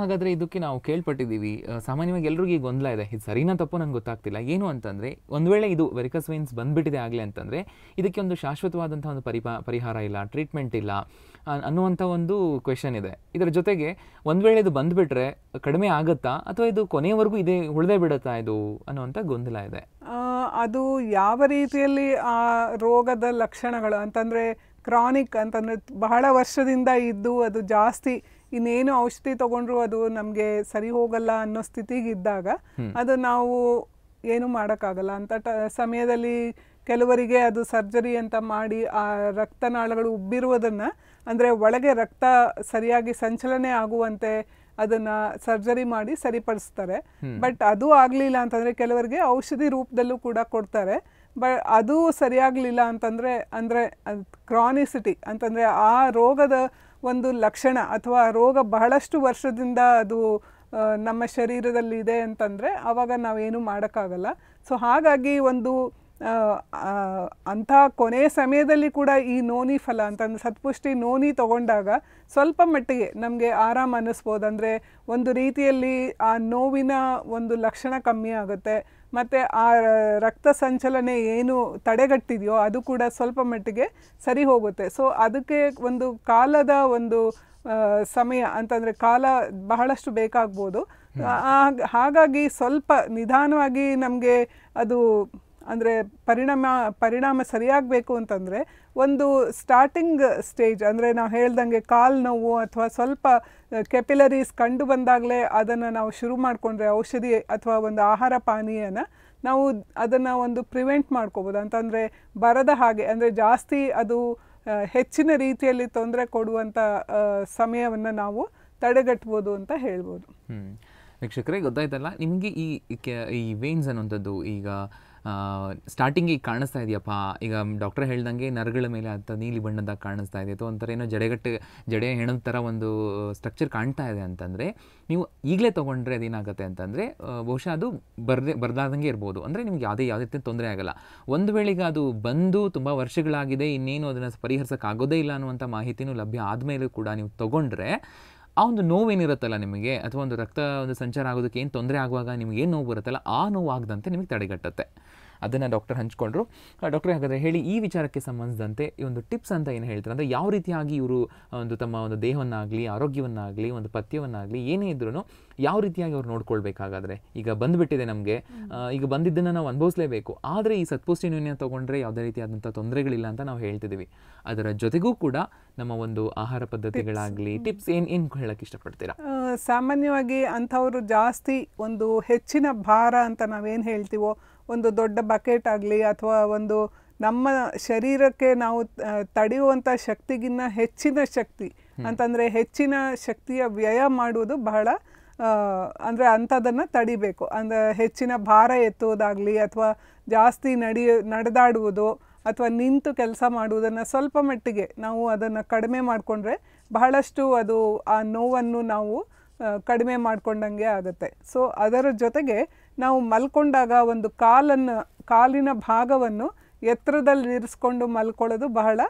ಹಾಗಾದರೆ ಇದಕ್ಕೆ ನಾವು ಕೇಳ್ಪಟ್ಟಿದ್ದೀವಿ ಸಾಮಾನ್ಯವಾಗಿ ಎಲ್ರಿಗೂ ಈಗ ಗೊಂದಲ ಇದೆ ಇದು ಸರಿನಾ ತಪ್ಪು ನಂಗೆ ಗೊತ್ತಾಗ್ತಿಲ್ಲ ಏನು ಅಂತಂದರೆ ಒಂದು ವೇಳೆ ಇದು ವೆರಿಕಸ್ ವೈನ್ಸ್ ಬಂದುಬಿಟ್ಟಿದೆ ಆಗಲಿ ಅಂತಂದರೆ ಇದಕ್ಕೆ ಒಂದು ಶಾಶ್ವತವಾದಂಥ ಒಂದು ಪರಿಪ ಪರಿಹಾರ ಇಲ್ಲ ಟ್ರೀಟ್ಮೆಂಟ್ ಇಲ್ಲ ಅನ್ನುವಂಥ ಒಂದು ಕ್ವೆಶನ್ ಇದೆ ಇದರ ಜೊತೆಗೆ ಒಂದು ವೇಳೆ ಇದು ಬಂದುಬಿಟ್ರೆ ಕಡಿಮೆ ಆಗುತ್ತಾ ಅಥವಾ ಇದು ಕೊನೆಯವರೆಗೂ ಇದೇ ಉಳಿದೇ ಬಿಡುತ್ತಾ ಇದು ಅನ್ನುವಂಥ ಗೊಂದಲ ಇದೆ ಅದು ಯಾವ ರೀತಿಯಲ್ಲಿ ಆ ರೋಗದ ಲಕ್ಷಣಗಳು ಅಂತಂದರೆ ಕ್ರಾನಿಕ್ ಅಂತಂದರೆ ಬಹಳ ವರ್ಷದಿಂದ ಇದ್ದು ಅದು ಜಾಸ್ತಿ ಇನ್ನೇನು ಔಷಧಿ ತಗೊಂಡ್ರು ಅದು ನಮಗೆ ಸರಿ ಹೋಗಲ್ಲ ಅನ್ನೋ ಸ್ಥಿತಿಗಿದ್ದಾಗ ಅದು ನಾವು ಏನು ಮಾಡೋಕ್ಕಾಗಲ್ಲ ಅಂತ ಟ ಸಮಯದಲ್ಲಿ ಕೆಲವರಿಗೆ ಅದು ಸರ್ಜರಿ ಅಂತ ಮಾಡಿ ಆ ರಕ್ತನಾಳಗಳು ಉಬ್ಬಿರುವುದನ್ನು ಅಂದರೆ ಒಳಗೆ ರಕ್ತ ಸರಿಯಾಗಿ ಸಂಚಲನೆ ಆಗುವಂತೆ ಅದನ್ನು ಸರ್ಜರಿ ಮಾಡಿ ಸರಿಪಡಿಸ್ತಾರೆ ಬಟ್ ಅದು ಆಗಲಿಲ್ಲ ಅಂತಂದರೆ ಕೆಲವರಿಗೆ ಔಷಧಿ ರೂಪದಲ್ಲೂ ಕೂಡ ಕೊಡ್ತಾರೆ ಬ ಅದು ಸರಿಯಾಗಲಿಲ್ಲ ಅಂತಂದರೆ ಅಂದರೆ ಕ್ರಾನಿಸಿಟಿ ಅಂತಂದರೆ ಆ ರೋಗದ ಒಂದು ಲಕ್ಷಣ ಅಥವಾ ರೋಗ ಬಹಳಷ್ಟು ವರ್ಷದಿಂದ ಅದು ನಮ್ಮ ಶರೀರದಲ್ಲಿ ಇದೆ ಅಂತಂದರೆ ಆವಾಗ ನಾವೇನು ಮಾಡೋಕ್ಕಾಗಲ್ಲ ಸೊ ಹಾಗಾಗಿ ಒಂದು ಅಂಥ ಕೊನೆಯ ಸಮಯದಲ್ಲಿ ಕೂಡ ಈ ನೋನಿ ಫಲ ಅಂತಂದರೆ ಸತ್ಪುಷ್ಟಿ ನೋನಿ ತಗೊಂಡಾಗ ಸ್ವಲ್ಪ ಮಟ್ಟಿಗೆ ನಮಗೆ ಆರಾಮ ಅನ್ನಿಸ್ಬೋದು ಅಂದರೆ ಒಂದು ರೀತಿಯಲ್ಲಿ ಆ ನೋವಿನ ಒಂದು ಲಕ್ಷಣ ಕಮ್ಮಿ ಆಗುತ್ತೆ ಮತ್ತು ಆ ರಕ್ತ ಸಂಚಲನೆ ಏನು ತಡೆಗಟ್ಟಿದೆಯೋ ಅದು ಕೂಡ ಸ್ವಲ್ಪ ಮಟ್ಟಿಗೆ ಸರಿ ಹೋಗುತ್ತೆ ಸೊ ಅದಕ್ಕೆ ಒಂದು ಕಾಲದ ಒಂದು ಸಮಯ ಅಂತಂದರೆ ಕಾಲ ಬಹಳಷ್ಟು ಬೇಕಾಗ್ಬೋದು ಹಾಗಾಗಿ ಸ್ವಲ್ಪ ನಿಧಾನವಾಗಿ ನಮಗೆ ಅದು ಅಂದರೆ ಪರಿಣಾಮ ಪರಿಣಾಮ ಸರಿಯಾಗಬೇಕು ಅಂತಂದರೆ ಒಂದು ಸ್ಟಾರ್ಟಿಂಗ್ ಸ್ಟೇಜ್ ಅಂದರೆ ನಾವು ಹೇಳ್ದಂಗೆ ಕಾಲು ನೋವು ಅಥವಾ ಸ್ವಲ್ಪ ಕೆಪಿಲರೀಸ್ ಕಂಡು ಬಂದಾಗಲೇ ಅದನ್ನು ನಾವು ಶುರು ಮಾಡಿಕೊಂಡ್ರೆ ಔಷಧಿ ಅಥವಾ ಒಂದು ಆಹಾರ ಪಾನೀಯನ ನಾವು ಅದನ್ನು ಒಂದು ಪ್ರಿವೆಂಟ್ ಮಾಡ್ಕೋಬೋದು ಅಂತಂದರೆ ಬರದ ಹಾಗೆ ಅಂದರೆ ಜಾಸ್ತಿ ಅದು ಹೆಚ್ಚಿನ ರೀತಿಯಲ್ಲಿ ತೊಂದರೆ ಕೊಡುವಂಥ ಸಮಯವನ್ನು ನಾವು ತಡೆಗಟ್ಬೋದು ಅಂತ ಹೇಳ್ಬೋದು ವೀಕ್ಷಕರೇ ಗೊತ್ತಾಯ್ತಲ್ಲ ನಿಮಗೆ ಈ ಕೆ ಈ ವೇನ್ಸ್ ಅನ್ನೋಂಥದ್ದು ಈಗ ಸ್ಟಾರ್ಟಿಂಗಿಗೆ ಕಾಣಿಸ್ತಾ ಇದೆಯಪ್ಪ ಈಗ ಡಾಕ್ಟರ್ ಹೇಳ್ದಂಗೆ ನರಗಳ ಮೇಲೆ ಅಂತ ನೀಲಿ ಬಣ್ಣದಾಗ ಕಾಣಿಸ್ತಾ ಇದೆ ಅಥವಾ ಒಂಥರ ಏನೋ ಜಡೆಗಟ್ಟು ಜಡೆ ಹೆಣದ ಥರ ಒಂದು ಸ್ಟ್ರಕ್ಚರ್ ಕಾಣ್ತಾ ಇದೆ ಅಂತಂದರೆ ನೀವು ಈಗಲೇ ತೊಗೊಂಡ್ರೆ ಅದೇನಾಗುತ್ತೆ ಅಂತಂದರೆ ಬಹುಶಃ ಅದು ಬರದೇ ಬರ್ದಾದಂಗೆ ಇರ್ಬೋದು ಅಂದರೆ ನಿಮ್ಗೆ ಯಾವುದೇ ಯಾವುದೇ ರೀತಿ ತೊಂದರೆ ಆಗಲ್ಲ ಒಂದು ವೇಳೆಗೆ ಅದು ಬಂದು ತುಂಬ ವರ್ಷಗಳಾಗಿದೆ ಇನ್ನೇನು ಅದನ್ನು ಪರಿಹರಿಸೋಕ್ಕಾಗೋದೇ ಇಲ್ಲ ಅನ್ನುವಂಥ ಮಾಹಿತಿನೂ ಲಭ್ಯ ಆದಮೇಲೂ ಕೂಡ ನೀವು ತೊಗೊಂಡ್ರೆ ಆ ಒಂದು ನೋವೇನಿರುತ್ತಲ್ಲ ನಿಮಗೆ ಅಥವಾ ಒಂದು ರಕ್ತ ಒಂದು ಸಂಚಾರ ಆಗೋದಕ್ಕೆ ಏನು ತೊಂದರೆ ಆಗುವಾಗ ನಿಮ್ಗೆ ಏನು ನೋವು ಬರುತ್ತಲ್ಲ ಆ ನೋವು ಆಗದಂತೆ ನಿಮಗೆ ತಡೆಗಟ್ಟುತ್ತೆ ಅದನ್ನು ಡಾಕ್ಟರ್ ಹಂಚ್ಕೊಂಡ್ರು ಡಾಕ್ಟರ್ ಹಾಗಾದರೆ ಹೇಳಿ ಈ ವಿಚಾರಕ್ಕೆ ಸಂಬಂಧಿಸಿದಂತೆ ಈ ಒಂದು ಟಿಪ್ಸ್ ಅಂತ ಏನು ಹೇಳ್ತಾರೆ ಅಂದರೆ ಯಾವ ರೀತಿಯಾಗಿ ಇವರು ಒಂದು ತಮ್ಮ ಒಂದು ದೇಹವನ್ನಾಗಲಿ ಆರೋಗ್ಯವನ್ನಾಗಲಿ ಒಂದು ಪಥ್ಯವನ್ನಾಗಲಿ ಏನೇ ಇದ್ರೂ ಯಾವ ರೀತಿಯಾಗಿ ಅವ್ರು ನೋಡ್ಕೊಳ್ಬೇಕಾಗಾದರೆ ಈಗ ಬಂದುಬಿಟ್ಟಿದೆ ನಮಗೆ ಈಗ ಬಂದಿದ್ದನ್ನು ನಾವು ಅನುಭವಿಸಲೇಬೇಕು ಆದರೆ ಈ ಸತ್ಪುಷ್ಟಿನ ತೊಗೊಂಡ್ರೆ ಯಾವುದೇ ರೀತಿಯಾದಂಥ ತೊಂದರೆಗಳಿಲ್ಲ ಅಂತ ನಾವು ಹೇಳ್ತಿದ್ದೀವಿ ಅದರ ಜೊತೆಗೂ ಕೂಡ ನಮ್ಮ ಒಂದು ಆಹಾರ ಪದ್ಧತಿಗಳಾಗಲಿ ಟಿಪ್ಸ್ ಏನು ಏನು ಹೇಳಕ್ಕೆ ಇಷ್ಟಪಡ್ತೀರಾ ಸಾಮಾನ್ಯವಾಗಿ ಅಂಥವ್ರು ಜಾಸ್ತಿ ಒಂದು ಹೆಚ್ಚಿನ ಭಾರ ಅಂತ ನಾವೇನು ಹೇಳ್ತೀವೋ ಒಂದು ದೊಡ್ಡ ಬಕೆಟ್ ಆಗಲಿ ಅಥವಾ ಒಂದು ನಮ್ಮ ಶರೀರಕ್ಕೆ ನಾವು ತಡೆಯುವಂಥ ಶಕ್ತಿಗಿನ್ನ ಹೆಚ್ಚಿನ ಶಕ್ತಿ ಅಂತಂದರೆ ಹೆಚ್ಚಿನ ಶಕ್ತಿಯ ವ್ಯಯ ಮಾಡುವುದು ಬಹಳ ಅಂದರೆ ಅಂಥದ್ದನ್ನು ತಡಿಬೇಕು ಅಂದರೆ ಹೆಚ್ಚಿನ ಭಾರ ಎತ್ತುವುದಾಗಲಿ ಅಥವಾ ಜಾಸ್ತಿ ನಡೆಯ ನಡೆದಾಡುವುದು ಅಥವಾ ನಿಂತು ಕೆಲಸ ಮಾಡುವುದನ್ನು ಸ್ವಲ್ಪ ಮಟ್ಟಿಗೆ ನಾವು ಅದನ್ನು ಕಡಿಮೆ ಮಾಡಿಕೊಂಡ್ರೆ ಬಹಳಷ್ಟು ಅದು ಆ ನೋವನ್ನು ನಾವು ಕಡಿಮೆ ಮಾಡಿಕೊಂಡಂಗೆ ಆಗುತ್ತೆ ಸೊ ಅದರ ಜೊತೆಗೆ ನಾವು ಮಲ್ಕೊಂಡಾಗ ಒಂದು ಕಾಲನ್ನು ಕಾಲಿನ ಭಾಗವನ್ನು ಎತ್ತರದಲ್ಲಿ ನಿರ್ಸ್ಕೊಂಡು ಮಲ್ಕೊಳ್ಳೋದು ಬಹಳ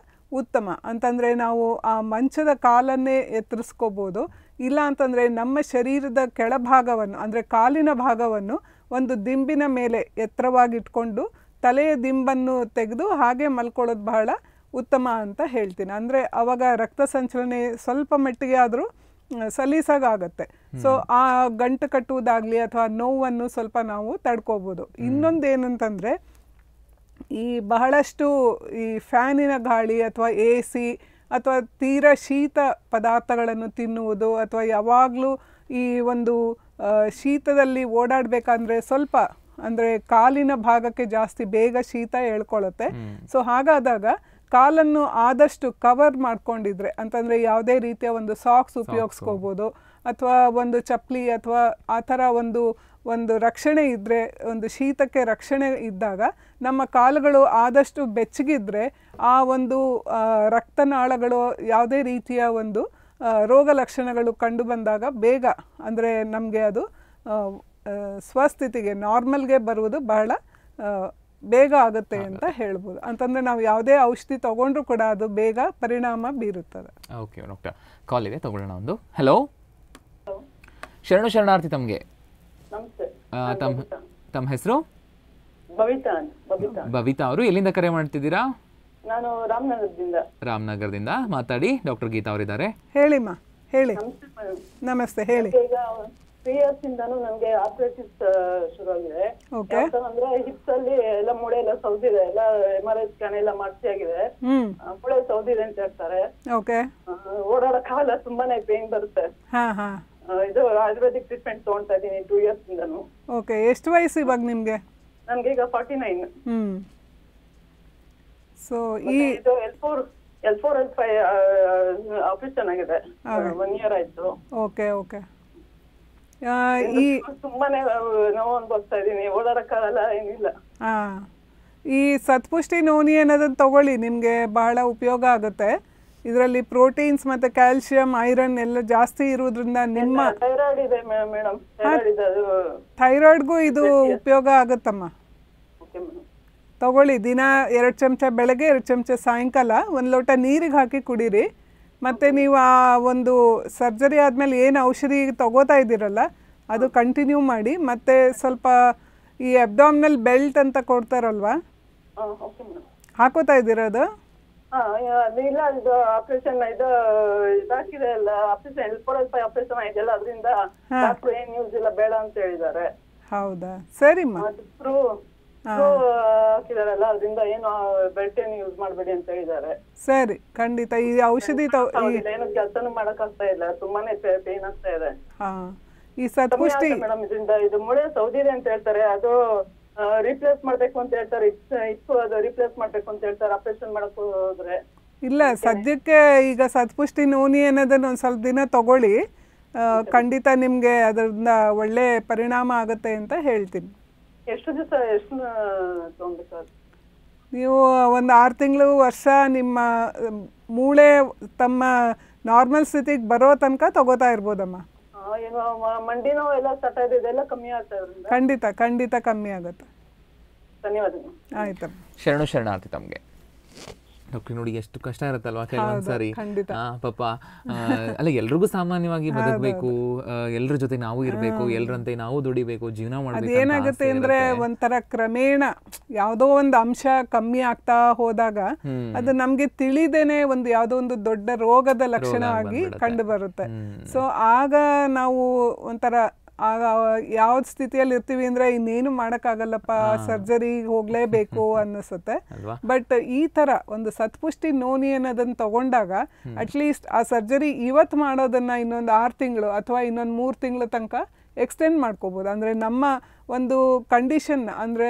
ಉತ್ತಮ ಅಂತಂದರೆ ನಾವು ಆ ಮಂಚದ ಕಾಲನ್ನೇ ಎತ್ತರಿಸ್ಕೋಬೋದು ಇಲ್ಲ ಅಂತಂದರೆ ನಮ್ಮ ಶರೀರದ ಕೆಳಭಾಗವನ್ನು ಅಂದರೆ ಕಾಲಿನ ಭಾಗವನ್ನು ಒಂದು ದಿಂಬಿನ ಮೇಲೆ ಎತ್ತರವಾಗಿಟ್ಕೊಂಡು ತಲೆಯ ದಿಂಬನ್ನು ತೆಗೆದು ಹಾಗೆ ಮಲ್ಕೊಳ್ಳೋದು ಬಹಳ ಉತ್ತಮ ಅಂತ ಹೇಳ್ತೀನಿ ಅಂದರೆ ಅವಾಗ ರಕ್ತ ಸಂಚಲನೆ ಸ್ವಲ್ಪ ಮಟ್ಟಿಗೆ ಆದರೂ ಸಲೀಸಾಗುತ್ತೆ ಸೊ ಆ ಗಂಟು ಕಟ್ಟುವುದಾಗಲಿ ಅಥವಾ ನೋವನ್ನು ಸ್ವಲ್ಪ ನಾವು ತಡ್ಕೋಬೋದು ಇನ್ನೊಂದು ಏನಂತಂದರೆ ಈ ಬಹಳಷ್ಟು ಈ ಫ್ಯಾನಿನ ಗಾಳಿ ಅಥವಾ ಎ ಸಿ ಅಥವಾ ತೀರ ಶೀತ ಪದಾರ್ಥಗಳನ್ನು ತಿನ್ನುವುದು ಅಥವಾ ಯಾವಾಗಲೂ ಈ ಒಂದು ಶೀತದಲ್ಲಿ ಓಡಾಡಬೇಕಂದ್ರೆ ಸ್ವಲ್ಪ ಅಂದರೆ ಕಾಲಿನ ಭಾಗಕ್ಕೆ ಜಾಸ್ತಿ ಬೇಗ ಶೀತ ಹೇಳ್ಕೊಳ್ಳುತ್ತೆ ಸೊ ಹಾಗಾದಾಗ ಕಾಲನ್ನು ಆದಷ್ಟು ಕವರ್ ಮಾಡ್ಕೊಂಡಿದ್ರೆ ಅಂತಂದರೆ ಯಾವುದೇ ರೀತಿಯ ಒಂದು ಸಾಕ್ಸ್ ಉಪಯೋಗಿಸ್ಕೋಬೋದು ಅಥವಾ ಒಂದು ಚಪ್ಪಲಿ ಅಥವಾ ಆ ಥರ ಒಂದು ಒಂದು ರಕ್ಷಣೆ ಇದ್ದರೆ ಒಂದು ಶೀತಕ್ಕೆ ರಕ್ಷಣೆ ಇದ್ದಾಗ ನಮ್ಮ ಕಾಲುಗಳು ಆದಷ್ಟು ಬೆಚ್ಚಗಿದ್ರೆ ಆ ಒಂದು ರಕ್ತನಾಳಗಳು ಯಾವುದೇ ರೀತಿಯ ಒಂದು ರೋಗ ಲಕ್ಷಣಗಳು ಕಂಡು ಬಂದಾಗ ಬೇಗ ಅಂದರೆ ನಮಗೆ ಅದು ಸ್ವಸ್ಥಿತಿಗೆ ನಾರ್ಮಲ್ಗೆ ಬರುವುದು ಬಹಳ ಬೇಗ ಆಗುತ್ತೆ ಅಂತ ಹೇಳ್ಬೋದು ಅಂತಂದ್ರೆ ನಾವು ಯಾವುದೇ ಔಷಧಿ ತಗೊಂಡ್ರು ಕೂಡ ಅದು ಬೇಗ ಪರಿಣಾಮ ಬೀರುತ್ತದೆ ಓಕೆ ಡಾಕ್ಟರ್ ಕಾಲ್ ಇದೆ ತಗೊಳ್ಳೋಣ ಒಂದು ಹಲೋ ಶರಣು ಶರಣಾರ್ಥಿ ತಮಗೆ ತಮ್ಮ ತಮ್ಮ ಹೆಸರು ಬವಿತಾ ಅವರು ಎಲ್ಲಿಂದ ಕರೆ ಮಾಡ್ತಿದ್ದೀರಾ ನಾನು ರಾಮನಗರದಿಂದ ರಾಮನಗರದಿಂದ ಮಾತಾಡಿ ಡಾಕ್ಟರ್ ಗೀತಾ ಅವರಿದ್ದಾರೆ ಹೇಳಿಮ್ಮ ಹೇಳಿ ನಮಸ್ತೆ ಹೇಳಿ ತ್ರೀ ಇಯರ್ಸ್ ಇಂದಾನು ನನಗೆ ಆಪರೇಟಿಸ್ ಶುರು ಆಗಿದೆ ಅಂದ್ರೆ ಹಿಪ್ಸ್ ಅಲ್ಲಿ ಎಲ್ಲ ಮೂಳೆ ಎಲ್ಲ ಸೌದಿದೆ ಎಲ್ಲ ಎಮ್ ಆರ್ ಐ ಸ್ಕ್ಯಾನ್ ಎಲ್ಲ ಮಾಡಿಸಿ ಆಗಿದೆ ಮೂಳೆ ಸೌದಿದೆ ಅಂತ ಹೇಳ್ತಾರೆ ಓಡಾಡಕ್ ಕಾಲ ತುಂಬಾನೇ ಪೇನ್ ಬರುತ್ತೆ ಇದು ಆಯುರ್ವೇದಿಕ್ ಟ್ರೀಟ್ಮೆಂಟ್ ತಗೊಂತಾ ಇದೀನಿ ಟೂ ಇಯರ್ಸ್ ಇಂದಾನು ಓಕೆ ಎಷ್ಟು ವಯಸ್ಸು ಇವಾಗ ನಿಮ್ಗೆ ನನ್ಗೆ ಈಗ ಫಾರ್ಟಿ ನೈನ್ ಸೊ ಈ ಇದು L four L four five office ಚೆನ್ನಾಗಿದೆ ಒನ್ ಇಯರ್ ಆಯ್ತು ಓಕೆ ಓಕೆ ಈ ಸುಮ್ಮನೆ ಏನಿಲ್ಲ ಈ ಸತ್ಪುಷ್ಟಿ ನೋನಿ ಅನ್ನೋದನ್ನ ತಗೊಳ್ಳಿ ನಿಮಗೆ ಬಹಳ ಉಪಯೋಗ ಆಗುತ್ತೆ ಇದರಲ್ಲಿ ಪ್ರೋಟೀನ್ಸ್ ಮತ್ತೆ ಕ್ಯಾಲ್ಸಿಯಂ ಐರನ್ ಎಲ್ಲ ಜಾಸ್ತಿ ಇರೋದ್ರಿಂದ ನಿಮ್ಮ ಥೈರಾಯ್ಡ್ಗೂ ಇದು ಉಪಯೋಗ ಆಗುತ್ತಮ್ಮ ತಗೊಳ್ಳಿ ದಿನ ಎರಡು ಚಮಚ ಬೆಳಗ್ಗೆ ಎರಡು ಚಮಚ ಸಾಯಂಕಾಲ ಒಂದು ಲೋಟ ನೀರಿಗೆ ಹಾಕಿ ಕುಡೀರಿ ಮತ್ತು ನೀವು ಆ ಒಂದು ಸರ್ಜರಿ ಆದಮೇಲೆ ಏನು ಔಷಧಿ ತಗೋತಾ ಇದ್ದೀರಲ್ಲ ಅದು ಕಂಟಿನ್ಯೂ ಮಾಡಿ ಮತ್ತೆ ಸ್ವಲ್ಪ ಈ ಅಬ್ಡಾಮಿನಲ್ ಬೆಲ್ಟ್ ಅಂತ ಕೊಡ್ತಾರಲ್ವಾ ಹಾಕೋತಾ ಇದ್ದೀರಾ ಅದು ಇಲ್ಲ ಇದು ಆಪರೇಷನ್ ಇದು ಇದಾಗಿದೆ ಅಲ್ಲ ಆಪರೇಷನ್ ಹೆಲ್ಪ್ ಆಪರೇಷನ್ ಆಯ್ತಲ್ಲ ಅದರಿಂದ ಡಾಕ್ಟ್ರು ಏನು ಯೂಸ್ ಇಲ್ಲ ಬೇಡ ಅಂತ ಹೇಳಿದ್ದಾರೆ ಹೌದಾ ಸರಿಮ್ಮ ಹಾಕಿದಾರಲ್ಲ ಅದರಿಂದ ಏನು ಬೆಲ್ಟ್ ಏನು ಯೂಸ್ ಮಾಡಬೇಡಿ ಅಂತ ಹೇಳಿದ್ದಾರೆ ಸರಿ ಖಂಡಿತ ಈ ಔಷಧಿ ಏನು ಕೆಲಸನೂ ಆಗ್ತಾ ಇಲ್ಲ ತುಂಬಾನೇ ಪೇನ್ ಆಗ್ತಾ ಇದೆ ಈ ಸತ್ಪುಷ್ಟಿ ಮೇಡಮ್ ಇದರಿಂದ ಇದು ಮುಳೆ ಸೌದಿರಿ ಅಂತ ಹೇಳ್ತಾರೆ ಅದು ರಿಪ್ಲೇಸ್ ಮಾಡ್ಬೇಕು ಅಂತ ಹೇಳ್ತಾರೆ ಇತ್ತು ಅದು ರಿಪ್ಲೇಸ್ ಮಾಡ್ಬೇಕು ಅಂತ ಹೇಳ್ತಾರೆ ಆಪರೇಷನ್ ಮಾಡಕ್ ಹೋದ್ರೆ ಇಲ್ಲ ಸದ್ಯಕ್ಕೆ ಈಗ ಸತ್ಪುಷ್ಟಿ ನೋನಿ ಅನ್ನೋದನ್ನ ಒಂದ್ ಸ್ವಲ್ಪ ದಿನ ತಗೊಳ್ಳಿ ಖಂಡಿತ ನಿಮಗೆ ಅದರಿಂದ ಒಳ್ಳೆ ಪರಿಣಾಮ ಆಗುತ್ತೆ ಅಂತ ಹೇಳ್ತೀನಿ ಎಷ್ಟು ದಿವಸ ಎಷ್ಟು ಸರ್ ನೀವು ಒಂದು ಆರು ತಿಂಗಳು ವರ್ಷ ನಿಮ್ಮ ಮೂಳೆ ತಮ್ಮ ನಾರ್ಮಲ್ ಸ್ಥಿತಿಗೆ ಬರೋ ತನಕ ತಗೋತಾ ಇರ್ಬೋದಮ್ಮ ಮಂಡಿ ನೋವು ಎಲ್ಲ ಸ್ಟಾರ್ಟ್ ಇದೆಲ್ಲ ಎಲ್ಲ ಕಮ್ಮಿ ಆಗ್ತದೆ ಖಂಡಿತ ಖಂಡಿತ ಕಮ್ಮಿ ಆಗುತ್ತೆ ಧನ್ಯವಾದ ಆಯ್ತಮ್ಮ ಶರಣು ಶರಣಾರ್ಥಿ ತಮಗೆ ಡಾಕ್ಟ್ರಿ ನೋಡಿ ಎಷ್ಟು ಕಷ್ಟ ಇರುತ್ತಲ್ವಾ ಕೆಲವೊಂದ್ಸರಿ ಪಾಪ ಅಲ್ಲ ಎಲ್ರಿಗೂ ಸಾಮಾನ್ಯವಾಗಿ ಬದುಕಬೇಕು ಎಲ್ಲರ ಜೊತೆ ನಾವು ಇರಬೇಕು ಎಲ್ಲರಂತೆ ನಾವು ದುಡಿಬೇಕು ಜೀವನ ಮಾಡಬೇಕು ಏನಾಗುತ್ತೆ ಅಂದ್ರೆ ಒಂಥರ ಕ್ರಮೇಣ ಯಾವುದೋ ಒಂದು ಅಂಶ ಕಮ್ಮಿ ಆಗ್ತಾ ಹೋದಾಗ ಅದು ನಮ್ಗೆ ತಿಳಿದೇನೆ ಒಂದು ಯಾವುದೋ ಒಂದು ದೊಡ್ಡ ರೋಗದ ಲಕ್ಷಣವಾಗಿ ಕಂಡು ಬರುತ್ತೆ ಸೊ ಆಗ ನಾವು ಒಂಥರ ಆಗ ಯಾವ್ದು ಸ್ಥಿತಿಯಲ್ಲಿ ಇರ್ತೀವಿ ಅಂದ್ರೆ ಇನ್ನೇನು ಮಾಡೋಕ್ಕಾಗಲ್ಲಪ್ಪ ಸರ್ಜರಿ ಹೋಗ್ಲೇಬೇಕು ಅನ್ನಿಸುತ್ತೆ ಬಟ್ ಈ ತರ ಒಂದು ಸತ್ಪುಷ್ಟಿ ನೋನಿ ಅನ್ನೋದನ್ನ ತಗೊಂಡಾಗ ಅಟ್ಲೀಸ್ಟ್ ಆ ಸರ್ಜರಿ ಇವತ್ತು ಮಾಡೋದನ್ನ ಇನ್ನೊಂದು ಆರು ತಿಂಗಳು ಅಥವಾ ಇನ್ನೊಂದು ಮೂರು ತಿಂಗಳ ತನಕ ಎಕ್ಸ್ಟೆಂಡ್ ಮಾಡ್ಕೋಬೋದು ಅಂದರೆ ನಮ್ಮ ಒಂದು ಕಂಡೀಷನ್ ಅಂದರೆ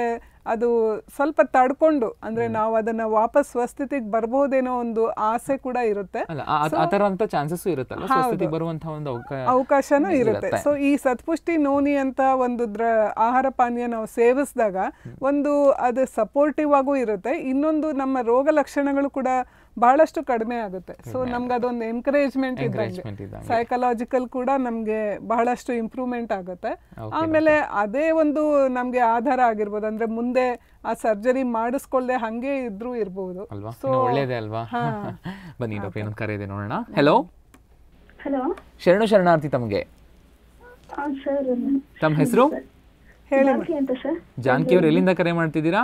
ಅದು ಸ್ವಲ್ಪ ತಡ್ಕೊಂಡು ಅಂದ್ರೆ ನಾವು ಅದನ್ನ ವಾಪಸ್ ಸ್ವಸ್ಥಿತಿಗೆ ಬರಬಹುದೇನೋ ಒಂದು ಆಸೆ ಕೂಡ ಇರುತ್ತೆ ಚಾನ್ಸಸ್ ಇರುತ್ತೆ ಅವಕಾಶನೂ ಇರುತ್ತೆ ಸೊ ಈ ಸತ್ಪುಷ್ಟಿ ನೋನಿ ಅಂತ ಒಂದು ಆಹಾರ ಪಾನೀಯ ನಾವು ಸೇವಿಸಿದಾಗ ಒಂದು ಅದು ಸಪೋರ್ಟಿವ್ ಆಗೂ ಇರುತ್ತೆ ಇನ್ನೊಂದು ನಮ್ಮ ರೋಗ ಲಕ್ಷಣಗಳು ಕೂಡ ಬಹಳಷ್ಟು ಕಡಿಮೆ ಆಗುತ್ತೆ ಸೊ ನಮ್ಗೆ ಅದೊಂದು ಎನ್ಕರೇಜ್ಮೆಂಟ್ ಇದ್ರೆ ಸೈಕಲಾಜಿಕಲ್ ಕೂಡ ನಮಗೆ ಬಹಳಷ್ಟು ಇಂಪ್ರೂವ್ಮೆಂಟ್ ಆಗುತ್ತೆ ಆಮೇಲೆ ಅದೇ ಒಂದು ನಮಗೆ ಆಧಾರ ಆಗಿರ್ಬೋದು ಅಂದ್ರೆ ಮುಂದೆ ಆ ಸರ್ಜರಿ ಮಾಡಿಸ್ಕೊಳ್ಳದೆ ಹಂಗೆ ಇದ್ರೂ ಇರಬಹುದು ಒಳ್ಳೇದೇ ಅಲ್ವಾ ಬನ್ನಿ ಡಾಕ್ಟರ್ ಏನೋ ಕರೆ ನೋಡೋಣ ಹೆಲೋ ಹಲೋ ಶರಣು ಶರಣಾರ್ಥಿ ತಮಗೆ ತಮ್ಮ ಹೆಸರು ಹೇಳಿ ಜಾನಕಿ ಅವ್ರು ಎಲ್ಲಿಂದ ಕರೆ ಮಾಡ್ತಿದ್ದೀರಾ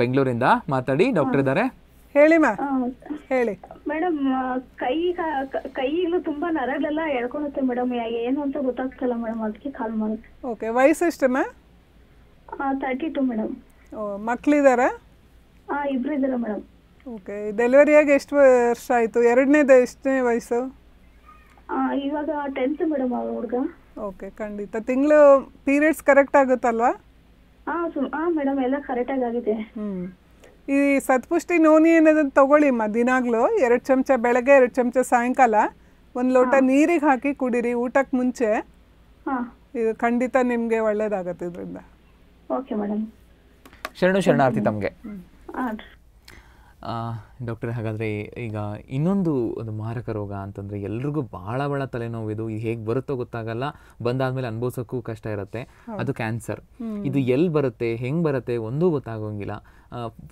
ಬೆಂಗಳೂರಿಂದ ಮಾತಾಡಿ ಡಾಕ್ಟರ್ ಇದ್ದಾರೆ ಹೇಳಿ ಮಾ ಹೇಳಿ ಮೇಡಮ್ ಕೈ ಕೈಯಲ್ಲೂ ತುಂಬಾ ನರಗಳೆಲ್ಲ ಎಳ್ಕೊಳುತ್ತೆ ಮೇಡಮ್ ಏನು ಅಂತ ಗೊತ್ತಾಗ್ತಲ್ಲ ಮೇಡಮ್ ಅದಕ್ಕೆ ಕಾಲ್ ಮಾಡಿದ್ದೆ ಓಕೆ ವಯಸ್ಸು ಎಷ್ಟು ಮಾ ತರ್ಟಿ ಟು ಮೇಡಮ್ ಮಕ್ಕಳಿದ್ದಾರಾ ಹಾಂ ಇಬ್ರು ಇದ್ದಾರೆ ಮೇಡಮ್ ಓಕೆ ಡೆಲಿವರಿಯಾಗಿ ಎಷ್ಟು ವರ್ಷ ಆಯಿತು ಎರಡನೇದು ಎಷ್ಟನೇ ವಯಸ್ಸು ಇವಾಗ ಟೆಂತ್ ಮೇಡಮ್ ಅವ್ರ ಹುಡುಗ ಓಕೆ ಖಂಡಿತ ತಿಂಗಳು ಪೀರಿಯಡ್ಸ್ ಕರೆಕ್ಟ್ ಆಗುತ್ತಲ್ವಾ ಹಾಂ ಹಾಂ ಮೇಡಮ್ ಎಲ್ಲ ಕರೆಕ್ಟಾಗಿ ಆಗಿದೆ ಹ್ಞೂ ಈ ಸತ್ಪುಷ್ಟಿ ನೋನಿ ಅನ್ನೋದನ್ನು ತೊಗೊಳ್ಳಿ ಅಮ್ಮ ದಿನಾಗಲೂ ಎರಡು ಚಮಚ ಬೆಳಗ್ಗೆ ಎರಡು ಚಮಚ ಸಾಯಂಕಾಲ ಒಂದು ಲೋಟ ನೀರಿಗೆ ಹಾಕಿ ಕುಡೀರಿ ಊಟಕ್ಕೆ ಮುಂಚೆ ಇದು ಖಂಡಿತ ನಿಮಗೆ ಒಳ್ಳೇದಾಗತ್ತೆ ಇದರಿಂದ ಓಕೆ ಮೇಡಮ್ ಶರಣು ಶರಣಾರ್ಥಿ ತಮಗೆ ಡಾಕ್ಟರ್ ಹಾಗಾದರೆ ಈಗ ಇನ್ನೊಂದು ಒಂದು ಮಾರಕ ರೋಗ ಅಂತಂದರೆ ಎಲ್ರಿಗೂ ಭಾಳ ಭಾಳ ತಲೆನೋವು ಇದು ಹೇಗೆ ಬರುತ್ತೋ ಗೊತ್ತಾಗಲ್ಲ ಬಂದಾದಮೇಲೆ ಅನುಭವಿಸೋಕ್ಕೂ ಕಷ್ಟ ಇರುತ್ತೆ ಅದು ಕ್ಯಾನ್ಸರ್ ಇದು ಎಲ್ಲಿ ಬರುತ್ತೆ ಹೆಂಗೆ ಬರುತ್ತೆ ಒಂದೂ ಗೊತ್ತಾಗೋಂಗಿಲ್ಲ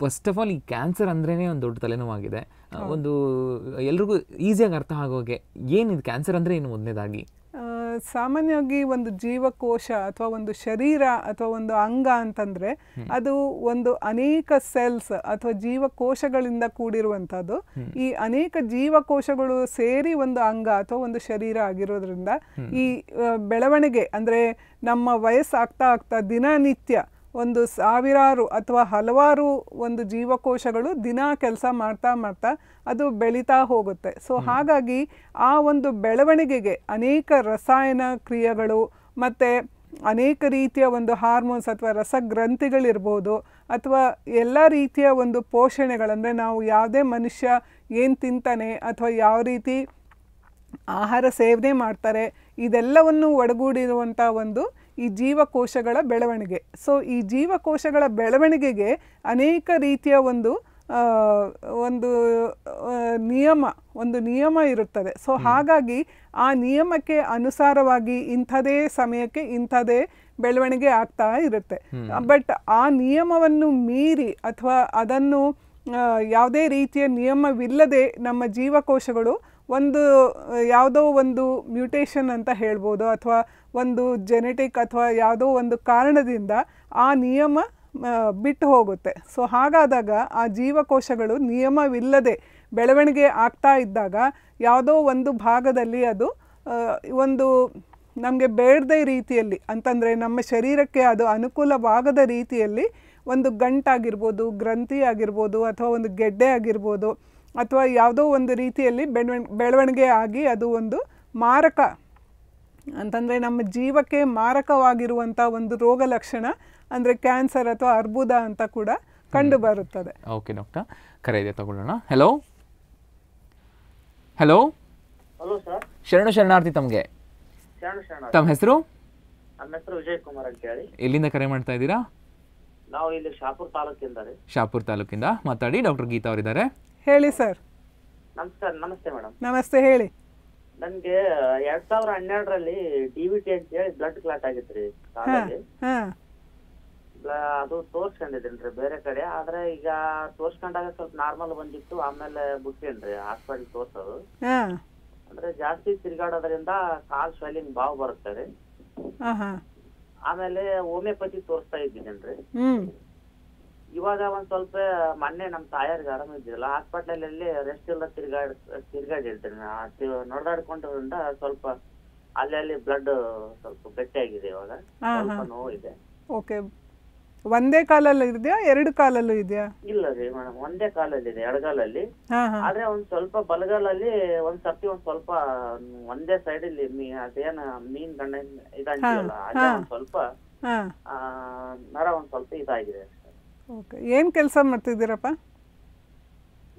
ಫಸ್ಟ್ ಆಫ್ ಆಲ್ ಈ ಕ್ಯಾನ್ಸರ್ ಅಂದ್ರೇ ಒಂದು ದೊಡ್ಡ ತಲೆನೋವಾಗಿದೆ ಒಂದು ಎಲ್ರಿಗೂ ಈಸಿಯಾಗಿ ಅರ್ಥ ಆಗೋಗೆ ಏನಿದು ಕ್ಯಾನ್ಸರ್ ಅಂದರೆ ಏನು ಮೊದಲನೇದಾಗಿ ಸಾಮಾನ್ಯವಾಗಿ ಒಂದು ಜೀವಕೋಶ ಅಥವಾ ಒಂದು ಶರೀರ ಅಥವಾ ಒಂದು ಅಂಗ ಅಂತಂದರೆ ಅದು ಒಂದು ಅನೇಕ ಸೆಲ್ಸ್ ಅಥವಾ ಜೀವಕೋಶಗಳಿಂದ ಕೂಡಿರುವಂಥದ್ದು ಈ ಅನೇಕ ಜೀವಕೋಶಗಳು ಸೇರಿ ಒಂದು ಅಂಗ ಅಥವಾ ಒಂದು ಶರೀರ ಆಗಿರೋದ್ರಿಂದ ಈ ಬೆಳವಣಿಗೆ ಅಂದರೆ ನಮ್ಮ ವಯಸ್ಸಾಗ್ತಾ ಆಗ್ತಾ ದಿನನಿತ್ಯ ಒಂದು ಸಾವಿರಾರು ಅಥವಾ ಹಲವಾರು ಒಂದು ಜೀವಕೋಶಗಳು ದಿನ ಕೆಲಸ ಮಾಡ್ತಾ ಮಾಡ್ತಾ ಅದು ಬೆಳೀತಾ ಹೋಗುತ್ತೆ ಸೊ ಹಾಗಾಗಿ ಆ ಒಂದು ಬೆಳವಣಿಗೆಗೆ ಅನೇಕ ರಸಾಯನ ಕ್ರಿಯೆಗಳು ಮತ್ತು ಅನೇಕ ರೀತಿಯ ಒಂದು ಹಾರ್ಮೋನ್ಸ್ ಅಥವಾ ರಸಗ್ರಂಥಿಗಳಿರ್ಬೋದು ಅಥವಾ ಎಲ್ಲ ರೀತಿಯ ಒಂದು ಪೋಷಣೆಗಳಂದರೆ ನಾವು ಯಾವುದೇ ಮನುಷ್ಯ ಏನು ತಿಂತಾನೆ ಅಥವಾ ಯಾವ ರೀತಿ ಆಹಾರ ಸೇವನೆ ಮಾಡ್ತಾರೆ ಇದೆಲ್ಲವನ್ನು ಒಡಗೂಡಿರುವಂಥ ಒಂದು ಈ ಜೀವಕೋಶಗಳ ಬೆಳವಣಿಗೆ ಸೊ ಈ ಜೀವಕೋಶಗಳ ಬೆಳವಣಿಗೆಗೆ ಅನೇಕ ರೀತಿಯ ಒಂದು ಒಂದು ನಿಯಮ ಒಂದು ನಿಯಮ ಇರುತ್ತದೆ ಸೊ ಹಾಗಾಗಿ ಆ ನಿಯಮಕ್ಕೆ ಅನುಸಾರವಾಗಿ ಇಂಥದೇ ಸಮಯಕ್ಕೆ ಇಂಥದೇ ಬೆಳವಣಿಗೆ ಆಗ್ತಾ ಇರುತ್ತೆ ಬಟ್ ಆ ನಿಯಮವನ್ನು ಮೀರಿ ಅಥವಾ ಅದನ್ನು ಯಾವುದೇ ರೀತಿಯ ನಿಯಮವಿಲ್ಲದೆ ನಮ್ಮ ಜೀವಕೋಶಗಳು ಒಂದು ಯಾವುದೋ ಒಂದು ಮ್ಯೂಟೇಷನ್ ಅಂತ ಹೇಳ್ಬೋದು ಅಥವಾ ಒಂದು ಜೆನೆಟಿಕ್ ಅಥವಾ ಯಾವುದೋ ಒಂದು ಕಾರಣದಿಂದ ಆ ನಿಯಮ ಬಿಟ್ಟು ಹೋಗುತ್ತೆ ಸೊ ಹಾಗಾದಾಗ ಆ ಜೀವಕೋಶಗಳು ನಿಯಮವಿಲ್ಲದೆ ಬೆಳವಣಿಗೆ ಆಗ್ತಾ ಇದ್ದಾಗ ಯಾವುದೋ ಒಂದು ಭಾಗದಲ್ಲಿ ಅದು ಒಂದು ನಮಗೆ ಬೇಡದೇ ರೀತಿಯಲ್ಲಿ ಅಂತಂದರೆ ನಮ್ಮ ಶರೀರಕ್ಕೆ ಅದು ಅನುಕೂಲವಾಗದ ರೀತಿಯಲ್ಲಿ ಒಂದು ಗಂಟಾಗಿರ್ಬೋದು ಗ್ರಂಥಿ ಆಗಿರ್ಬೋದು ಅಥವಾ ಒಂದು ಗೆಡ್ಡೆ ಆಗಿರ್ಬೋದು ಅಥವಾ ಯಾವುದೋ ಒಂದು ರೀತಿಯಲ್ಲಿ ಬೆಳವಣಿಗೆ ಆಗಿ ಅದು ಒಂದು ಮಾರಕ ಅಂತಂದರೆ ನಮ್ಮ ಜೀವಕ್ಕೆ ಮಾರಕವಾಗಿರುವಂಥ ಒಂದು ರೋಗ ಲಕ್ಷಣ ಅಂದರೆ ಕ್ಯಾನ್ಸರ್ ಅಥವಾ ಅರ್ಬುದ ಅಂತ ಕೂಡ ಕಂಡು ಬರುತ್ತದೆ ಓಕೆ ಡಾಕ್ಟರ್ ಕರೆ ಇದೆ ತಗೊಳ್ಳೋಣ ಹಲೋ ಹಲೋ ಹಲೋ ಸರ್ ಶರಣು ಶರಣಾರ್ಥಿ ತಮಗೆ ತಮ್ಮ ಹೆಸರು ನನ್ನ ಹೆಸರು ವಿಜಯ್ ಕುಮಾರ್ ಅಂತ ಹೇಳಿ ಎಲ್ಲಿಂದ ಕರೆ ಮಾಡ್ತಾ ಇದ್ದೀರಾ ನಾವು ಇಲ್ಲಿ ಶಾಪುರ್ ತಾಲೂಕಿಂದ ಶಾಪುರ್ ತಾಲೂಕಿಂದ ಮಾತಾಡಿ ಡಾಕ್ಟರ್ ಗೀತಾ ಅವರಿದ್ದಾರೆ ಹೇಳಿ ಸರ್ ನಮಸ್ತೆ ನಮಸ್ತೆ ಮೇಡಮ್ ನಮಸ್ತೆ ಹೇಳಿ ನನಗೆ ಎರಡ್ ಸಾವಿರ ಹನ್ನೆರಡರಲ್ಲಿ ಡಿ ವಿ ಟಿ ಅಂತ ಹೇಳಿ ಬ್ಲಡ್ ಕ್ಲಾಟ್ ಆಗಿತ್ತು ರೀ ಅದು ತೋರ್ಸ್ಕೊಂಡಿದ್ದೀನಿ ರೀ ಬೇರೆ ಕಡೆ ಆದ್ರೆ ಈಗ ತೋರ್ಸ್ಕೊಂಡಾಗ ಸ್ವಲ್ಪ ನಾರ್ಮಲ್ ಬಂದಿತ್ತು ಆಮೇಲೆ ಬಿಟ್ಟೇನ್ರಿ ಹಾಸ್ಪಿಟಲ್ ತೋರ್ಸೋದು ಅಂದ್ರೆ ಜಾಸ್ತಿ ತಿರ್ಗಾಡೋದ್ರಿಂದ ಕಾಲ್ ಸ್ವೆಲ್ಲಿಂಗ್ ಬಾವು ಬರುತ್ತೆ ರೀ ಆಮೇಲೆ ಹೋಮಿಯೋಪತಿ ತೋರಿಸ್ತಾ ಇದ್ದೀನೇನ್ರಿ ಇವಾಗ ಒಂದ್ ಸ್ವಲ್ಪ ಮೊನ್ನೆ ನಮ್ ತಾಯಾರ್ಗ್ ಆರಾಮ್ ಇದ್ದಿರಲ್ಲ ಹಾಸ್ಪಿಟಲ್ ಅಲ್ಲಿ ರೆಸ್ಟ್ ಎಲ್ಲ ತಿರ್ಗಾಡ್ ತಿರ್ಗಾಡಿರ್ತೀನಿ ನಡೆದಾಡ್ಕೊಂಡ್ರಿಂದ ಸ್ವಲ್ಪ ಅಲ್ಲಲ್ಲಿ ಬ್ಲಡ್ ಸ್ವಲ್ಪ ಗಟ್ಟಿಯಾಗಿದೆ ಇವಾಗ ಸ್ವಲ್ಪ ನೋವಿದೆ ಒಂದೇ ಕಾಲಲ್ಲಿ ಇದೆಯಾ ಎರಡು ಕಾಲಲ್ಲೂ ಇದೆಯಾ ಇಲ್ಲ ರೀ ಮೇಡಮ್ ಒಂದೇ ಕಾಲಲ್ಲಿ ಇದೆ ಎಡಗಾಲಲ್ಲಿ ಆದ್ರೆ ಒಂದ್ ಸ್ವಲ್ಪ ಬಲಗಾಲಲ್ಲಿ ಒಂದ್ ಸರ್ತಿ ಒಂದ್ ಸ್ವಲ್ಪ ಒಂದೇ ಸೈಡ್ ಇಲ್ಲಿ ಮೀ ಅದೇನ ಮೀನ್ ಗಂಡ ಇದಂಗಿಲ್ಲ ಒಂದ್ ಸ್ವಲ್ಪ ನರ ಒಂದ್ ಸ್ವಲ್ಪ ಇದಾಗಿದೆ ಏನ್ ಕೆಲಸ ಮಾಡ್ತಿದ್ದೀರಪ್ಪ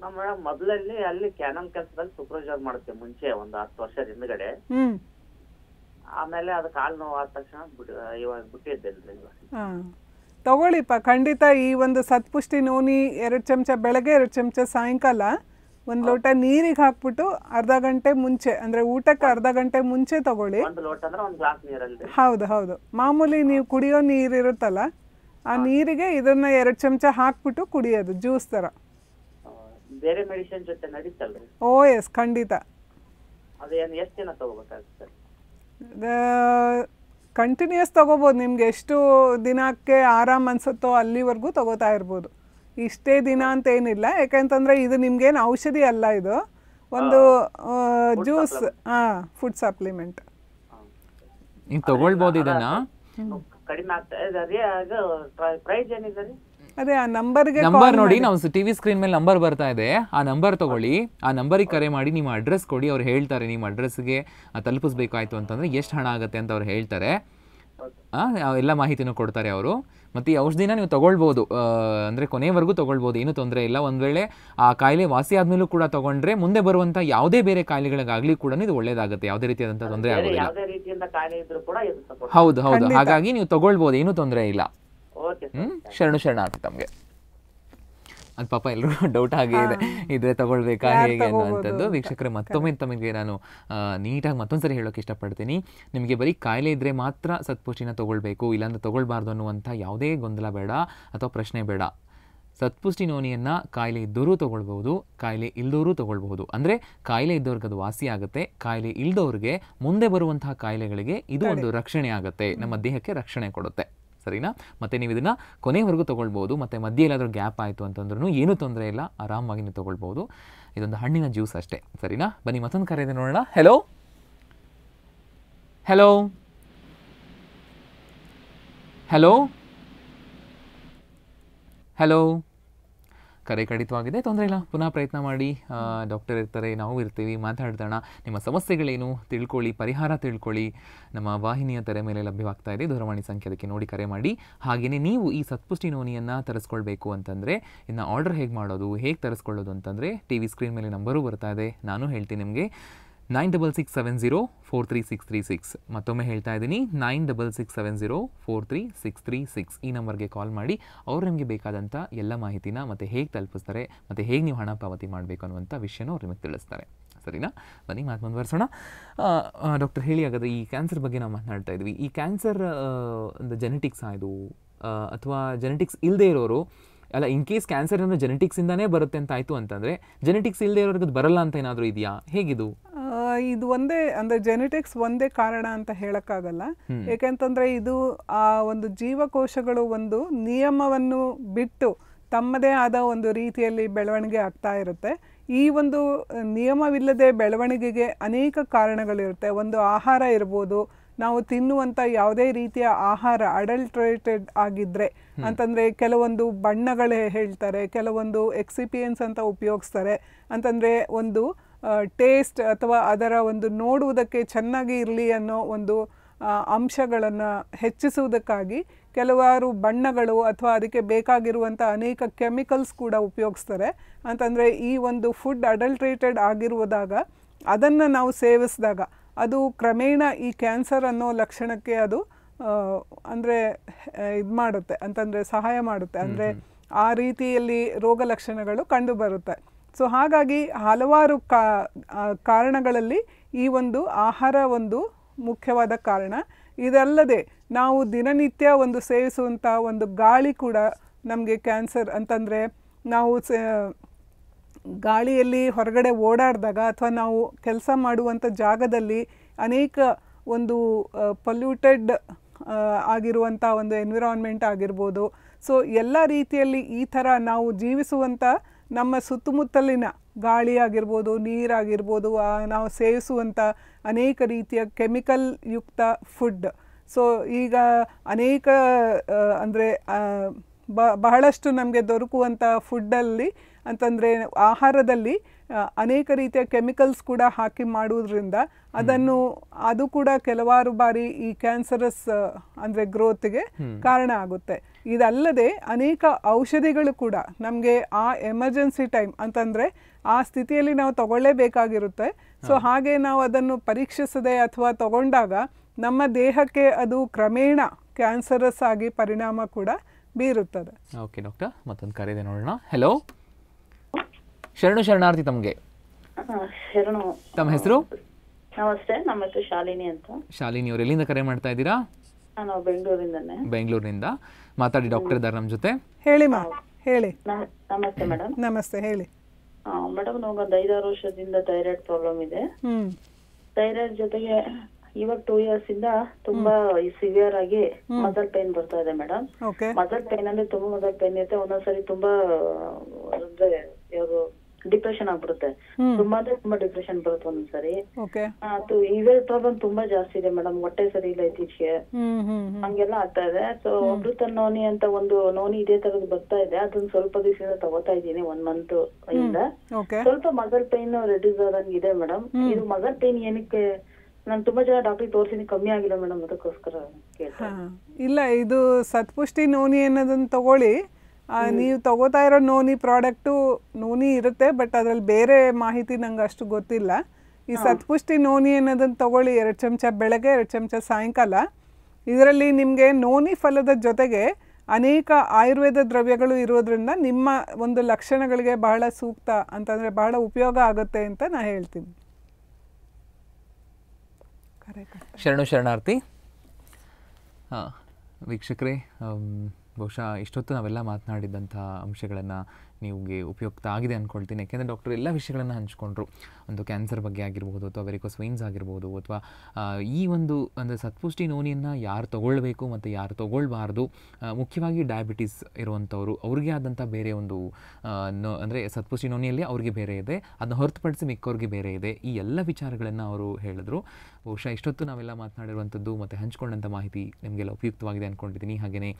ನಮ್ಮ ಮೇಡಮ್ ಮೊದಲಲ್ಲಿ ಅಲ್ಲಿ ಕ್ಯಾನಲ್ ಕೆಲಸದಲ್ಲಿ ಸೂಪರ್ವೈಸರ್ ಮಾಡ್ತೀವಿ ಮುಂಚೆ ಒಂದ್ ಹತ್ತು ವರ್ಷದ ಹಿಂದ್ಗಡೆ ಆಮೇಲೆ ಅದು ಕಾಲು ನೋವು ಆದ ತಕ್ಷಣ ಇವಾಗ ಬಿಟ್ಟಿದ್ದೇನೆ ತಗೊಳ್ಳಿಪ್ಪ ಖಂಡಿತ ಈ ಒಂದು ಸತ್ಪುಷ್ಟಿ ನೋನಿ ಎರಡು ಚಮಚ ಬೆಳಗ್ಗೆ ಎರಡು ಚಮಚ ಸಾಯಂಕಾಲ ಒಂದು ಲೋಟ ನೀರಿಗೆ ಹಾಕ್ಬಿಟ್ಟು ಅರ್ಧ ಗಂಟೆ ಮುಂಚೆ ಅಂದ್ರೆ ಊಟಕ್ಕೆ ಅರ್ಧ ಗಂಟೆ ಮುಂಚೆ ತಗೊಳ್ಳಿ ಹೌದು ಹೌದು ಮಾಮೂಲಿ ನೀವು ಕುಡಿಯೋ ನೀರು ಇರುತ್ತಲ್ಲ ಆ ನೀರಿಗೆ ಇದನ್ನ ಎರಡು ಚಮಚ ಹಾಕ್ಬಿಟ್ಟು ಕುಡಿಯೋದು ಜ್ಯೂಸ್ ತರ ಓ ಎಸ್ ಖಂಡಿತ ಕಂಟಿನ್ಯೂಸ್ ತೊಗೋಬೋದು ನಿಮ್ಗೆ ಎಷ್ಟು ದಿನಕ್ಕೆ ಆರಾಮ್ ಅನ್ಸುತ್ತೋ ಅಲ್ಲಿವರೆಗೂ ತೊಗೋತಾ ಇರ್ಬೋದು ಇಷ್ಟೇ ದಿನ ಅಂತ ಏನಿಲ್ಲ ಯಾಕೆಂತಂದ್ರೆ ಇದು ಏನು ಔಷಧಿ ಅಲ್ಲ ಇದು ಒಂದು ಜ್ಯೂಸ್ ಹಾ ಫುಡ್ ಸಪ್ಲಿಮೆಂಟ್ ನೀವು ಇದನ್ನ ಕಡಿಮೆ ಆಗ್ತಾ ಇದೆ ಪ್ರೈಸ್ ಏನಿದೆ ಅದೇ ಆ ನಂಬರ್ಗೆ ನಂಬರ್ ನೋಡಿ ನಾವು ಟಿವಿ ಸ್ಕ್ರೀನ್ ಮೇಲೆ ನಂಬರ್ ಬರ್ತಾ ಇದೆ ಆ ನಂಬರ್ ತಗೊಳ್ಳಿ ಆ ನಂಬರಿಗೆ ಕರೆ ಮಾಡಿ ನಿಮ್ಮ ಅಡ್ರೆಸ್ ಕೊಡಿ ಅವ್ರು ಹೇಳ್ತಾರೆ ನಿಮ್ಮ ಅಡ್ರೆಸ್ಗೆ ತಲುಪಿಸ್ಬೇಕಾಯ್ತು ಅಂತಂದ್ರೆ ಎಷ್ಟು ಹಣ ಆಗುತ್ತೆ ಅಂತ ಅವ್ರು ಹೇಳ್ತಾರೆ ಎಲ್ಲ ಮಾಹಿತಿನೂ ಕೊಡ್ತಾರೆ ಅವರು ಮತ್ತೆ ಈ ಔಷಧಿನ ನೀವು ತೊಗೊಳ್ಬೋದು ಅಂದ್ರೆ ಕೊನೆವರೆಗೂ ತೊಗೊಳ್ಬೋದು ಏನೂ ತೊಂದರೆ ಇಲ್ಲ ಒಂದ್ ವೇಳೆ ಆ ಕಾಯಿಲೆ ವಾಸಿ ಆದಮೇಲೂ ಕೂಡ ತಗೊಂಡ್ರೆ ಮುಂದೆ ಬರುವಂಥ ಯಾವುದೇ ಬೇರೆ ಕಾಯಿಲೆಗಳಿಗಾಗ್ಲಿ ಕೂಡ ಇದು ಒಳ್ಳೇದಾಗುತ್ತೆ ಯಾವುದೇ ರೀತಿಯಾದಂತಹ ತೊಂದರೆ ಆಗೋದಿಲ್ಲ ಹೌದು ಹೌದು ಹಾಗಾಗಿ ನೀವು ತೊಗೊಳ್ಬೋದು ಏನು ತೊಂದರೆ ಇಲ್ಲ ಹ್ಞೂ ಶರಣು ಶರಣಾರ್ಥಿ ತಮಗೆ ಅದು ಪಾಪ ಎಲ್ಲರೂ ಡೌಟ್ ಆಗಿ ಇದೆ ಇದ್ರೆ ತಗೊಳ್ಬೇಕಾ ಹೇಗೆ ಅನ್ನುವಂಥದ್ದು ವೀಕ್ಷಕರೇ ಮತ್ತೊಮ್ಮೆ ತಮಗೆ ನಾನು ನೀಟಾಗಿ ಮತ್ತೊಂದ್ಸರಿ ಹೇಳೋಕೆ ಇಷ್ಟಪಡ್ತೀನಿ ನಿಮಗೆ ಬರೀ ಕಾಯಿಲೆ ಇದ್ರೆ ಮಾತ್ರ ಸತ್ಪುಷ್ಟಿನ ತಗೊಳ್ಬೇಕು ಇಲ್ಲಾಂದ್ರೆ ತಗೊಳ್ಬಾರ್ದು ಅನ್ನುವಂಥ ಯಾವುದೇ ಗೊಂದಲ ಬೇಡ ಅಥವಾ ಪ್ರಶ್ನೆ ಬೇಡ ಸತ್ಪುಷ್ಟಿ ನೋನಿಯನ್ನು ಕಾಯಿಲೆ ಇದ್ದೋರೂ ತಗೊಳ್ಬಹುದು ಕಾಯಿಲೆ ಇಲ್ದೋರೂ ತಗೊಳ್ಬಹುದು ಅಂದರೆ ಕಾಯಿಲೆ ಇದ್ದವ್ರಿಗೆ ಅದು ವಾಸಿ ಆಗುತ್ತೆ ಕಾಯಿಲೆ ಇಲ್ಲದವ್ರಿಗೆ ಮುಂದೆ ಬರುವಂತಹ ಕಾಯಿಲೆಗಳಿಗೆ ಇದು ಒಂದು ರಕ್ಷಣೆ ಆಗುತ್ತೆ ನಮ್ಮ ದೇಹಕ್ಕೆ ರಕ್ಷಣೆ ಕೊಡುತ್ತೆ ಸರಿನಾ ಮತ್ತು ನೀವು ಇದನ್ನು ಕೊನೆವರೆಗೂ ತೊಗೊಳ್ಬೋದು ಮತ್ತು ಮಧ್ಯ ಎಲ್ಲಾದರೂ ಗ್ಯಾಪ್ ಆಯಿತು ಅಂತಂದ್ರೂ ಏನೂ ತೊಂದರೆ ಇಲ್ಲ ಆರಾಮಾಗಿ ನೀವು ತೊಗೊಳ್ಬೋದು ಇದೊಂದು ಹಣ್ಣಿನ ಜ್ಯೂಸ್ ಅಷ್ಟೇ ಸರಿನಾ ಬನ್ನಿ ಮತ್ತೊಂದು ಕರೆ ಇದೆ ನೋಡೋಣ ಹೆಲೋ ಹೆಲೋ ಹೆಲೋ ಹೆಲೋ ಕರೆ ಕಡಿತವಾಗಿದೆ ತೊಂದರೆ ಇಲ್ಲ ಪುನಃ ಪ್ರಯತ್ನ ಮಾಡಿ ಡಾಕ್ಟರ್ ಇರ್ತಾರೆ ನಾವು ಇರ್ತೀವಿ ಮಾತಾಡ್ತಾಣ ನಿಮ್ಮ ಸಮಸ್ಯೆಗಳೇನು ತಿಳ್ಕೊಳ್ಳಿ ಪರಿಹಾರ ತಿಳ್ಕೊಳ್ಳಿ ನಮ್ಮ ವಾಹಿನಿಯ ತೆರೆ ಮೇಲೆ ಲಭ್ಯವಾಗ್ತಾ ಇದೆ ದೂರವಾಣಿ ಸಂಖ್ಯೆ ಅದಕ್ಕೆ ನೋಡಿ ಕರೆ ಮಾಡಿ ಹಾಗೆಯೇ ನೀವು ಈ ಸತ್ಪುಷ್ಟಿ ನೋನಿಯನ್ನು ತರಿಸ್ಕೊಳ್ಬೇಕು ಅಂತಂದರೆ ಇನ್ನು ಆರ್ಡರ್ ಹೇಗೆ ಮಾಡೋದು ಹೇಗೆ ತರಿಸ್ಕೊಳ್ಳೋದು ಅಂತಂದರೆ ಟಿ ವಿ ಸ್ಕ್ರೀನ್ ಮೇಲೆ ನಂಬರು ಬರ್ತಾ ಇದೆ ನಾನು ಹೇಳ್ತೀನಿ ನಿಮಗೆ nine double six seven zero four three six three six ಮತ್ತೊಮ್ಮೆ ಹೇಳ್ತಾ ಇದ್ದೀನಿ nine double six seven zero four three six three six ಈ ನಂಬರ್ಗೆ ಕಾಲ್ ಮಾಡಿ ಅವ್ರು ನಿಮಗೆ ಬೇಕಾದಂಥ ಎಲ್ಲ ಮಾಹಿತಿನ ಮತ್ತು ಹೇಗೆ ತಲುಪಿಸ್ತಾರೆ ಮತ್ತು ಹೇಗೆ ನೀವು ಹಣ ಪಾವತಿ ಮಾಡಬೇಕು ಅನ್ನುವಂಥ ವಿಷಯನೂ ಅವ್ರು ನಿಮಗೆ ತಿಳಿಸ್ತಾರೆ ಸರಿನಾ ಬನ್ನಿ ಮಾತು ಮುಂದುವರಿಸೋಣ ಡಾಕ್ಟರ್ ಹೇಳಿ ಹಾಗಾದರೆ ಈ ಕ್ಯಾನ್ಸರ್ ಬಗ್ಗೆ ನಾವು ಮಾತನಾಡ್ತಾ ಇದ್ವಿ ಈ ಕ್ಯಾನ್ಸರ್ ಒಂದು ಜೆನೆಟಿಕ್ಸ್ ಇದು ಅಥವಾ ಜೆನೆಟಿಕ್ಸ್ ಇಲ್ಲದೇ ಇರೋರು ಅಲ್ಲ ಇನ್ ಕೇಸ್ ಕ್ಯಾನ್ಸರ್ ಜೆನೆಟಿಕ್ಸ್ ಇಂದಾನೇ ಬರುತ್ತೆ ಅಂತ ಆಯ್ತು ಅಂತಂದ್ರೆ ಜೆನೆಟಿಕ್ಸ್ ಇಲ್ಲದೆ ಬರಲ್ಲ ಅಂತ ಏನಾದರೂ ಇದೆಯಾ ಹೇಗಿದು ಇದು ಒಂದೇ ಅಂದ್ರೆ ಜೆನೆಟಿಕ್ಸ್ ಒಂದೇ ಕಾರಣ ಅಂತ ಹೇಳಕ್ಕಾಗಲ್ಲ ಯಾಕೆಂತಂದ್ರೆ ಇದು ಆ ಒಂದು ಜೀವಕೋಶಗಳು ಒಂದು ನಿಯಮವನ್ನು ಬಿಟ್ಟು ತಮ್ಮದೇ ಆದ ಒಂದು ರೀತಿಯಲ್ಲಿ ಬೆಳವಣಿಗೆ ಆಗ್ತಾ ಇರುತ್ತೆ ಈ ಒಂದು ನಿಯಮವಿಲ್ಲದೆ ಬೆಳವಣಿಗೆಗೆ ಅನೇಕ ಕಾರಣಗಳಿರುತ್ತೆ ಒಂದು ಆಹಾರ ಇರ್ಬೋದು ನಾವು ತಿನ್ನುವಂಥ ಯಾವುದೇ ರೀತಿಯ ಆಹಾರ ಅಡಲ್ಟ್ರೇಟೆಡ್ ಆಗಿದ್ದರೆ ಅಂತಂದರೆ ಕೆಲವೊಂದು ಬಣ್ಣಗಳೇ ಹೇಳ್ತಾರೆ ಕೆಲವೊಂದು ಎಕ್ಸಿಪಿಯನ್ಸ್ ಅಂತ ಉಪಯೋಗಿಸ್ತಾರೆ ಅಂತಂದರೆ ಒಂದು ಟೇಸ್ಟ್ ಅಥವಾ ಅದರ ಒಂದು ನೋಡುವುದಕ್ಕೆ ಚೆನ್ನಾಗಿ ಇರಲಿ ಅನ್ನೋ ಒಂದು ಅಂಶಗಳನ್ನು ಹೆಚ್ಚಿಸುವುದಕ್ಕಾಗಿ ಕೆಲವಾರು ಬಣ್ಣಗಳು ಅಥವಾ ಅದಕ್ಕೆ ಬೇಕಾಗಿರುವಂಥ ಅನೇಕ ಕೆಮಿಕಲ್ಸ್ ಕೂಡ ಉಪಯೋಗಿಸ್ತಾರೆ ಅಂತಂದರೆ ಈ ಒಂದು ಫುಡ್ ಅಡಲ್ಟ್ರೇಟೆಡ್ ಆಗಿರುವುದಾಗ ಅದನ್ನು ನಾವು ಸೇವಿಸಿದಾಗ ಅದು ಕ್ರಮೇಣ ಈ ಕ್ಯಾನ್ಸರ್ ಅನ್ನೋ ಲಕ್ಷಣಕ್ಕೆ ಅದು ಅಂದರೆ ಇದು ಮಾಡುತ್ತೆ ಅಂತಂದರೆ ಸಹಾಯ ಮಾಡುತ್ತೆ ಅಂದರೆ ಆ ರೀತಿಯಲ್ಲಿ ರೋಗ ಲಕ್ಷಣಗಳು ಕಂಡುಬರುತ್ತೆ ಸೊ ಹಾಗಾಗಿ ಹಲವಾರು ಕಾರಣಗಳಲ್ಲಿ ಈ ಒಂದು ಆಹಾರ ಒಂದು ಮುಖ್ಯವಾದ ಕಾರಣ ಇದಲ್ಲದೆ ನಾವು ದಿನನಿತ್ಯ ಒಂದು ಸೇವಿಸುವಂಥ ಒಂದು ಗಾಳಿ ಕೂಡ ನಮಗೆ ಕ್ಯಾನ್ಸರ್ ಅಂತಂದರೆ ನಾವು ಗಾಳಿಯಲ್ಲಿ ಹೊರಗಡೆ ಓಡಾಡಿದಾಗ ಅಥವಾ ನಾವು ಕೆಲಸ ಮಾಡುವಂಥ ಜಾಗದಲ್ಲಿ ಅನೇಕ ಒಂದು ಪೊಲ್ಯೂಟೆಡ್ ಆಗಿರುವಂಥ ಒಂದು ಎನ್ವಿರಾನ್ಮೆಂಟ್ ಆಗಿರ್ಬೋದು ಸೊ ಎಲ್ಲ ರೀತಿಯಲ್ಲಿ ಈ ಥರ ನಾವು ಜೀವಿಸುವಂಥ ನಮ್ಮ ಸುತ್ತಮುತ್ತಲಿನ ಗಾಳಿ ಆಗಿರ್ಬೋದು ನೀರಾಗಿರ್ಬೋದು ನಾವು ಸೇವಿಸುವಂಥ ಅನೇಕ ರೀತಿಯ ಕೆಮಿಕಲ್ ಯುಕ್ತ ಫುಡ್ ಸೊ ಈಗ ಅನೇಕ ಅಂದರೆ ಬಹಳಷ್ಟು ನಮಗೆ ದೊರಕುವಂಥ ಫುಡ್ಡಲ್ಲಿ ಅಂತಂದರೆ ಆಹಾರದಲ್ಲಿ ಅನೇಕ ರೀತಿಯ ಕೆಮಿಕಲ್ಸ್ ಕೂಡ ಹಾಕಿ ಮಾಡುವುದರಿಂದ ಅದನ್ನು ಅದು ಕೂಡ ಕೆಲವಾರು ಬಾರಿ ಈ ಕ್ಯಾನ್ಸರಸ್ ಅಂದರೆ ಗ್ರೋತ್ಗೆ ಕಾರಣ ಆಗುತ್ತೆ ಇದಲ್ಲದೆ ಅನೇಕ ಔಷಧಿಗಳು ಕೂಡ ನಮಗೆ ಆ ಎಮರ್ಜೆನ್ಸಿ ಟೈಮ್ ಅಂತಂದರೆ ಆ ಸ್ಥಿತಿಯಲ್ಲಿ ನಾವು ತಗೊಳ್ಳೇಬೇಕಾಗಿರುತ್ತೆ ಸೊ ಹಾಗೆ ನಾವು ಅದನ್ನು ಪರೀಕ್ಷಿಸದೆ ಅಥವಾ ತಗೊಂಡಾಗ ನಮ್ಮ ದೇಹಕ್ಕೆ ಅದು ಕ್ರಮೇಣ ಕ್ಯಾನ್ಸರಸ್ ಆಗಿ ಪರಿಣಾಮ ಕೂಡ ಬೀರುತ್ತದೆ ಓಕೆ ಡಾಕ್ಟರ್ ಮತ್ತೊಂದು ಇದೆ ನೋಡೋಣ ಹೆಲೋ ಶರಣು ಶರಣಾರ್ಥಿ ತಮಗೆ ಶರಣು ತಮ್ಮ ಹೆಸರು ನಮಸ್ತೆ ನಮ್ಮ ಹೆಸರು ಶಾಲಿನಿ ಅಂತ ಶಾಲಿನಿ ಅವರು ಎಲ್ಲಿಂದ ಕರೆ ಮಾಡ್ತಾ ಇದ್ದೀರಾ ನಾನು ಬೆಂಗಳೂರಿಂದನೇ ಬೆಂಗಳೂರಿನಿಂದ ಮಾತಾಡಿ ಡಾಕ್ಟರ್ ಇದ್ದಾರೆ ನಮ್ಮ ಜೊತೆ ಹೇಳಿ ಮಾ ಹೇಳಿ ನಮಸ್ತೆ ಮೇಡಮ್ ನಮಸ್ತೆ ಹೇಳಿ ಮೇಡಮ್ ನಮ್ಗೆ ಒಂದು ಐದಾರು ವರ್ಷದಿಂದ ಥೈರಾಯ್ಡ್ ಪ್ರಾಬ್ಲಮ್ ಇದೆ ಥೈರಾಯ್ಡ್ ಜೊತೆಗೆ ಇವಾಗ ಟೂ ಇಯರ್ಸ್ ಇಂದ ತುಂಬಾ ಸಿವಿಯರ್ ಆಗಿ ಮದರ್ ಪೈನ್ ಬರ್ತಾ ಇದೆ ಮೇಡಮ್ ಮದರ್ ಪೈನ್ ಅಂದ್ರೆ ತುಂಬಾ ಮದರ್ ಪೈನ್ ಇರುತ್ತೆ ಒಂದೊಂದ್ಸರಿ ತುಂಬಾ ಯಾವ್ದು ಡಿಪ್ರೆಷನ್ ಆಗ್ಬಿಡುತ್ತೆ ತುಂಬಾ ಅಂದ್ರೆ ತುಂಬಾ ಡಿಪ್ರೆಷನ್ ಬರುತ್ತೆ ಒಂದ್ಸರಿ ಅದು ಇವೆಲ್ ಪ್ರಾಬ್ಲಮ್ ತುಂಬಾ ಜಾಸ್ತಿ ಇದೆ ಮೇಡಮ್ ಹೊಟ್ಟೆ ಸರಿ ಇಲ್ಲ ಇತ್ತೀಚೆಗೆ ಹಂಗೆಲ್ಲ ಆಗ್ತಾ ಇದೆ ಸೊ ಅಮೃತ ನೋನಿ ಅಂತ ಒಂದು ನೋನಿ ಇದೇ ತರದ್ ಬರ್ತಾ ಇದೆ ಅದನ್ನ ಸ್ವಲ್ಪ ದಿವಸದಿಂದ ತಗೋತಾ ಇದ್ದೀನಿ ಒನ್ ಮಂತ್ ಇಂದ ಸ್ವಲ್ಪ ಮಗಲ್ ಪೈನ್ ರೆಡ್ಯೂಸ್ ಆದಂಗೆ ಇದೆ ಮೇಡಮ್ ಇದು ಮಗಲ್ ಪೈನ್ ಏನಕ್ಕೆ ನಾನು ತುಂಬಾ ಜನ ಡಾಕ್ಟರ್ ತೋರಿಸಿನಿ ಕಮ್ಮಿ ಆಗಿಲ್ಲ ಮೇಡಮ್ ಅದಕ್ಕೋಸ್ಕರ ಇಲ್ಲ ಇದು ಸತ್ಪುಷ್ಟಿ ನೋನಿ ಅನ್ನೋದನ್ನ ತಗೊಳ್ಳಿ ನೀವು ತಗೋತಾ ಇರೋ ನೋನಿ ಪ್ರಾಡಕ್ಟು ನೋನಿ ಇರುತ್ತೆ ಬಟ್ ಅದರಲ್ಲಿ ಬೇರೆ ಮಾಹಿತಿ ನಂಗೆ ಅಷ್ಟು ಗೊತ್ತಿಲ್ಲ ಈ ಸತ್ಪುಷ್ಟಿ ನೋನಿ ಅನ್ನೋದನ್ನು ತಗೊಳ್ಳಿ ಎರಡು ಚಮಚ ಬೆಳಗ್ಗೆ ಎರಡು ಚಮಚ ಸಾಯಂಕಾಲ ಇದರಲ್ಲಿ ನಿಮಗೆ ನೋನಿ ಫಲದ ಜೊತೆಗೆ ಅನೇಕ ಆಯುರ್ವೇದ ದ್ರವ್ಯಗಳು ಇರೋದ್ರಿಂದ ನಿಮ್ಮ ಒಂದು ಲಕ್ಷಣಗಳಿಗೆ ಬಹಳ ಸೂಕ್ತ ಅಂತಂದರೆ ಬಹಳ ಉಪಯೋಗ ಆಗುತ್ತೆ ಅಂತ ನಾನು ಹೇಳ್ತೀನಿ ಶರಣು ಶರಣಾರ್ಥಿ ಹಾಂ ವೀಕ್ಷಕರೇ ಬಹುಶಃ ಇಷ್ಟೊತ್ತು ನಾವೆಲ್ಲ ಮಾತನಾಡಿದಂಥ ಅಂಶಗಳನ್ನು ನಿಮಗೆ ಉಪಯುಕ್ತ ಆಗಿದೆ ಅಂದ್ಕೊಳ್ತೀನಿ ಯಾಕೆಂದರೆ ಡಾಕ್ಟರ್ ಎಲ್ಲ ವಿಷಯಗಳನ್ನು ಹಂಚ್ಕೊಂಡ್ರು ಒಂದು ಕ್ಯಾನ್ಸರ್ ಬಗ್ಗೆ ಆಗಿರ್ಬೋದು ಅಥವಾ ವೆರಿಕೋಸ್ ವೈನ್ಸ್ ಆಗಿರ್ಬೋದು ಅಥವಾ ಈ ಒಂದು ಅಂದರೆ ಸತ್ಪುಷ್ಟಿ ನೋನಿಯನ್ನು ಯಾರು ತೊಗೊಳ್ಬೇಕು ಮತ್ತು ಯಾರು ತೊಗೊಳ್ಬಾರ್ದು ಮುಖ್ಯವಾಗಿ ಡಯಾಬಿಟೀಸ್ ಇರುವಂಥವ್ರು ಅವ್ರಿಗೆ ಆದಂಥ ಬೇರೆ ಒಂದು ಅಂದರೆ ಸತ್ಪುಷ್ಟಿ ನೋನಿಯಲ್ಲಿ ಅವ್ರಿಗೆ ಬೇರೆ ಇದೆ ಅದನ್ನ ಹೊರತುಪಡಿಸಿ ಮಿಕ್ಕವ್ರಿಗೆ ಬೇರೆ ಇದೆ ಈ ಎಲ್ಲ ವಿಚಾರಗಳನ್ನು ಅವರು ಹೇಳಿದ್ರು ಬಹುಶಃ ಇಷ್ಟೊತ್ತು ನಾವೆಲ್ಲ ಮಾತನಾಡಿರುವಂಥದ್ದು ಮತ್ತು ಹಂಚ್ಕೊಂಡಂಥ ಮಾಹಿತಿ ನಿಮಗೆಲ್ಲ ಉಪಯುಕ್ತವಾಗಿದೆ ಅಂದ್ಕೊಂಡಿದ್ದೀನಿ ಹಾಗೆಯೇ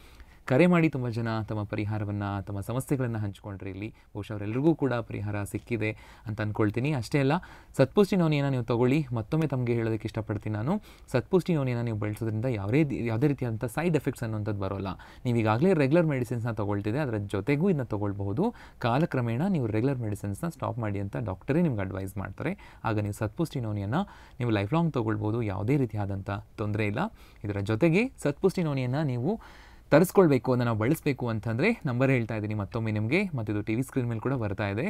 ಕರೆ ಮಾಡಿ ತುಂಬ ಜನ ತಮ್ಮ ಪರಿಹಾರವನ್ನು ತಮ್ಮ ಸಮಸ್ಯೆಗಳನ್ನು ಹಂಚ್ಕೊಂಡ್ರೆ ಇಲ್ಲಿ ಬಹುಶಃ ಅವರೆಲ್ಲರಿಗೂ ಕೂಡ ಪರಿಹಾರ ಸಿಕ್ಕಿದೆ ಅಂತ ಅಂದ್ಕೊಳ್ತೀನಿ ಅಷ್ಟೇ ಅಲ್ಲ ಸತ್ಪುಷ್ಟಿ ನೋನಿಯನ್ನು ನೀವು ತೊಗೊಳ್ಳಿ ಮತ್ತೊಮ್ಮೆ ತಮಗೆ ಹೇಳೋದಕ್ಕೆ ಇಷ್ಟಪಡ್ತೀನಿ ನಾನು ಸತ್ಪುಷ್ಟಿ ನೋನಿಯನ್ನು ನೀವು ಬಳಸೋದ್ರಿಂದ ಯಾವುದೇ ಯಾವುದೇ ರೀತಿಯಾದಂಥ ಸೈಡ್ ಎಫೆಕ್ಟ್ಸ್ ಅನ್ನೋಂಥದ್ದು ಬರೋಲ್ಲ ನೀವು ಈಗಾಗಲೇ ರೆಗ್ಯುಲರ್ ಮೆಡಿಸಿನ್ಸ್ನ ತೊಗೊಳ್ತಿದೆ ಅದರ ಜೊತೆಗೂ ಇದನ್ನ ತೊಗೊಳ್ಬಹುದು ಕಾಲಕ್ರಮೇಣ ನೀವು ರೆಗ್ಯುಲರ್ ಮೆಡಿಸಿನ್ಸ್ನ ಸ್ಟಾಪ್ ಮಾಡಿ ಅಂತ ಡಾಕ್ಟರೇ ನಿಮ್ಗೆ ಅಡ್ವೈಸ್ ಮಾಡ್ತಾರೆ ಆಗ ನೀವು ಸತ್ಪುಷ್ಟಿ ನೋನಿಯನ್ನು ನೀವು ಲೈಫ್ ಲಾಂಗ್ ತೊಗೊಳ್ಬೋದು ಯಾವುದೇ ರೀತಿಯಾದಂಥ ತೊಂದರೆ ಇಲ್ಲ ಇದರ ಜೊತೆಗೆ ಸತ್ಪುಷ್ಟಿ ನೋನಿಯನ್ನು ನೀವು ತರಿಸ್ಕೊಳ್ಬೇಕು ಅದನ್ನು ಬಳಸಬೇಕು ಅಂತಂದರೆ ನಂಬರ್ ಹೇಳ್ತಾ ಇದ್ದೀನಿ ಮತ್ತೊಮ್ಮೆ ನಿಮಗೆ ಮತ್ತು ಇದು ಟಿ ವಿ ಸ್ಕ್ರೀನ್ ಮೇಲೆ ಕೂಡ ಬರ್ತಾ ಇದೆ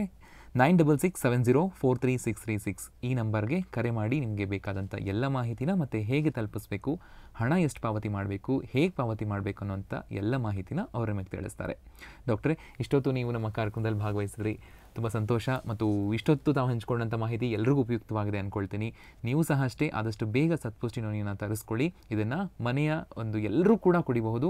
nine double six seven zero four three six three six ಈ ನಂಬರ್ಗೆ ಕರೆ ಮಾಡಿ ನಿಮಗೆ ಬೇಕಾದಂಥ ಎಲ್ಲ ಮಾಹಿತಿನ ಮತ್ತು ಹೇಗೆ ತಲುಪಿಸ್ಬೇಕು ಹಣ ಎಷ್ಟು ಪಾವತಿ ಮಾಡಬೇಕು ಹೇಗೆ ಪಾವತಿ ಮಾಡಬೇಕು ಅನ್ನೋಂಥ ಎಲ್ಲ ಮಾಹಿತಿನ ಅವರ ಮೇಲೆ ತಿಳಿಸ್ತಾರೆ ಡಾಕ್ಟ್ರೆ ಇಷ್ಟೊತ್ತು ನೀವು ನಮ್ಮ ಕಾರ್ಯಕ್ರಮದಲ್ಲಿ ಭಾಗವಹಿಸಿದ್ರಿ ತುಂಬ ಸಂತೋಷ ಮತ್ತು ಇಷ್ಟೊತ್ತು ತಾವು ಹಂಚ್ಕೊಂಡಂಥ ಮಾಹಿತಿ ಎಲ್ರಿಗೂ ಉಪಯುಕ್ತವಾಗಿದೆ ಅಂದ್ಕೊಳ್ತೀನಿ ನೀವು ಸಹ ಅಷ್ಟೇ ಆದಷ್ಟು ಬೇಗ ಸತ್ಪುಷ್ಟಿ ನೋನಿಯನ್ನು ತರಿಸ್ಕೊಳ್ಳಿ ಇದನ್ನು ಮನೆಯ ಒಂದು ಎಲ್ಲರೂ ಕೂಡ ಕುಡಿಬಹುದು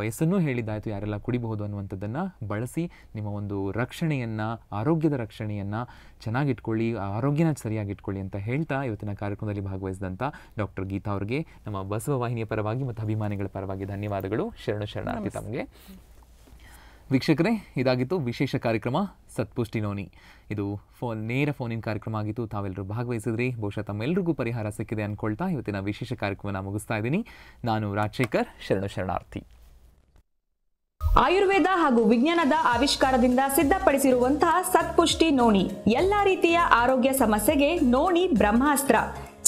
ವಯಸ್ಸನ್ನು ಹೇಳಿದ್ದಾಯಿತು ಯಾರೆಲ್ಲ ಕುಡಿಬಹುದು ಅನ್ನುವಂಥದ್ದನ್ನು ಬಳಸಿ ನಿಮ್ಮ ಒಂದು ರಕ್ಷಣೆಯನ್ನು ಆರೋಗ್ಯದ ರಕ್ಷಣೆಯನ್ನು ಚೆನ್ನಾಗಿಟ್ಕೊಳ್ಳಿ ಆರೋಗ್ಯನ ಸರಿಯಾಗಿಟ್ಕೊಳ್ಳಿ ಅಂತ ಹೇಳ್ತಾ ಇವತ್ತಿನ ಕಾರ್ಯಕ್ರಮದಲ್ಲಿ ಭಾಗವಹಿಸಿದಂಥ ಡಾಕ್ಟರ್ ಗೀತಾ ಅವರಿಗೆ ನಮ್ಮ ಬಸವ ವಾಹಿನಿಯ ಪರವಾಗಿ ಮತ್ತು ಅಭಿಮಾನಿಗಳ ಪರವಾಗಿ ಧನ್ಯವಾದಗಳು ಶರಣ ಶರಣಾರ್ಥಿ ತಮಗೆ ವೀಕ್ಷಕರೇ ಇದಾಗಿತ್ತು ವಿಶೇಷ ಕಾರ್ಯಕ್ರಮ ಸತ್ಪುಷ್ಟಿ ನೋನಿ ಇದು ಫೋನ್ ನೇರ ಫೋನಿನ ಕಾರ್ಯಕ್ರಮ ಆಗಿತ್ತು ತಾವೆಲ್ಲರೂ ಭಾಗವಹಿಸಿದ್ರಿ ಬಹುಶಃ ತಮ್ಮೆಲ್ಲರಿಗೂ ಪರಿಹಾರ ಸಿಕ್ಕಿದೆ ಅನ್ಕೊಳ್ತಾ ಇವತ್ತಿನ ವಿಶೇಷ ಕಾರ್ಯಕ್ರಮನ ಮುಗಿಸ್ತಾ ಇದ್ದೀನಿ ನಾನು ರಾಜಶೇಖರ್ ಶರಣ ಶರಣಾರ್ಥಿ ಆಯುರ್ವೇದ ಹಾಗೂ ವಿಜ್ಞಾನದ ಆವಿಷ್ಕಾರದಿಂದ ಸಿದ್ಧಪಡಿಸಿರುವಂತಹ ಸತ್ಪುಷ್ಟಿ ನೋಣಿ ಎಲ್ಲಾ ರೀತಿಯ ಆರೋಗ್ಯ ಸಮಸ್ಯೆಗೆ ನೋಣಿ ಬ್ರಹ್ಮಾಸ್ತ್ರ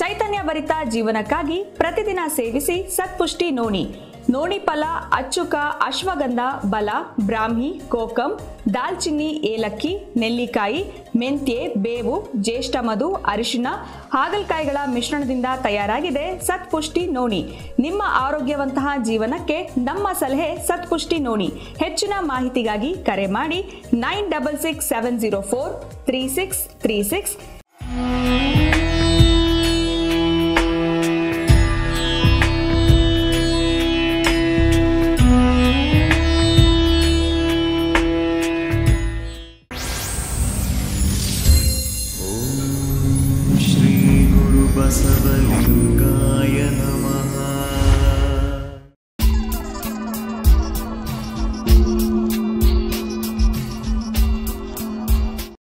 ಚೈತನ್ಯ ಭರಿತ ಜೀವನಕ್ಕಾಗಿ ಪ್ರತಿದಿನ ಸೇವಿಸಿ ಸತ್ಪುಷ್ಟಿ ನೋಣಿ ನೋಣಿಫಲ ಅಚ್ಚುಕ ಅಶ್ವಗಂಧ ಬಲ ಬ್ರಾಹ್ಮಿ ಕೋಕಂ ದಾಲ್ಚಿನ್ನಿ ಏಲಕ್ಕಿ ನೆಲ್ಲಿಕಾಯಿ ಮೆಂತ್ಯೆ ಬೇವು ಜ್ಯೇಷ್ಠ ಮಧು ಅರಿಶಿನ ಹಾಗಲಕಾಯಿಗಳ ಮಿಶ್ರಣದಿಂದ ತಯಾರಾಗಿದೆ ಸತ್ಪುಷ್ಟಿ ನೋಣಿ ನಿಮ್ಮ ಆರೋಗ್ಯವಂತಹ ಜೀವನಕ್ಕೆ ನಮ್ಮ ಸಲಹೆ ಸತ್ಪುಷ್ಟಿ ನೋಣಿ ಹೆಚ್ಚಿನ ಮಾಹಿತಿಗಾಗಿ ಕರೆ ಮಾಡಿ nine double six seven zero four three six three six